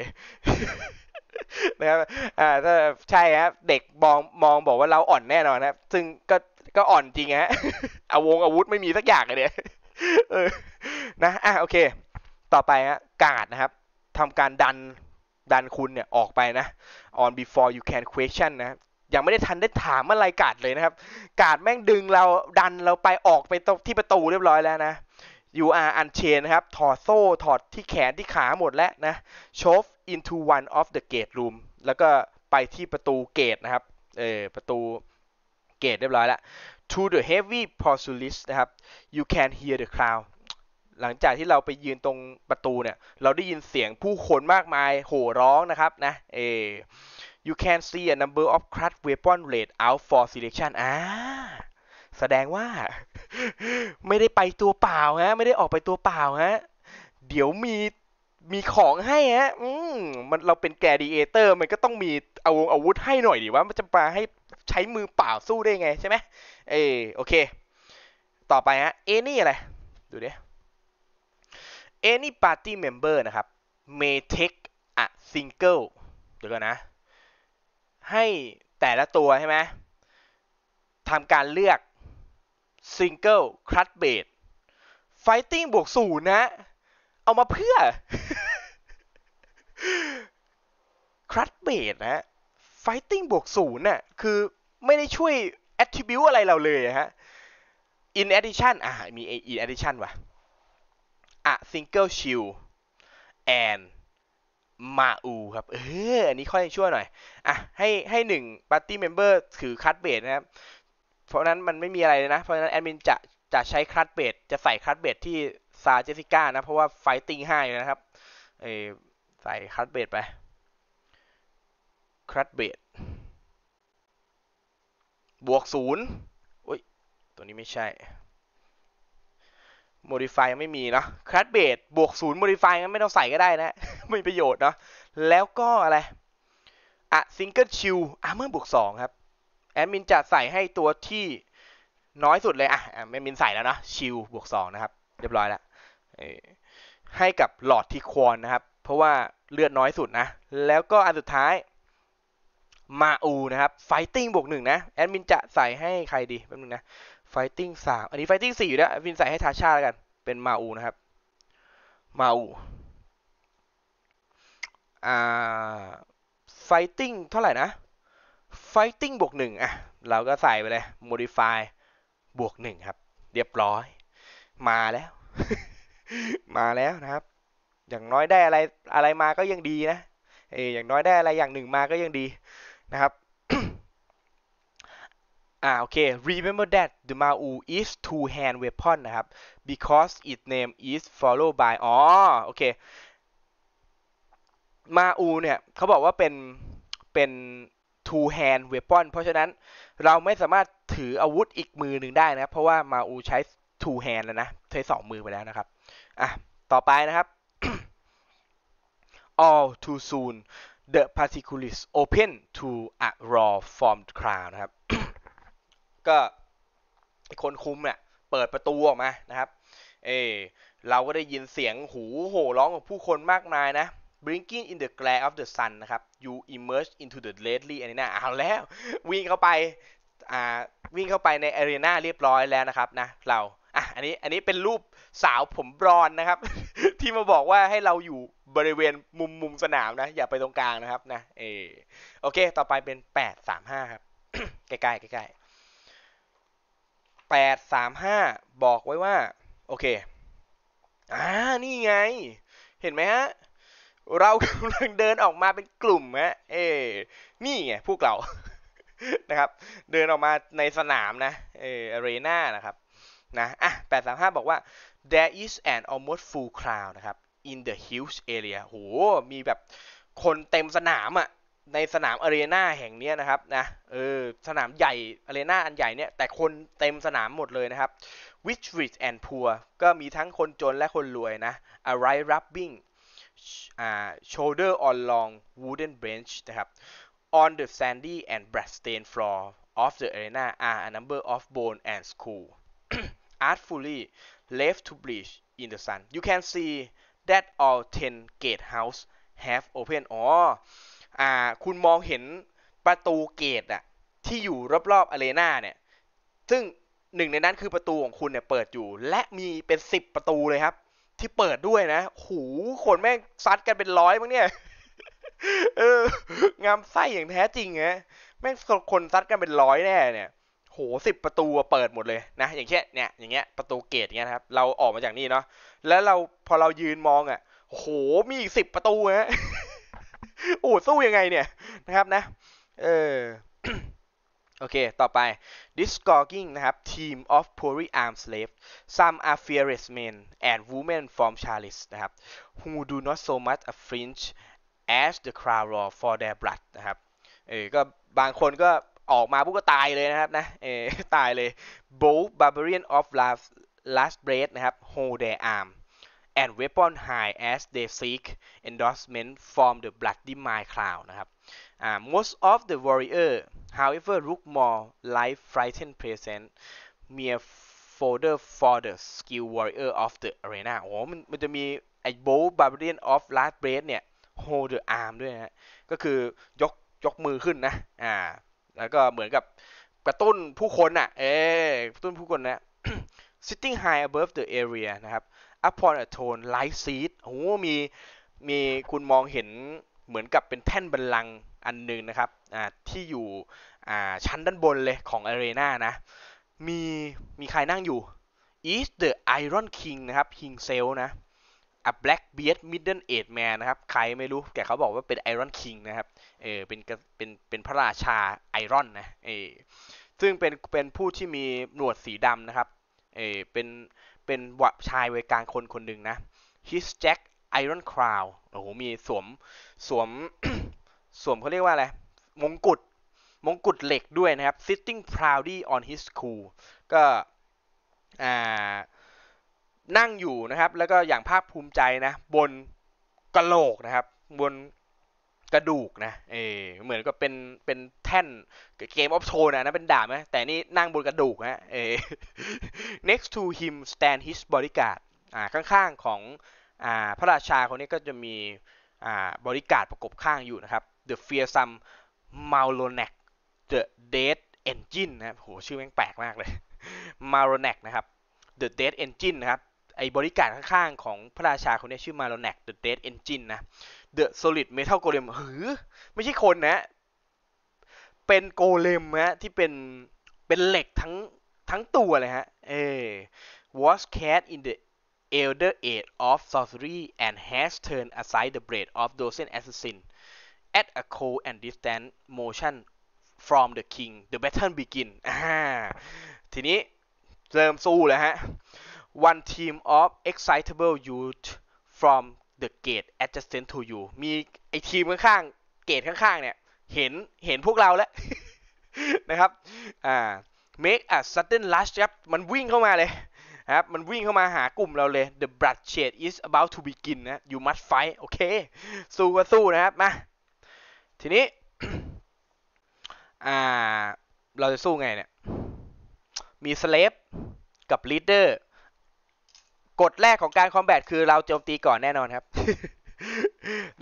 นะครับอ่า ถ้าใช่ครับเด็กมองมองบอกว่าเราอ่อนแน่นอนนะ ซึ่งก็ก็อ่อนจริงฮะอาวงอาวุธไม่มีสักอย่างเลยเนี่ยนะอ่ะโอเค ต่อไปฮะกาดนะครับทำการดันดันคุณเนี่ยออกไปนะ on before you can question นะยังไม่ได้ทันได้ถามอะไรกาดเลยนะครับ กาดแม่งดึงเราดันเราไปออกไปที่ประตูเรียบร้อยแล้วนะ UR อันเชนนะครับ ถอดโซ่ถอดที่แขนที่ขาหมดแล้วนะโชฟ into one of the gate room แล้วก็ไปที่ประตูเกตนะครับ เออประตูเกตเรียบร้อยแล้ว to the heavy p o r u l i s นะครับ you can hear the crowd หลังจากที่เราไปยืนตรงประตูเนี่ยเราได้ยินเสียงผู้คนมากมายโห่ร้องนะครับนะ เอ you can see a number of c r a t weapon r a t e out for selection อ่าแสดงว่า ไม่ได้ไปตัวเปล่าฮะไม่ได้ออกไปตัวเปล่าฮะเดี๋ยวมีมีของให้ฮะอืมมันเราเป็นแกดีเอเตอร์ มันก็ต้องมีเอาอาวุธให้หน่อยดิว่ามันจะมาให้ใช้มือเปล่าสู้ได้ไงใช่ไหมเออโอเค ต่อไปฮะ any อะไร ดูดิ any party member นะครับ may take a single เดี๋ยวก่อนนะให้แต่ละตัวใช่ไหม ทำการเลือก Single c l u t c h b a s e Fighting บวกศูนย์นะ เอามาเพื่อ c l u t c h b a s e นะ Fighting บวกศูนย์น่ะคือไม่ได้ช่วย Attribute อะไรเราเลยฮะ In addition อ่า มี In addition ว่ะ A single shield and มาอู ครับ เออ อันนี้ค่อยชั่วหน่อย อ่ะให้ให้หนึ่งปาร์ตี้เมมเบอร์ถือคัตเบดนะครับ เพราะนั้นมันไม่มีอะไรเลยนะ เพราะนั้นแอดมินจะจะใช้คัตเบดจะใส่คัตเบดที่ซาเจสิก้านะ เพราะว่าไฟติ้งห้าอยู่นะครับเอใส่คัตเบดไปคัตเบดบวกศูนย์โอ้ย ตัวนี้ไม่ใช่โมดิฟายยังไม่มีเนาะคลาสเบดบวกศูนย์โมดิฟายงั้นไม่ต้องใส่ก็ได้นะ ไม่มีประโยชน์เนาะแล้วก็อะไรอ่ะิงเกิลชิลอ่ะเมื่อบวกสองครับแอดมินจะใส่ให้ตัวที่น้อยสุดเลยอ่ะแอดมินใส่แล้วนะชิลบวกสองนะครับ เรียบร้อยแล้วให้กับหลอดที่ควอนนะครับ เพราะว่าเลือดน้อยสุดนะ แล้วก็อันสุดท้ายมาอูนะครับไฟติ้งบวกหนึ่งนะแอดมินจะใส่ให้ใครดีแป๊บนึงนะไฟติ้งสามอันนี้ไฟติ้งสี่อยู่แล้ววิน ใส่ให้ทาชาแล้วกัน เป็นมาอูนะครับ มาอูอ่าไฟติ้งเท่าไหร่นะไฟติ้งบวกหนึ่งอ่ะเราก็ใส่ไปเลย modify บวกหนึ่งครับ เรียบร้อย มาแล้ว มาแล้วนะครับ อย่างน้อยได้อะไรอะไรมาก็ยังดีนะ เอออย่างน้อยได้อะไรอย่างหนึ่งมาก็ยังดีนะครับ่าโอเค remember that the Mao is two hand weapon นะครับ because its name is followed by อ๋อโอเคมาอูเนี่ยเขาบอกว่าเป็นเป็น two hand weapon เพราะฉะนั้น เราไม่สามารถถืออาวุธอีกมือหนึ่งได้นะเพราะว่ามาอูใช้ two hand แล้วนะใช้สองมือไปแล้วนะครับอ่ะต่อไปนะครับ all too soon the particulates open to a raw formed c r o w n นะครับก็คนคุมเนี่ยเปิดประตูออกมานะครับเอเราก็ได้ยินเสียงหูโห่ร้องของผู้คนมากมายนะ Blinking in the glare of the sun นะครับ you emerge into the deadly arena เอาแล้ววิ่งเข้าไป อ่า วิ่งเข้าไปในอารีนาเรียบร้อยแล้วนะครับนะเรา อ่ะ อันนี้ อันนี้เป็นรูปสาวผมบรอนนะครับ ที่มาบอกว่าให้เราอยู่บริเวณมุมมุมสนามนะอย่าไปตรงกลางนะครับนะ เอโอเค ต่อไปเป็น 835 ครับ ใกล้ๆใกล้835 บอกไว้ว่า โอเค อ่านี่ไง เห็นไหมฮะ เรากำลังเดินออกมาเป็นกลุ่มฮะ เอ้ นี่ไงพวกเรา นะครับ เดินออกมาในสนามนะ เออเรน่านะครับ นะ อ่ะ 835 บอกว่า there is an almost full crowd นะครับ in the huge area โห มีแบบคนเต็มสนามอะ่ะในสนามอารีนาแห่งนี้นะครับนะเออสนามใหญ่อารีนาอันใหญ่เนี่ยแต่คนเต็มสนามหมดเลยนะครับ w h i c h rich and poor ก็มีทั้งคนจนและคนรวยนะ a r i g h rubbing uh, shoulder on long wooden bench นะครับ on the sandy and b r a o s t a i n floor of the arena are a number of bone and skull artfully left to bleach in the sun you can see that all ten gatehouse have open อ๋อ่าคุณมองเห็นประตูเกตอะที่อยู่รอบๆอเลนาเนี่ย ซึ่งหนึ่งในนั้นคือประตูของคุณเนี่ยเปิดอยู่ และมีเป็นสิบประตูเลยครับ ที่เปิดด้วยนะหูคนแม่งซัดกันเป็นร้อยมั้งเนี่ยเอองามไส้อย่างแท้จริงฮะแม่งคนซัดกันเป็นร้อยแน่เนี่ย โหสิบประตูเปิดหมดเลยนะอย่างเช่นเนี่ยอย่างเงี้ยประตูเกตเงี้ยครับ เราออกมาจากนี่เนาะแล้วเราพอเรายืนมองอะ่ะโหมีอีกสิบประตูฮะโอ้สู้ยังไงเนี่ยนะครับนะเออโอเค ต่อไป d i s c o r g i n g นะครับ team of p o o r y a r m slaves some are fearless men and women from Charles นะครับ who do not so much a f r i n g e as the crowd roar for their blood นะครับเออก็บางคนก็ออกมาปุ๊บก็ตายเลยนะครับนะเออตายเลย both barbarian of last last breath นะครับ hold their arm and weapon high as they seek endorsement from the bloody m i n d cloud นะครับ uh, most of the warrior however look more like frightened present mere folder for the skill warrior of the arena โอ้มันมันจะมีไอ้โบ w barbarian of last b e a t เนี่ย hold the arm ด้วยนะก็คือยกยกมือขึ้นนะอ่าแล้วก็เหมือนกับกระตุ้นผู้คนอ่ะเอ๊กระตุ้นผู้คนนะ sitting high above the area นะครับอ p พ n a throne l i k ์ s e ดโอ้มีมีคุณมองเห็นเหมือนกับเป็นแท่นบัลลังอันหนึ่งนะครับที่อยู่ชั้นด้านบนเลยของอารีนานะ มีมีใครนั่งอยู่ is the Iron King นะครับ King Cell นะ a black beard middle aged man นะครับใครไม่รู้แกเขาบอกว่าเป็น Iron King นะครับเออเป็นเป็นเป็นพระราชาไอรอนนะเออซึ่งเป็นเป็นผู้ที่มีหนวดสีดำนะครับเออเป็นเป็นวชายวัยกลางคนคนหนึ่งนะ his jack iron crown โอ้โห มีสวมสวมสวมเขาเรียกว่าอะไร มงกุฎมงกุฎเหล็กด้วยนะครับ sitting proudly on his cool ก็นั่งอยู่นะครับ แล้วก็อย่างภาคภูมิใจนะ บนกระโหลกนะครับบนกระดูกนะ เออเหมือนกับเป็น เป็นแท่นเกมออฟโทนะนะ เป็นดาบนะแต่นี่นั่งบนกระดูกนะเอ next to him stand his bodyguard อ่าข้างๆของ อ่าพระราชาคนนี้ก็จะมี อ่าบริการประกบข้างอยู่นะครับ the fearsome m a l o n e c the dead engine นะโห ชื่อแม่งแปลกมากเลย m a l o n e c นะครับ the dead engine นะครับ ไอ้บริการข้างๆของพระราชาคนนี้ชื่อ m a l o n e c the dead engine นะเดอะโซลิดเมทัลโกเลมหือ ไม่ใช่คนนะเป็นโกเลมฮะที่เป็นเป็นเหล็กทั้งทั้งตัวเลยฮะเอ was cast in the elder age of sorcery and has turned aside the blade of dozen assassin at a cold and distant motion from the king the battle begin ทีนี้เริ่มสู้แล้วฮะ one team of excitable youth from the gate adjacent to you มีไอทีมข้างๆเกตข้างๆเนี่ยเห็นเห็นพวกเราแล้วนะครับอ่า make a sudden rush ครับมันวิ่งเข้ามาเลยครับมันวิ่งเข้ามาหากลุ่มเราเลย the bloodshed is about to begin นะ you must fight โอเค สู้ก็สู้นะครับมาทีนี้อ่าเราจะสู้ไงเนี่ย มี slave กับ leader กฎแรกของการคอมแบทคือเราโจมตีก่อนแน่นอนครับ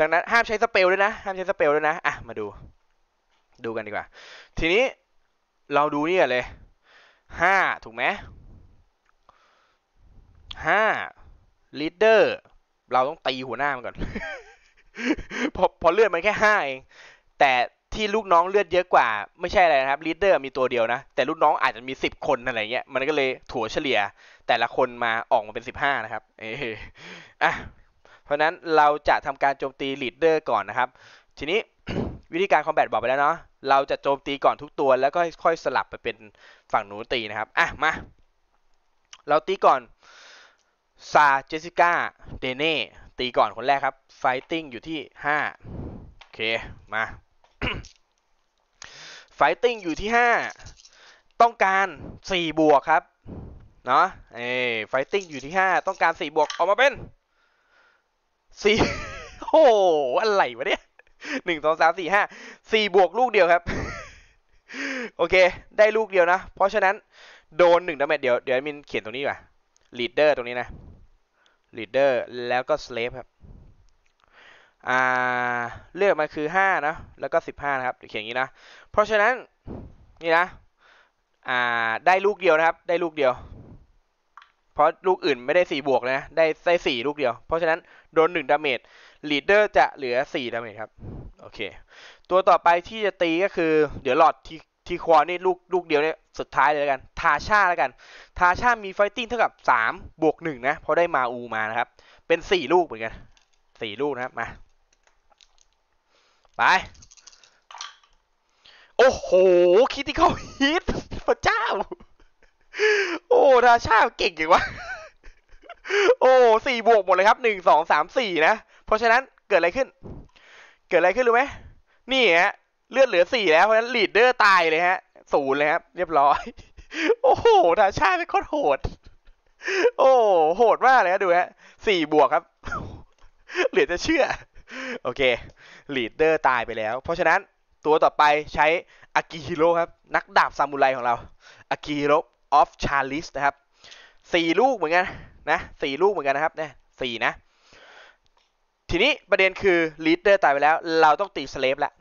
ดังนั้นห้ามใช้สเปลด้วยนะ ห้ามใช้สเปลด้วยนะอ่ะมาดู ดูกันดีกว่า ทีนี้เราดูนี่เลยห้าถูกไหมห้าลีดเดอร์ เราต้องตีหัวหน้ามันก่อนพอพอเลือดมันแค่ห้าเอง แต่ที่ลูกน้องเลือดเยอะกว่าไม่ใช่อะไรนะครับลีดเดอร์มีตัวเดียวนะ แต่ลูกน้องอาจจะมีสิบคนอะไรเงี้ย มันก็เลยถั่วเฉลี่ยแต่ละคนมาออกมาเป็น 15 นะครับ เอออ่ะ เพราะนั้นเราจะทำการโจมตีลีดเดอร์ก่อนนะครับ ทีนี้วิธีการคอมแบทบอกไปแล้วเนาะ เราจะโจมตีก่อนทุกตัวแล้วก็ค่อยสลับไปเป็นฝั่งหนูตีนะครับ อ่ะมา เราตีก่อน ซา เจสิก้า เดเน่ ตีก่อนคนแรกครับ ไฟติ้งอยู่ที่ 5 โอเค มา ไฟติ้งอยู่ที่ 5 ต้องการ 4 บวกครับเนาะ เอ้ไฟติ้งอยู่ที่ห้า ต้องการสี่บวกออกมาเป็นสี่โอ้อะไรวะเนี่ยหนึ่งสองสามสี่ ห้า สี่บวกลูกเดียวครับ โอเค ได้ลูกเดียวนะ เพราะฉะนั้น โดนหนึ่งดาเมจเดี๋ยวเดี๋ยวมินเขียนตรงนี้ว่ะ l ลีดเดอร์ตรงนี้นะลีดเดอร์แล้วก็สเลฟครับ อ่า เลือกมันคือห้านะแล้วก็สิบห้านะครับเขียนอย่างนี้นะ เพราะฉะนั้น นี่นะ อ่า ได้ลูกเดียวนะครับ ได้ลูกเดียวเพราะลูกอื่นไม่ได้ 4 บวกนะ ได้ได้สี่ลูกเดียว เพราะฉะนั้น โดน 1 ดาเมจลีดเดอร์จะเหลือ 4 ดาเมจครับ โอเค ตัวต่อไปที่จะตีก็คือ เดี๋ยวหลอดทีทีควอนี่ลูกลูกเดียวเนี่ยสุดท้ายเลยแล้วกัน ทาชาแล้วกัน ทาชามีไฟติ้งเท่ากับ3บวก1นะ เพราะได้มาอูมานะครับ เป็น 4 ลูกเหมือนกัน 4 ลูกนะครับมา ไป โอ้โห คิดที่เขาฮิต พระเจ้าโอ้ราชาเก่งจริงวะโอ้สี่บวกหมดเลยครับ หนึ่ง สอง สามสี่นะ เพราะฉะนั้นเกิดอะไรขึ้น เกิดอะไรขึ้นรู้ไหมนี่ฮะเลือดเหลือสี่แล้ว เพราะฉะนั้นลีดเดอร์ตายเลยฮะศูนย์เลยครับเรียบร้อย โอ้โหราชาเป็นโคตรโหด โอ้โหดมากเลยฮะดูฮะสี่บวกครับ เหลือจะเชื่อ โอเค ลีดเดอร์ตายไปแล้ว เพราะฉะนั้น ตัวต่อไปใช้อากิฮิโร่ครับ นักดาบซามูไรของเรา อากิฮิโร่ออฟชาลิสนะครับสี่ลูกเหมือนกันนะสี่ลูกเหมือนกันนะครับเนี่ยสี่นะ ทีนี้ประเด็นคือลีดเดอร์ตายไปแล้วเราต้องตีสเลฟล้ว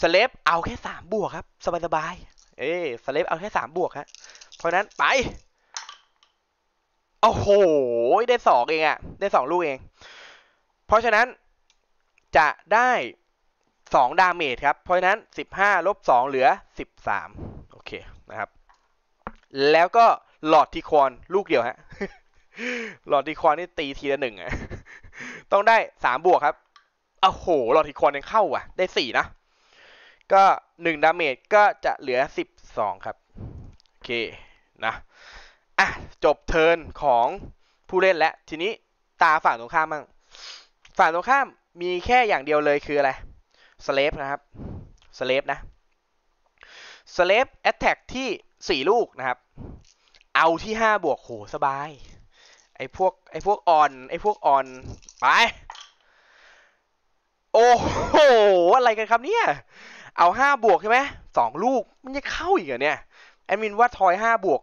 สเลฟเอาแค่สามบวกครับ สบายสบายเอ้สเลฟเอาแค่สามบวกฮะเพราะนั้นไปโอ้โหได้สองเองอะได้สองลูกเอง เพราะฉะนั้นจะได้สองดาเมจครับ เพราะฉะนั้นสิบห้าลบสองเหลือสิบสามโอเคนะครับแล้วก็หลอดทีควอนลูกเดียวฮะหลอดทีควอนนี่ตีทีละหนึ่งอะต้องได้สามบวกครับโอ้โหหลอดทีควอนยังเข้าอ่ะ ได้สี่นะ ก็หนึ่งดาเมจก็จะเหลือสิบสองครับโอเคนะอ่ะจบเทิร์นของผู้เล่นแล้วทีนี้ตาฝั่งตรงข้ามมั่งฝั่งตรงข้ามมีแค่อย่างเดียวเลยคืออะไร สเลฟนะครับ สเลฟนะ สเลฟแอตแทกที่สี่ลูกนะครับ เอาที่ห้าบวกโหสบาย ไอ้พวกไอ้พวกออนไอ้พวกออนไป โอ้โหอะไรกันครับเนี่ย เอาห้าบวกใช่ไหมสองลูกมันจะเข้าอีกเหรอเนี่ย แอดมินว่าทอยห้าบวก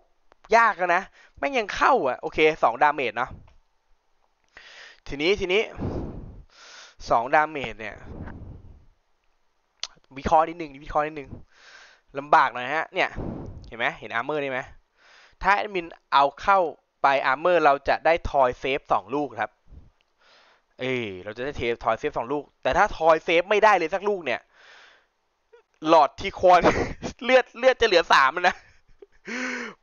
ยากแลนะแม่งยังเข้าอ่ะ โอเคสองดาเมจเนาะ ทีนี้ทีนี้สองดาเมจเนี่ย วิเคราะห์นิดนึงวิเคราะห์นิดนึงลำบากหน่อยฮะ เนี่ยเห็นไหม เห็นอาร์เมอร์ได้ไหมถ้าแอดมินเอาเข้าไปอาร์เมอร์เราจะได้ทอยเซฟสองลูกครับ เออเราจะได้เททอยเซฟสองลูก แต่ถ้าทอยเซฟไม่ได้เลยสักลูกเนี่ย หลอดที่ควรเลือดเลือดจะเหลือสามนะ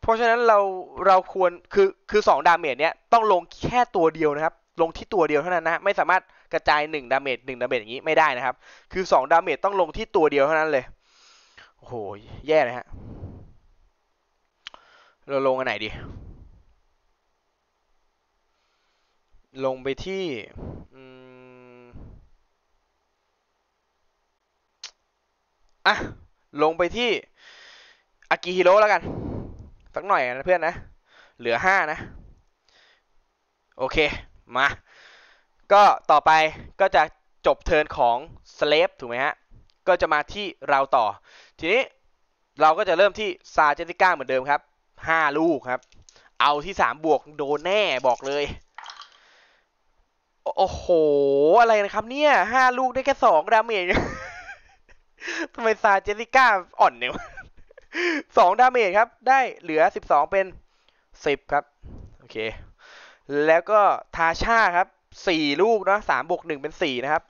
เพราะฉะนั้นเราเราควรคือคือสองดาเมจเนี้ยต้องลงแค่ตัวเดียวนะครับ ลงที่ตัวเดียวเท่านั้นนะ ไม่สามารถกระจายหนึ่งดาเมจหนึ่งดาเมจอย่างนี้ไม่ได้นะครับ คือสองดาเมจต้องลงที่ตัวเดียวเท่านั้นเลย โอ้โห แย่เลยฮะเราลงอันไหนดี ลงไปที่ อ่ะ ลงไปที่ อากิฮิโร่แล้วกัน สักหน่อยนะเพื่อนนะ เหลือห้านะ โอเค มา ก็ต่อไปก็จะจบเทิร์นของสเลฟถูกไหมฮะ ก็จะมาที่เราต่อ ทีนี้เราก็จะเริ่มที่ ซาเจติก้า เหมือนเดิมครับห้าลูกครับ เอาที่สามบวกโดนแน่บอกเลย โอ้โห อะไรนะครับเนี่ยห้าลูกได้แค่สองดาเมจทำไมซาเจสิก้าอ่อนเนี่ยสองดาเมจครับ ได้เหลือสิบสองเป็นสิบครับ โอเค แล้วก็ทาชาครับสี่ลูกนะสามบวกหนึ่งเป็นสี่นะครับ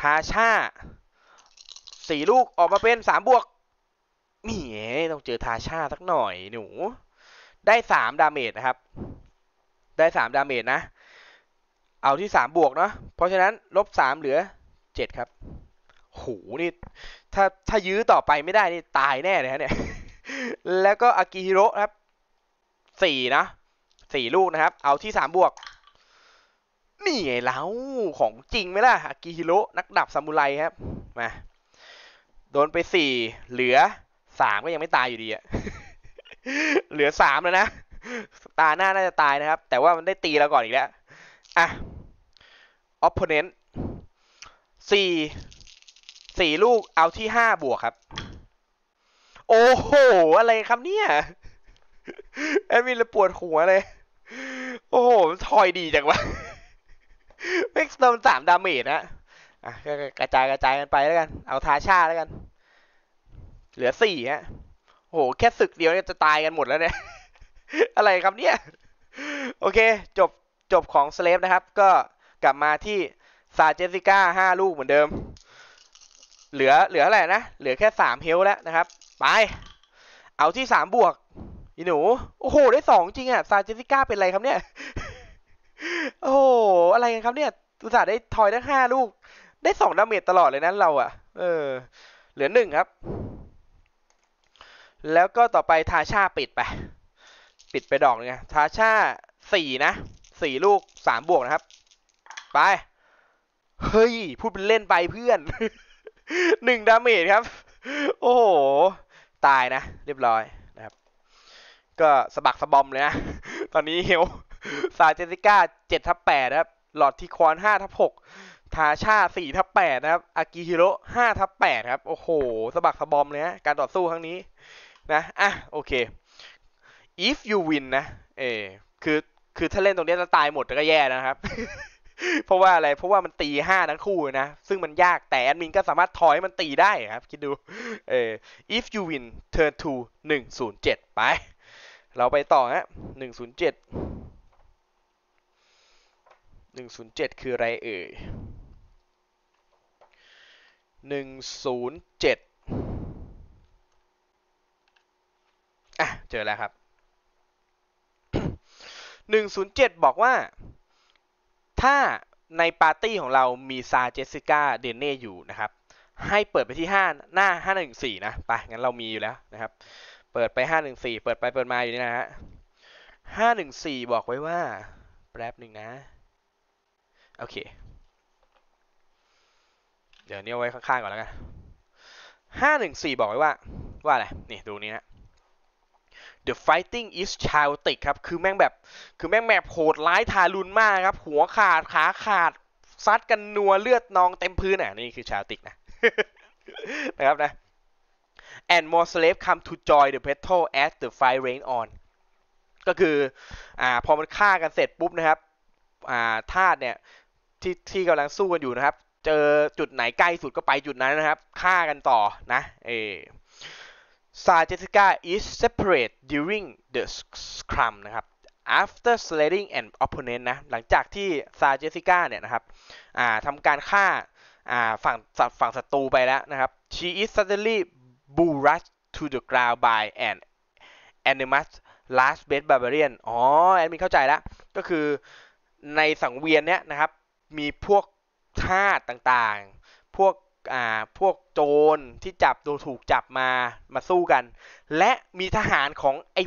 ทาชาสี่ลูกออกมาเป็นสามบวกนี่ต้องเจอทาชาสักหน่อยหนู ได้สามดาเมจนะครับ ได้สามดาเมจนะ เอาที่สามบวกเนาะเพราะฉะนั้น ลบสามเหลือเจ็ดครับ หูนี่ ถ้าถ้ายื้อต่อไปไม่ได้นี่ตายแน่เลยฮะเนี่ยแล้วก็อากิฮิโร่ครับสี่นะสี่ลูกนะครับ เอาที่สามบวก นี่ไงเล้าของจริงไหมล่ะอากิฮิโร่นักดับซามูไรครับมาโดนไปสี่เหลือสามก็ยังไม่ตายอยู่ดีอะเหลือสามแล้วนะ ตาหน้าน่าจะตายนะครับ แต่ว่ามันได้ตีเราก่อนอีกแล้ว อ่ะ o p p เ n นต์สี่ สี่ลูก เอาที่ห้าบวกครับ โอ้โห อะไรครับเนี่ย แอดมินเลยปวดหัวเลย โอ้โหทอยดีจังวะเม็กซ์โดนสามดาเมจนะอ่ะกระจายกระจายกันไปแล้วกัน เอาทาชาแล้วกันเหลือสี่ฮะโห แค่ศึกเดียวเนี่ยจะตายกันหมดแล้วเนี่ย อะไรครับเนี่ย โอเค จบ จบของสเลฟนะครับ ก็กลับมาที่ซาเจสิก้าห้าลูกเหมือนเดิม เหลือ เหลืออะไรนะ เหลือแค่สามเฮลแล้วนะครับ ไป เอาที่สามบวกอีหนู โอ้โห ได้สองจริงอ่ะซาเจสิก้าเป็นอะไรครับเนี่ย โอ้โห อะไรกันครับเนี่ยอุตส่าห์ได้ทอยได้ห้าลูก ได้สองดาเมจตลอดเลยนะเราอ่ะ เออ เหลือหนึ่งครับแล้วก็ต่อไปทาชาปิดไปปิดไปดอกนึงทาชาสี่นะสี่ลูกสามบวกนะครับ ไปเฮ้ยพูดเป็นเล่นไปเพื่อนหนึ่งดาเมจครับ โอ้โหตายนะเรียบร้อยนะครับ ก็สะบักสะบอมเลยนะตอนนี้เฮลซาเจสิก้าเจ็ดทับแปดนะครับ หลอดทีควอนห้าทับหกทาชาสี่ทับแปดนะครับ อากิฮิโร่ห้าทับแปดครับ โอ้โหสะบักสะบอมเลยนะการต่อสู้ครั้งนี้นะ อ่ะ โอเค if you win นะ เออคือ คือ ถ้าเล่นตรงนี้จะตายหมดก็แย่นะครับ เพราะว่าอะไร เพราะว่ามันตีห้าทั้งคู่นะ ซึ่งมันยาก แต่แอดมินก็สามารถถอยมันตีได้ครับ คิดดู เออ if you win turn to หนึ่งศูนย์เจ็ดไป เราไปต่อฮะหนึ่งศูนย์เจ็ดหนึ่งศูนย์เจ็ดคืออะไรเอ่ยหนึ่งศูนย์เจ็ด่ะเจอแล้วครับ 107 บอกว่า ถ้าในปาร์ตี้ของเรามี ซาเจสสิก้าเดนเน่อยู่นะครับ ให้เปิดไปที่5หน้า514 นะ ไป งั้นเรามีอยู่แล้วนะครับ เปิดไป 514เปิดไปเปิดมาอยู่นี่นะฮะ514 บอกไว้ว่า แป๊บหนึ่งนะ โอเค เดี๋ยวนี้ยไว้ข้างๆก่อนแล้วกัน 514 บอกไว้ว่า ว่าอะไร นี่ ดูนี้นะ The Fighting is Chaotic ครับ คือแม่งแบบ คือแม่งแบบโหดร้ายทารุณมากครับ หัวขาด ขาขาด ซัดกันนัวเลือดนองเต็มพื้นอ่ะนี่คือชาวติกนะ นะครับนะ and more slave come to join the battle as the fire rain on ก็คือ อ่า พอมันฆ่ากันเสร็จปุ๊บนะครับ อ่าทาสเนี่ย ที่ ที่กำลังสู้กันอยู่นะครับ เจอจุดไหนใกล้สุดก็ไปจุดนั้นนะครับ ฆ่ากันต่อนะเอซาเจสิก้า is separate during the scrum นะครับ after slaying an opponent นะหลังจากที่ซาเจสิก้าเนี่ยนะครับทำการฆ่าฝั่งฝั่งศัตรูไปแล้วนะครับ she is suddenly b u r s i e d to the ground by an animus last best barbarian อ๋อ แอดมินเข้าใจแล้ว ก็คือในสังเวียนเนี้ยนะครับมีพวกทาสต่างๆพวกอ่าพวกโจรที่จับโดนถูกจับมามาสู้กัน และมีทหารของไอ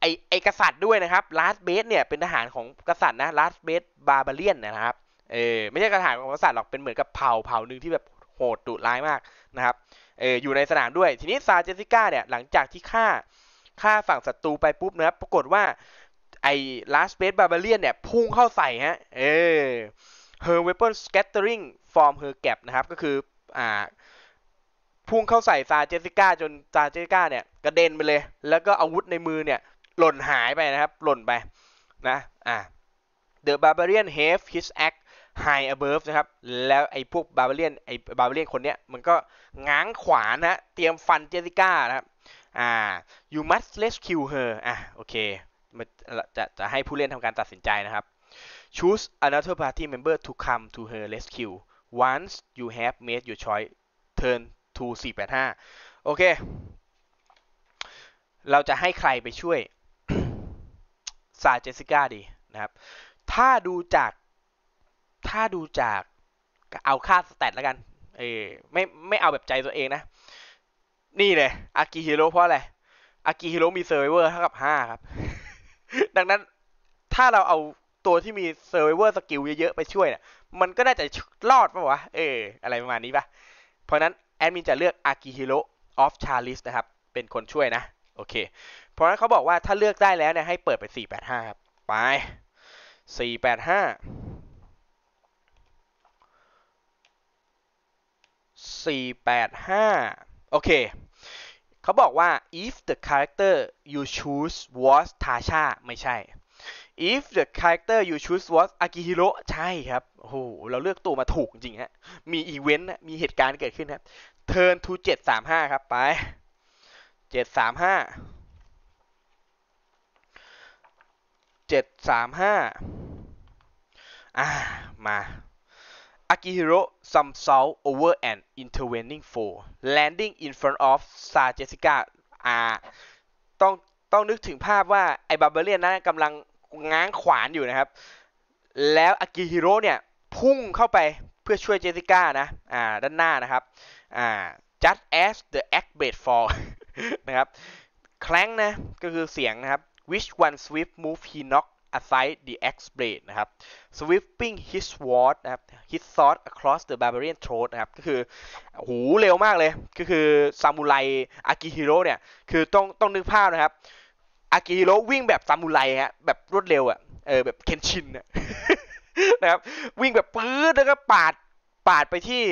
ไอไอกษัตริย์ด้วยนะครับลาสเบสเนี่ยเป็นทหารของกษัตริย์นะลาสเบสบาบาเลียนนะครับเออไม่ใช่ทหารของกษัตริย์หรอกเป็นเหมือนกับเผ่าเผ่าหนึ่งที่แบบโหดดุร้ายมากนะครับเอออยู่ในสนามด้วยทีนี้ซาเจสิก้าเนี่ยหลังจากที่ฆ่าฆ่าฝั่งศัตรูไปปุ๊บนะครับ ปรากฏว่าไอ้ลาสเบสบาบาเลียนเนี่ยพุ่งเข้าใส่ฮะเออ her weapon scattering from her gap นะครับก็คืออ่าพุ่งเข้าใส่ซาเจสิก้าจนซาเจสิก้าเนี่ยกระเด็นไปเลย แล้วก็อาวุธในมือเนี่ยหล่นหายไปนะครับ หล่นไปนะอ่า The Barbarian have his act high above นะครับแล้วไอ้พวกบาร์เบเรียนไอ้บาร์เบเรียนคนเนี้ยมันก็ง้างขวานนะเตรียมฟันเจสิก้านะครับอ่า you must rescue her อ่ะโอเคมันจะจะให้ผู้เล่นทำการตัดสินใจนะครับ choose another party member to come to her rescue once you have made your choice turn to 485 โอเค เราจะให้ใครไปช่วยซาเจสิก้าดีนะครับ ถ้าดูจากถ้าดูจากเอาค่าสแตทแล้วกันเอไม่ไม่เอาแบบใจตัวเองนะนี่เลย อากิฮิโร่เพราะอะไร อากิฮิโร่มีเซอร์ไวเวอร์เท่ากับ 5 ครับ ดังนั้นถ้าเราเอาตัวที่มีเซอร์ไวเวอร์สกิลเยอะๆไปช่วยเนี่ยมันก็น่าจะรอดปะวะ เออ อะไรประมาณนี้ปะเพราะนั้นแอดมินจะเลือกอากิฮิโร่ออฟชาลิสนะครับ เป็นคนช่วยนะ โอเค เพราะนั้นเขาบอกว่าถ้าเลือกได้แล้วเนี่ยให้เปิดไป 485 ครับ ไป 485 485 โอเค เขาบอกว่า if the character you choose was Tasha ไม่ใช่ if the character you choose was Akihiro ใช่ครับ โอ้โห เราเลือกตัวมาถูกจริงฮะ มีอีเวนต์มีเหตุการณ์เกิดขึ้นครับ turn to 735 ครับ ไป 735 735 อ่า มาอากิฮิโร่ some salt over and intervening f o น landing in front of ซาเจสิก้าอ่า ต้องต้องนึกถึงภาพว่าไอ้บาเบเลียนนั้นกำลังง้างขวานอยู่นะครับ แล้วอากิฮิโร่เนี่ยพุ่งเข้าไปเพื่อช่วยเจสิก้านะ อ่าด้านหน้านะครับ อ่า just as the act b a d fall นะครับ แคล้งนะ ก็คือเสียงนะครับ which one swift move he knock aside the axe blade นะครับ sweeping his sword นะครับ his sword across the barbarian throat นะครับ ก็คือหูเร็วมากเลย ก็คือซามูไรอากิฮิโร่เนี่ย คือต้องต้องนึกภาพนะครับอากิฮิโร่วิ่งแบบซามูไรฮะแบบรวดเร็วอ่ะเออแบบเคนชินนะครับวิ่งแบบปื้ดแล้วก็ปาดปาดไปที่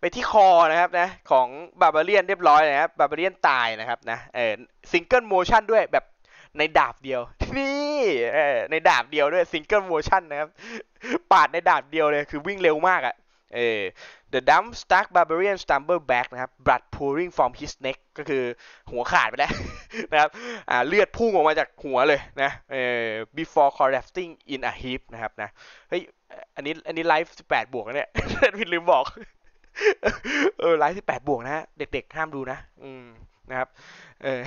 ไปที่คอนะครับนะของบาบาเลียนเรียบร้อยนะครับบาบาเลียนตาย นะครับนะเออซิงเกิลโมชั่นด้วยแบบในดาบเดียว นี่ ในดาบเดียวด้วยซิงเกิลโมชั่นนะครับปาดในดาบเดียวเลยคือวิ่งเร็วมากอ่ะเออ The Dump s t a c k Barbarian Stumble Back นะครับ Blood Pouring from his neck ก็คือหัวขาดไปแล้วนะครับอ่าเลือดพุ่งออกมาจากหัวเลยนะ เออ Before collapsing in a heap นะครับนะ เฮ้ย อันนี้ อันนี้ไลฟ์18บวกนะเนี่ยพิดลืมบอก เออไลฟ์18บวกนะเด็กๆ ห้ามดูนะ อืมนะครับ เออ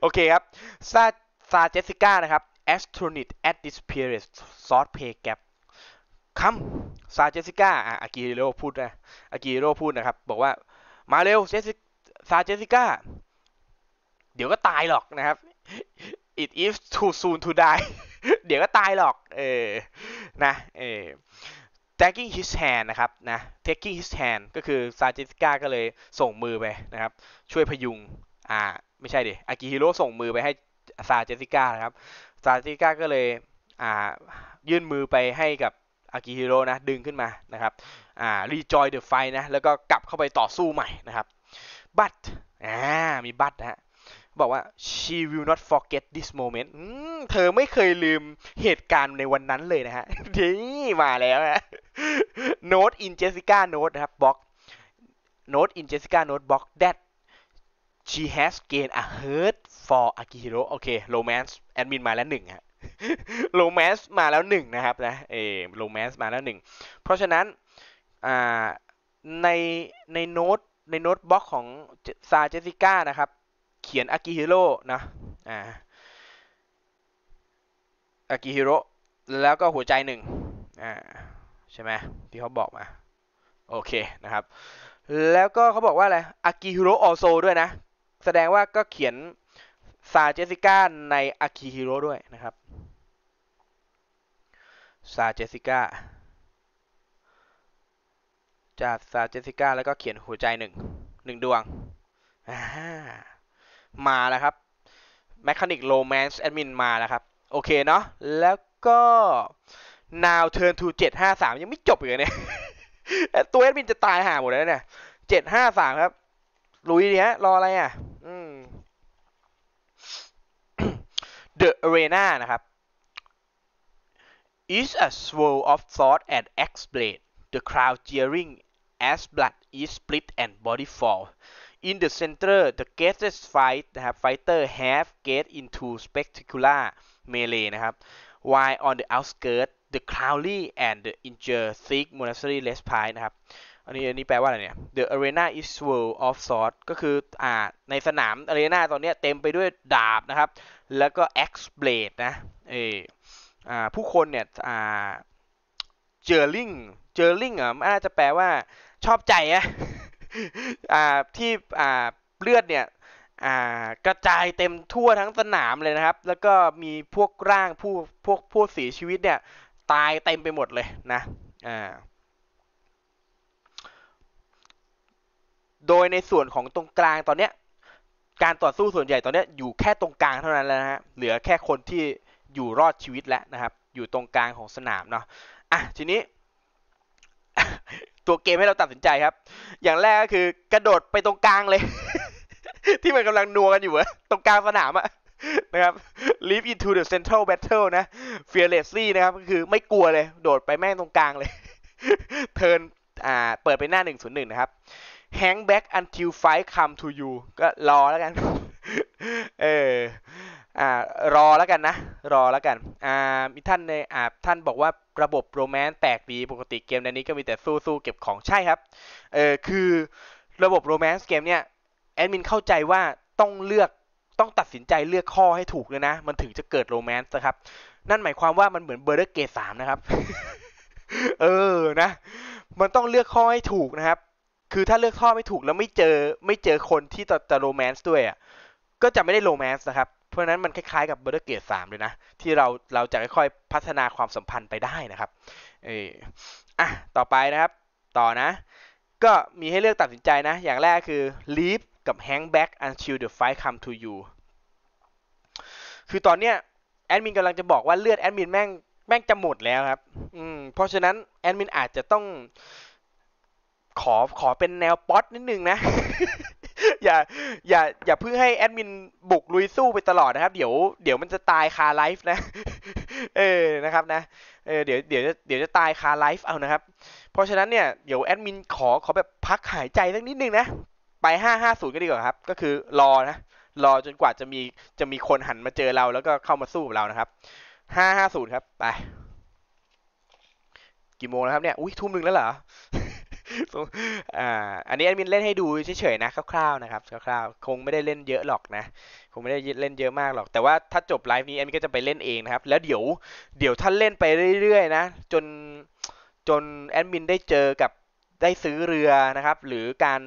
โอเคครับซาซาเจสสิก้านะครับ Astronaut at this period short pay gap come ซาเจสิก้าอ่ะอากิโรพูดนะ อากิโรพูดนะครับ บอกว่ามาเร็วเจสิซาเจสิก้า เดี๋ยวก็ตายหรอกนะครับ it is too soon to die เดี๋ยวก็ตายหรอก เออนะ เออ taking his hand นะครับนะ taking his hand ก็คือซาเจสิก้าก็เลยส่งมือไปนะครับ ช่วยพยุง อ่า ไม่ใช่ดิ อากิฮิโร่ส่งมือไปให้ซาเจสิก้านะครับ ซาเจสิก้าก็เลย อ่า ยื่นมือไปให้กับอากิฮิโร่นะดึงขึ้นมานะครับอ่ารีจอยเดอะไฟนะแล้วก็กลับเข้าไปต่อสู้ใหม่นะครับบัตอ่ามีบัตนะฮะบอกว่า she will not forget this moment เธอไม่เคยลืมเหตุการณ์ในวันนั้นเลยนะฮะนี่มาแล้วนะน้ตอินเจสิก้าโน้ตนะครับบอกโน note in Jessica note b l that she has gained a hurt for Akihiro โอเคโรแมน n ์แอดมินมาแล้วหนึ่งฮะโรแมนสมาแล้วหนึ่งนะครับ นะเอโรแมนสมาแล้วหนึ่งเพราะฉะนั้นในในโน้ตในโน้ตบล็อกของซาเจสิก้านะครับ เขียนอากิฮิโร่นะ อ่าอากิฮิโร่แล้วก็หัวใจหนึ่งอ่าใช่ไหมที่เขาบอกมา โอเคนะครับ แล้วก็เขาบอกว่าอะไรอากิฮิโร่ออโซด้วยนะ แสดงว่าก็เขียนซาเจสิก้าในอากิฮิโร่ด้วยนะครับซาเจสิก้า จากซาเจสิก้าแล้วก็เขียนหัวใจหนึ่ง หนึ่งดวง มาแล้วครับแมค h นิกโรแมนซ์แอดมินมาแล้วครับ โอเคเนาะแล้วก็ Now Turn to 753 ยังไม่จบอีกเนี่ยตัวแอดมิน จะตายห่าหมดแล้วเนี่ย753 ครับลุยดิฮะ รออะไรอ่ะ The Arena นะครับ is a swirl of sword and axe blade, the crowd jeering as blood is split and body fall. In the center, the greatest fight นะครับ fighter have get into spectacular melee นะครับ while on the outskirts, the Crowley and the injured seek monastery less pie นะครับอันนี้อันนี้แปลว่าอะไรเนี่ย the arena is full of sword ก็คืออ่าในสนามอารีนาตอนนี้เต็มไปด้วยดาบนะครับแล้วก็ axe blade นะเอผู้คนเนี่ยเจอร์ลิงเจอร์ลิงอ่ะน่าจะแปลว่าชอบใจอะที่เลือดเนี่ยกระจายเต็มทั่วทั้งสนามเลยนะครับ แล้วก็มีพวกร่างผู้พวกผู้เสียชีวิตเนี่ยตายเต็มไปหมดเลยนะโดยในส่วนของตรงกลางตอนเนี้ยการต่อสู้ส่วนใหญ่ตอนนี้อยู่แค่ตรงกลางเท่านั้นแล้วนะฮะเหลือแค่คนที่อยู่รอดชีวิตแล้วนะครับ อยู่ตรงกลางของสนามเนาะ อ่ะ ทีนี้ตัวเกมให้เราตัดสินใจครับ อย่างแรกก็คือกระโดดไปตรงกลางเลย ที่มันกำลังนัวกันอยู่อะตรงกลางสนามอะนะครับ l e a e into the central battle นะ fearlessly นะครับ ก็คือไม่กลัวเลย โดดไปแม่งตรงกลางเลยเทินอ่า เปิดไปหน้า 101นะครับ hang back until fight come to you ก็รอแล้วกันเอออ่า รอแล้วกันนะ รอแล้วกัน อ่า มีท่านในอ่า ท่านบอกว่าระบบโรแมนต์แปกดีปกติเกมในนี้ก็มีแต่สู้สู้เก็บของใช่ครับ เออคือระบบโรแมนต์เกมเนี่ยแอดมินเข้าใจว่าต้องเลือกต้องตัดสินใจเลือกข้อให้ถูกเลยนะ มันถึงจะเกิดโรแมนต์นะครับนั่นหมายความว่ามันเหมือนเบอร์เดอร์เกตสามนะครับ เออนะ มันต้องเลือกข้อให้ถูกนะครับ คือถ้าเลือกข้อไม่ถูกแล้วไม่เจอไม่เจอคนที่จะจะโรแมนต์ด้วยอ่ะก็จะไม่ได้โรแมนต์นะครับ เพราะนั้นมันคล้ายๆกับเบเดอร์เกตสามเลยนะที่เราเราจะค่อยๆพัฒนาความสัมพันธ์ไปได้นะครับ เอออ่ะต่อไปนะครับ ต่อนะ ก็มีให้เลือกตัดสินใจนะ อย่างแรกคือ leave กับ hang back until the fight come to you คือตอนเนี้ยแอดมินกำลังจะบอกว่าเลือดแอดมินแม่งแม่งจะหมดแล้วครับ อืมเพราะฉะนั้นแอดมินอาจจะต้องขอขอเป็นแนวป๊อตนิดนึงนะอย่าอย่าอย่าเพิ่งให้แอดมินบุกลุยสู้ไปตลอดนะครับเดี๋ยวเดี๋ยวมันจะตายคาไลฟ์นะเออนะครับนะเออเดี๋ยวเดี๋ยวเดี๋ยวจะตายคาไลฟ์เอานะครับเพราะฉะนั้นเนี่ยเดี๋ยวแอดมินขอขอแบบพักหายใจสักนิดนึงนะ ไปห้าห้าศูนย์ก็ดีกว่าครับ ก็คือรอนะรอจนกว่าจะมีจะมีคนหันมาเจอเราแล้วก็เข้ามาสู้กับเรานะครับห้าห้าศูนย์ครับไปกี่โมงแล้วครับเนี่ยอุ้ยทุ่มหนึ่งแล้วเหรออ่าอันนี้แอดมินเล่นให้ดูเฉยๆนะคร่าวๆนะครับ คร่าวๆคงไม่ได้เล่นเยอะหรอกนะ คงไม่ได้เล่นเยอะมากหรอก แต่ว่าถ้าจบไลฟ์นี้แอดมินก็จะไปเล่นเองนะครับแล้วเดี๋ยวเดี๋ยวท่านเล่นไปเรื่อยๆนะจนจนแอดมินได้เจอกับได้ซื้อเรือนะครับ หรือการ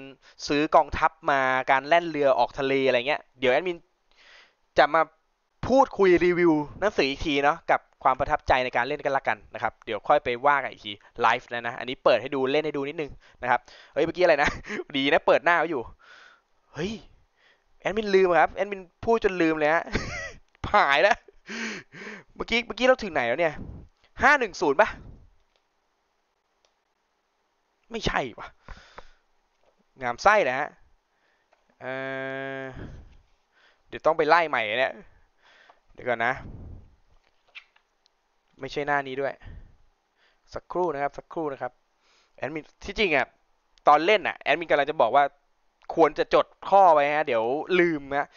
ซื้อกองทัพมาการแล่นเรือออกทะเลอะไรเงี้ยเดี๋ยวแอดมินจะมาพูดคุยรีวิวหนังสืออีกทีเนาะกับความประทับใจในการเล่นกันละกันนะครับ เดี๋ยวค่อยไปว่ากันอีกทีไลฟ์นะนะ อันนี้เปิดให้ดูเล่นให้ดูนิดนึงนะครับ เฮ้ยเมื่อกี้อะไรนะ ดีนะเปิดหน้าเขาอยู่ เฮ้ย แอดมินลืมครับ แอดมินพูดจนลืมเลยฮะหายแล้วเมื่อกี้เมื่อกี้เราถึงไหนแล้วเนี่ยห้าหนึ่งศูนย์ป่ะไม่ใช่ป่ะงามไส้้วฮะเดี๋ยวต้องไปไล่ใหม่เนี่ยเดี๋ยวก่อนนะไม่ใช่หน้านี้ด้วย สักครู่นะครับ สักครู่นะครับ แอดมินที่จริงอ่ะตอนเล่นอ่ะแอดมินกำลังจะบอกว่าควรจะจดข้อไว้ฮะเดี๋ยวลืมนะ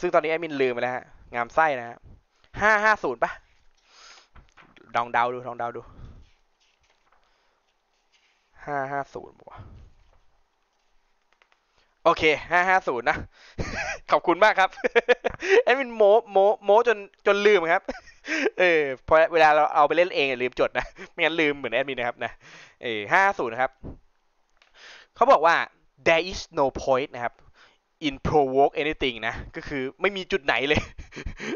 ซึ่งตอนนี้แอดมินลืมไปแล้วฮะ งามไส้นะฮะห้าห้าศูนย์ปะลองเดาดูลองเดาดูห้าห้าศูนย์บวกโอเคห้าห้าศูนย์นะ ขอบคุณมากครับ แอดมินโมโมโมจน จนลืมครับ เออพอเวลาเราเอาไปเล่นเองลืมจดนะ ไม่งั้นลืมเหมือนแอดมินนะครับนะ เออห้าศูนย์ะครับ เขาบอกว่า there is no point นะครับ in provoke anything นะ ก็คือไม่มีจุดไหนเลย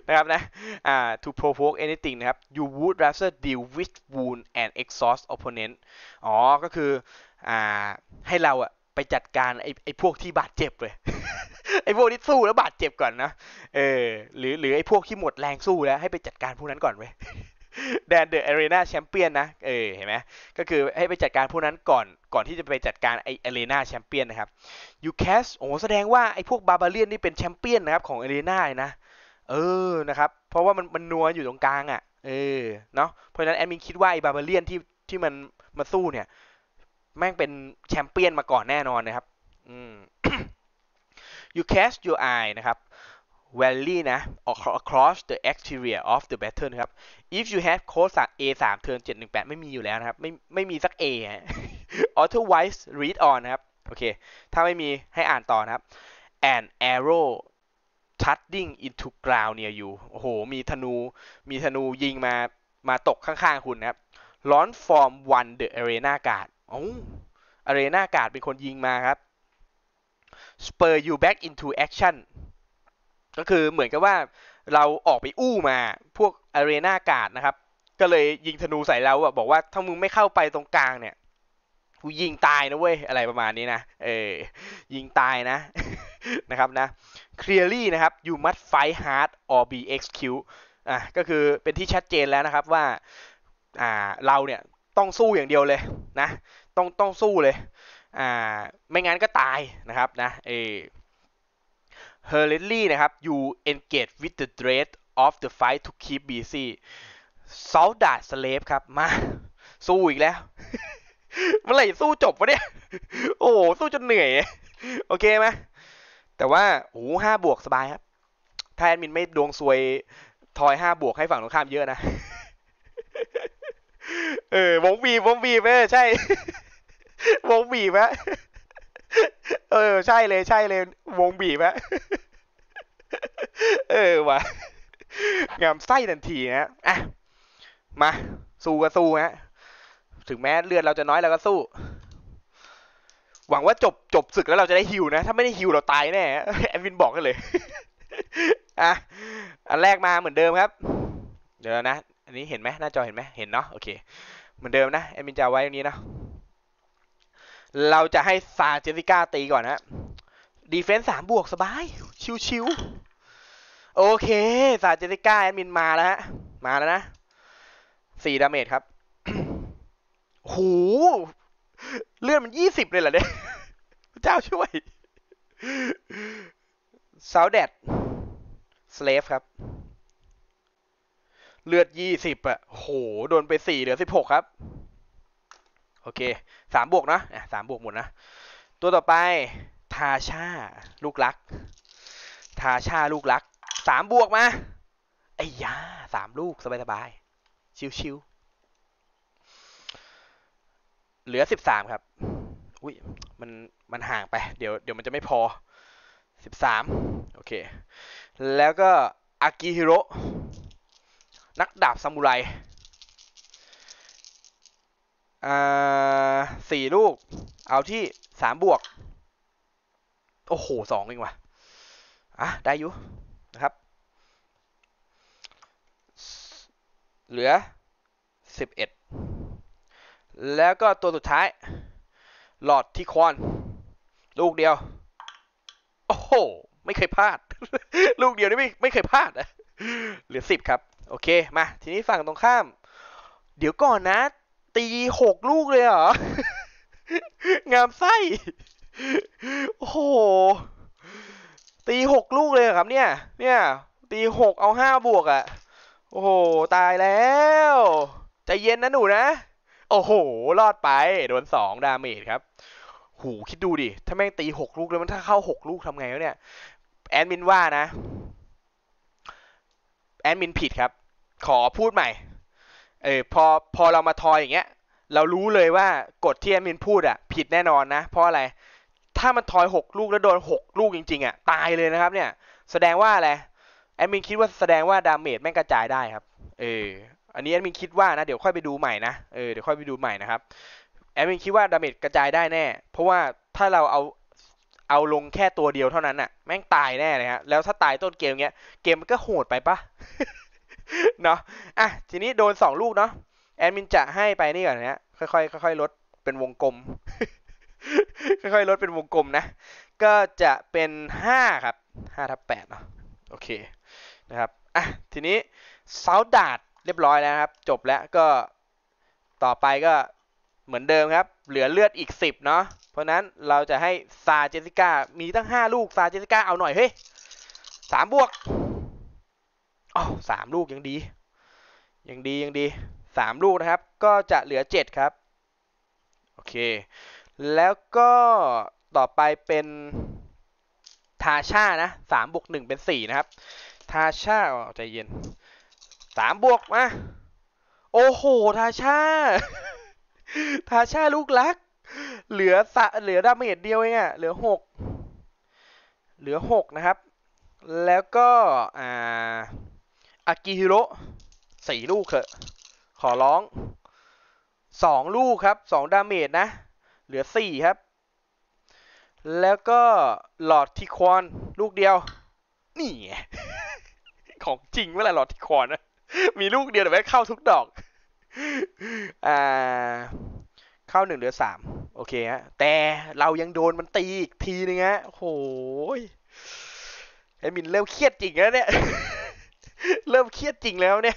นะครับนะอ่า to provoke anything นะครับ you would rather deal with wound and exhaust opponent อ๋อ ก็คืออ่าให้เราอะไปจัดการไอ้ไอ้พวกที่บาดเจ็บเลยไอ้พวกที่สู้แล้วบาดเจ็บก่อนนะเออ หรือหรือไอ้พวกที่หมดแรงสู้แล้ว ให้ไปจัดการพวกนั้นก่อนเว้ยแดนเดอะอารีนาแชมเปี้ยนนะเออเห็นไหมก็คือให้ไปจัดการพวกนั้นก่อนก่อนที่จะไปจัดการไออารีนาแชมเปี้ยนนะครับยูแคสโอ้แสดงว่าไอพวกบาบาเลียนนี่เป็นแชมเปี้ยนนะครับของอารีนานะ เออนะครับเพราะว่ามันมันนัวอยู่ตรงกลางอะ่ะเออ เนาะเพราะฉะนั้นแอดมินคิดว่าไอบาบาเลียนที่ที่มันมาสู้เนี่ยแม่งเป็นแชมเปี้ยนมาก่อนแน่นอนนะครับ you cast your eye นะครับ valley นะ across the exterior of the battle นะครับ if you have code 3 A 3 turn 718 ไม่มีอยู่แล้วนะครับ ไม่ไม่มีสัก A otherwise read on นะครับ โอเค ถ้าไม่มีให้อ่านต่อนะครับ an arrow thudding into ground near you โอ้โห มีธนู มีธนูยิงมา มาตกข้างๆคุณนะครับ launch from one the arena guard อ้อารีนากาดเป็นคนยิงมาครับ spur you back into action ก็คือเหมือนกับว่าเราออกไปอู้มาพวกอารีนากาดนะครับ ก็เลยยิงธนูใส่เราอะบอกว่า ถ้ามึงไม่เข้าไปตรงกลางเนี่ย กูยิงตายนะเว้ยอะไรประมาณนี้นะ เออยิงตายนะ นะครับนะ clearly นะครับ you must fight hard or be execute อ่ะก็คือเป็นที่ชัดเจนแล้วนะครับว่า อ่าเราเนี่ยต้องสู้อย่างเดียวเลยนะ ต้องต้องสู้เลย อ่า ไม่งั้นก็ตายนะครับนะเอเฮอร์เรลลี่นะครับ you engage with the dread of the fight to keep busy ซ d a t slave ครับ มาสู้อีกแล้ว เมื่อไหร่สู้จบวะเนี่ย โอ้สู้จนเหนื่อย โอเคไหม แต่ว่าโอ้ห้าบวกสบายครับ ถ้าแอดมินไม่ดวงซวย ทอยห้าบวกให้ฝั่งตรงข้ามเยอะนะเออวงบีวงบีเออใช่วงบีแมะเออใช่เลยใช่เลย วงบีแมะเออวะงามไส้ทันทีนะอ่ะมาสู้ก็สู้ฮะถึงแม้เลือดเราจะน้อยเราก็สู้ หวังว่าจบจบศึกแล้วเราจะได้ฮิวนะถ้าไม่ได้ฮิวเราตายแน่แอดวินบอกกันเลยอ่ะอันแรกมาเหมือนเดิมครับเดี๋ยวนะ อันนี้เห็นไหมหน้าจอเห็นไหมเห็นเนาะโอเคเหมือนเดิมนะ แอดมินจะไว้ตรงนี้นะ เราจะให้ซาเจสิก้าตีก่อนนะดีเฟนส์สามบวกสบาย ชิวๆโอเคซาเจสิก้าแอดมินมาแล้วฮะ มาแล้วนะสี่ดาเมจครับ หู เลื่อนมันยี่สิบเลยเหรอเนี่ยเจ้าช่วยซาวเดด สเลฟครับเลือดยี่สิบอะโห โดนไปสี่ เหลือสิบหกครับ โอเค สามบวกนะ สามบวกหมดนะ ตัวต่อไป ทาชาลูกรัก ทาชาลูกรัก สามบวกมา ไอ้ยาสามลูกสบายสบาย ชิวชิวเหลือสิบสามครับ อุ้ย มัน มันห่างไป เดี๋ยว เดี๋ยวมันจะไม่พอสิบสามโอเค แล้วก็ อากิฮิโรนักดาบซามูไร อ่าสี่ลูก เอาที่สามบวก โอ้โห สองเองวะ อ่ะ ได้อยู่ นะครับ เหลือสิบเอ็ด แล้วก็ตัวสุดท้าย หลอดที่คอนลูกเดียว โอ้โห ไม่เคยพลาด ลูกเดียวนี่ไม่ไม่เคยพลาดนะ เหลือสิบครับโอเค มา ทีนี้ฝั่งตรงข้าม เดี๋ยวก่อนนะ ตีหกลูกเลยเหรอ งามไส้โอ้โห ตีหกลูกเลยครับ เนี่ย เนี่ย ตีหกเอาห้าบวกอะ่ะ โอ้โห ตายแล้ว ใจเย็นนะหนูนะ โอ้โห รอดไป โดนสองดาเมจครับ หู คิดดูดิ ถ้าแม่งตีหกลูกแล้วมันถ้าเข้าหกลูกทำไงวะเนี่ย แอดมินว่านะ แอดมินผิดครับขอพูดใหม่ เออ พอ พอเรามาทอยอย่างเงี้ย เรารู้เลยว่ากฎที่แอดมินพูดอ่ะ ผิดแน่นอนนะ เพราะอะไร ถ้ามันทอยหกลูกแล้วโดนหกลูกจริงๆอ่ะตายเลยนะครับ เนี่ย แสดงว่าอะไร แอดมินคิดว่าแสดงว่าดาเมจแม่งกระจายได้ครับ เออ อันนี้แอดมินคิดว่านะเดี๋ยวค่อยไปดูใหม่นะ เออเดี๋ยวค่อยไปดูใหม่นะครับ แอดมินคิดว่าดาเมจกระจายได้แน่ เพราะว่าถ้าเราเอาเอาลงแค่ตัวเดียวเท่านั้นะ่ะแม่งตายแน่เลยฮะแล้วถ้าตายต้นเกมเงี้ย เกมมันก็โหดไปปะเนาะ อ่ะ ทีนี้โดนสองลูกเนาะ แอดมินจะให้ไปนี่ก่อนนะค่อยๆ ค่อยๆ ลดเป็นวงกลม ค่อยๆ ลดเป็นวงกลมนะ ก็จะเป็นห้าครับห้าทับแปดเนาะ โอเค นะครับ อ่ะ ทีนี้เซาดาดเรียบร้อยแล้วครับ จบแล้ว ก็ต่อไปก็เหมือนเดิมครับ เหลือเลือดอีก 10 เนาะ เพราะนั้นเราจะให้ซาเจสิก้ามีตั้ง 5 ลูก ซาเจสิก้าเอาหน่อย เฮ้ยสามบวกอ้าสามลูกยังดียังดียังดีสามลูกนะครับก็จะเหลือเจ็ดครับ โอเคแล้วก็ต่อไปเป็นทาชานะสามบวกหนึ่งเป็นสี่นะครับ ทาชาใจเย็นสามบวกมา โอ้โหทาชาทาชาลูกรัก เหลือสะเหลือดาเมจเดียวเองอะเหลือหกเหลือหกนะครับแล้วก็อ่าอากิฮิโร่สี่ลูกเถอะ ขอร้องสองลูกครับสองดาเมจนะ เหลือสี่ครับ แล้วก็หลอดทิควอนลูกเดียว นี่ไงของจริงเวลาหลอดทิควอนนะมีลูกเดียวแต่ไม่เข้าทุกดอก อ่า เข้าหนึ่งเหลือสามโอเคฮะแต่เรายังโดนมันตีอีกทีนึงฮะโอ้ยไอ้มินเริ่มเครียดจริงแล้วเนี่ยเริ่มเครียดจริงแล้วเนี่ย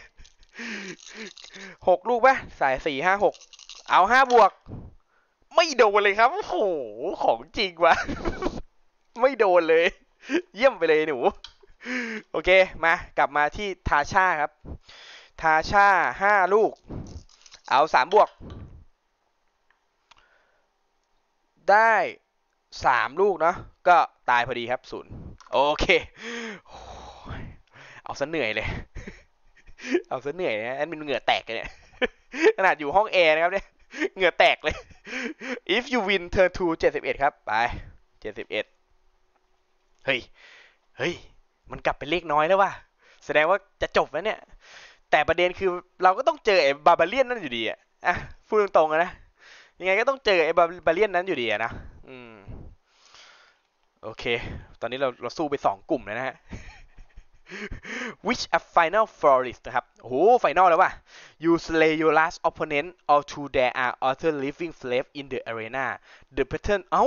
หกลูกปะสายสี่ห้าหก เอาห้าบวก ไม่โดนเลยครับ โอ้โห ของจริงวะไม่โดนเลย เยี่ยมไปเลยหนู โอเค มากลับมาที่ทาชาครับ ทาชาห้าลูก เอาสามบวก ได้สามลูกเนาะก็ตายพอดีครับศูนย์ โอเคโเอาซะเหนื่อยเลยเอาซะเหนื่อยนะแอดมินเหงื่อแตกเลยเนี่ย ขนาดอยู่ห้องแอร์นะครับเนี่ย เหงื่อแตกเลย if you win turn to ็ดครับไปเจ็ดสิบเอ็ดเฮ้ย เฮ้ย มันกลับเป็นเลขน้อยแล้ววะ แสดงว่าจะจบแล้วเนี่ย แต่ประเด็นคือเราก็ต้องเจอไอ้บาบาเลียนนั่นอยู่ดีอ่ะอ่ะพูดตรงๆนะ ยังไงก็ต้องเจอไอ้บาบาเลียนนั้นอยู่ดีอะนะอืมโอเค ตอนนี้เราเราสู้ไปสองกลุ่มแล้วนะฮะ which a final florist นะครับโหไฟนลแล้วว่ะ you slay your last opponent or to w there are other living slaves in the arena the pattern เอ้า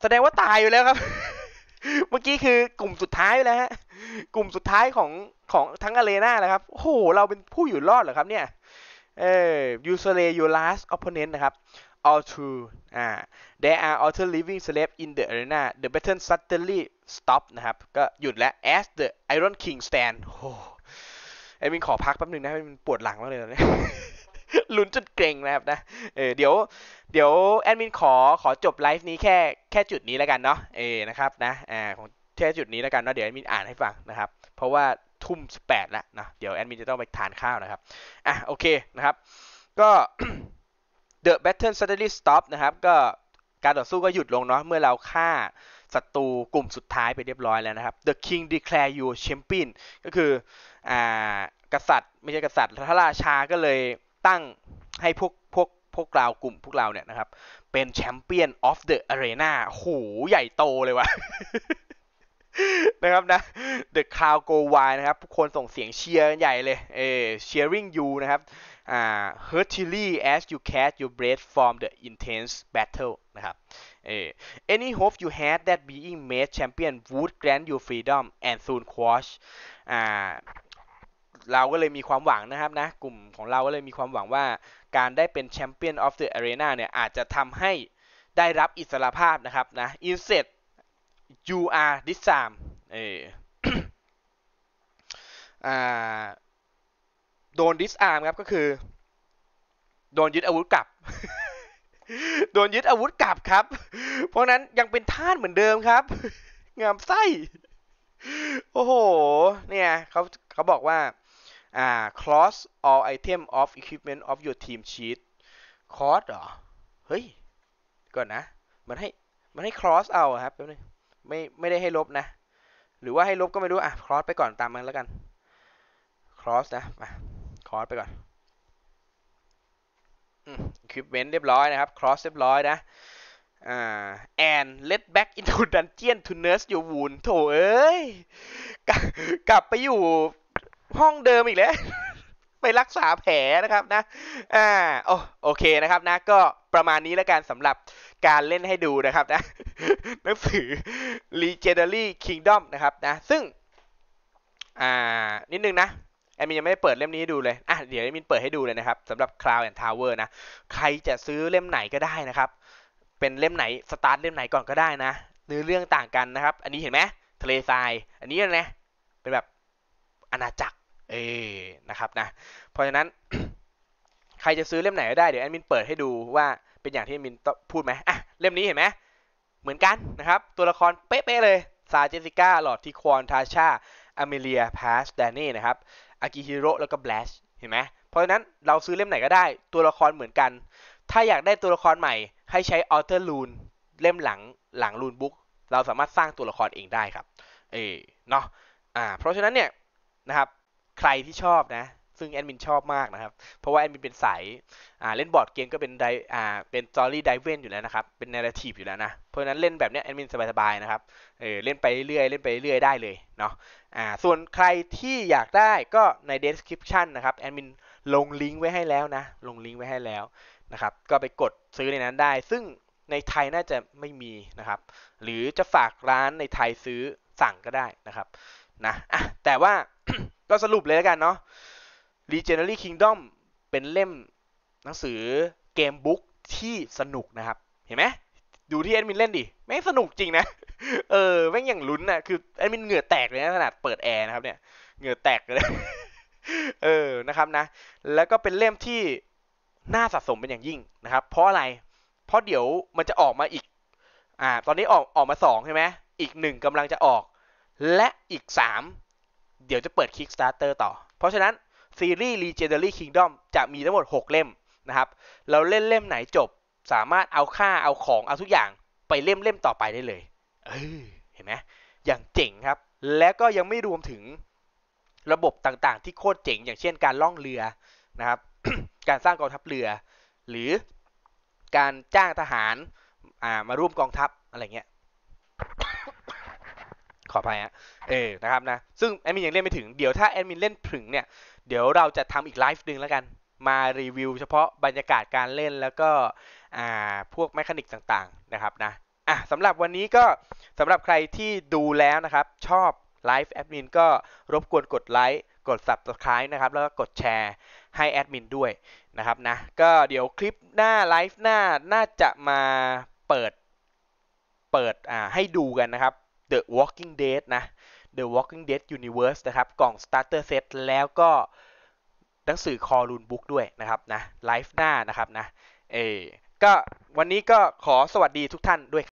แสดงว่าตายอยู่แล้วครับ เมื่อกี้คือกลุ่มสุดท้ายแล้วฮะกลุ่มสุดท้ายของของทั้งอารีนาแล้วครับโอ้โห เราเป็นผู้อยู่รอดเหรอครับเนี่ยเออ you slay your last opponent นะครับ all true อ่า there are other living slaves in the arena the battle suddenly stop นะครับก็หยุดแล้ว as the Iron King stand โอ้ไอ้มินขอพักแป๊บนึงนะมันปวดหลังมากเลยนะลุ้นจนเกรงนะครับนะเออเดี๋ยวเดี๋ยวแอดมินขอขอจบไลฟ์นี้แค่แค่จุดนี้แล้วกันเนาะเอนะครับนะอ่าของแค่จุดนี้แล้วกันเนาะเดี๋ยวแอดมินอ่านให้ฟังนะครับ เพราะว่าทุ่มสิบแปดแล้วนะเดี๋ยวแอดมินจะต้องไปทานข้าวนะครับอ่ะโอเคนะครับ ก็ The battle suddenly stop นะครับ ก็การต่อสู้ก็หยุดลงเนาะ เมื่อเราฆ่าศัตรูกลุ่มสุดท้ายไปเรียบร้อยแล้วนะครับ The king declare you champion ก็คืออ่า กษัตริย์ไม่ใช่กษัตริย์พระราชาก็เลยตั้งให้พวกพวกพวกเรากลุ่มพวกเราเนี่ยนะครับ เป็นแชมเปี้ยนออฟเดอะอารีนาโห ใหญ่โตเลยวะนะครับนะ The c r o w d Go Wild นะครับ ทุกคนส่งเสียงเชียร์ใหญ่เลย เอเชียร i n g งยูนะครับ h hurtily as you c a t c h your b r e a t h from the intense battle นะครับ any hope you had that being made champion would grant you freedom and soon quash เราก็เลยมีความหวังนะครับนะกลุ่มของเรา ก็เลยมีความหวังว่าการได้เป็นแชมเปี้ยนออฟเดอะอารีนาเนี่ยอาจจะทำให้ได้รับอิสรภาพนะครับนะ i n s เ e ตย you are ิ i s a r m e เอออ่าโดนดิสอาร์มครับก็คือ โดนยึดอาวุธกลับ โดนยึดอาวุธกลับครับ เพราะนั้นยังเป็นท่านเหมือนเดิมครับ งามไส้ โอ้โห เนี่ยเขาเขาบอกว่าอ่า cross all item of equipment of your team sheet cross เหรอ เฮ้ย ก่อนนะ มันให้มันให้ cross เอาครับนไม่ไม่ได้ให้ลบนะ หรือว่าให้ลบก็ไม่รู้ อ่ะ cross ไปก่อนตามมันแล้วกัน cross นะมาคอร์สไปก่อนคลิปเรน์เรียบร้อยนะครับครอสเรียบร้อยนะแอนเลดแบ็กอินทูดันเจียนทูเนสอยู่วูนโถเอ้ย กลับไปอยู่ห้องเดิมอีกแล้ว ไปรักษาแผลนะครับนะ อ่าโอโอเคนะครับนะ ก็ประมาณนี้แล้วกันสำหรับการเล่นให้ดูนะครับนะ หนังสือ Legendary Kingdom นะครับนะ ซึ่ง อ่า นิดนึงนะแอดมินยังไม่ได้เปิดเล่มนี้ดูเลยอ่ะเดี๋ยวแอดมินเปิดให้ดูเลยนะครับสำหรับ Cloud and Tower นะ ใครจะซื้อเล่มไหนก็ได้นะครับ เป็นเล่มไหนสตาร์ทเล่มไหนก่อนก็ได้นะเนื้อเรื่องต่างกันนะครับ อันนี้เห็นไหมทะเลทรายอันนี้นะ เป็นแบบอาณาจักร เอนะครับนะ เพราะฉะนั้นใครจะซื้อเล่มไหนก็ได้ เดี๋ยวแอดมินเปิดให้ดูว่าเป็นอย่างที่แอดมินพูดไหมอ่ะเล่มนี้เห็นไหมเหมือนกันนะครับ ตัวละครเป๊ะๆเลยซาเจสิก้าหลอดทีควอนทาชาอเมเลียพาสแดนนี่นะครับอากิฮิโร่แล้วก็แบลชเห็นไหมเพราะฉะนั้นเราซื้อเล่มไหนก็ได้ตัวละครเหมือนกัน ถ้าอยากได้ตัวละครใหม่ ให้ใช้ออเทอร์ลูนเล่มหลังหลังลูนบุ๊กเราสามารถสร้างตัวละครเองได้ครับเออเนาะอ่าเพราะฉะนั้นเนี่ยนะครับใครที่ชอบนะซึ่งแอดมินชอบมากนะครับ เพราะว่าแอดมินเป็นสายเล่นบอร์ดเกมก็เป็นไดเป็นจอรี่ไดเวนอยู่แล้วนะครับ เป็นเนื้อทีฟอยู่แล้วนะ เพราะนั้นเล่นแบบนี้แอดมินสบาย ๆ นะครับเออเล่นไปเรื่อยเล่นไปเรื่อยได้เลยเนาะอ่าส่วนใครที่อยากได้ก็ในเดสคริปชันนะครับแอดมินลงลิงก์ไว้ให้แล้วนะลงลิงก์ไว้ให้แล้วนะครับ ก็ไปกดซื้อในนั้นได้ ซึ่งในไทยน่าจะไม่มีนะครับ หรือจะฝากร้านในไทยซื้อสั่งก็ได้นะครับ นะแต่ว่าก็สรุปเลยแล้วกันเนาะ l e g e n d a r ี Kingdom เป็นเล่มหนังสือเกมบุ๊กที่สนุกนะครับเห็นไหมดูที่แอดมินเล่นดิแม่งสนุกจริงนะเออแม่งอย่างลุ้นนะคือแอดมินเหงื่อแตกเลยนะขนาดเปิดแอร์นะครับเนี่ยเหงื่อแตกเลยเออนะครับนะ แล้วก็เป็นเล่มที่น่าสะสมเป็นอย่างยิ่งนะครับ เพราะอะไร เพราะเดี๋ยวมันจะออกมาอีก อ่า ตอนนี้ออกออกมาสองใช่ไหมอีกหนึ่งกำลังจะออก และอีกสามเดี๋ยวจะเปิด Kickstarter ต่อ เพราะฉะนั้นซีรีส์ Legendary Kingdom จะมีทั้งหมด 6 เล่มนะครับ เราเล่นเล่มไหนจบ สามารถเอาค่า เอาของ เอาทุกอย่างไปเล่มเล่มต่อไปได้เลย เออเห็นไหมอย่างเจ๋งครับ และก็ยังไม่รวมถึงระบบต่างๆ ที่โคตรเจ๋ง อย่างเช่นการล่องเรือนะครับ การสร้างกองทัพเรือ หรือการจ้างทหาร มาร่วมกองทัพ อะไรเงี้ย ขออภัยฮะ เออนะครับนะ ซึ่งแอดมินยังเล่นไม่ถึง เดี๋ยวถ้าแอดมินเล่นถึงเนี่ยเดี๋ยวเราจะทำอีกไลฟ์หนึ่งแล้วกันมารีวิวเฉพาะบรรยากาศการเล่นแล้วก็พวกแมคานิกต่างๆนะครับนะอ่ะสำหรับวันนี้ก็สำหรับใครที่ดูแล้วนะครับ ชอบไลฟ์แอดมินก็รบกวนกดไลค์กด Subscribe นะครับ แล้วก็กดแชร์ให้แอดมินด้วยนะครับนะก็เดี๋ยวคลิปหน้าไลฟ์หน้าน่าจะมาเปิดเปิดให้ดูกันนะครับ The Walking Dead นะ The Walking Dead Universe นะครับ กล่อง Starter Set แล้วก็หนังสือคอรูนบุ๊กด้วยนะครับนะไลฟ์หน้านะครับนะ เอก็วันนี้ก็ขอสวัสดีทุกท่านด้วย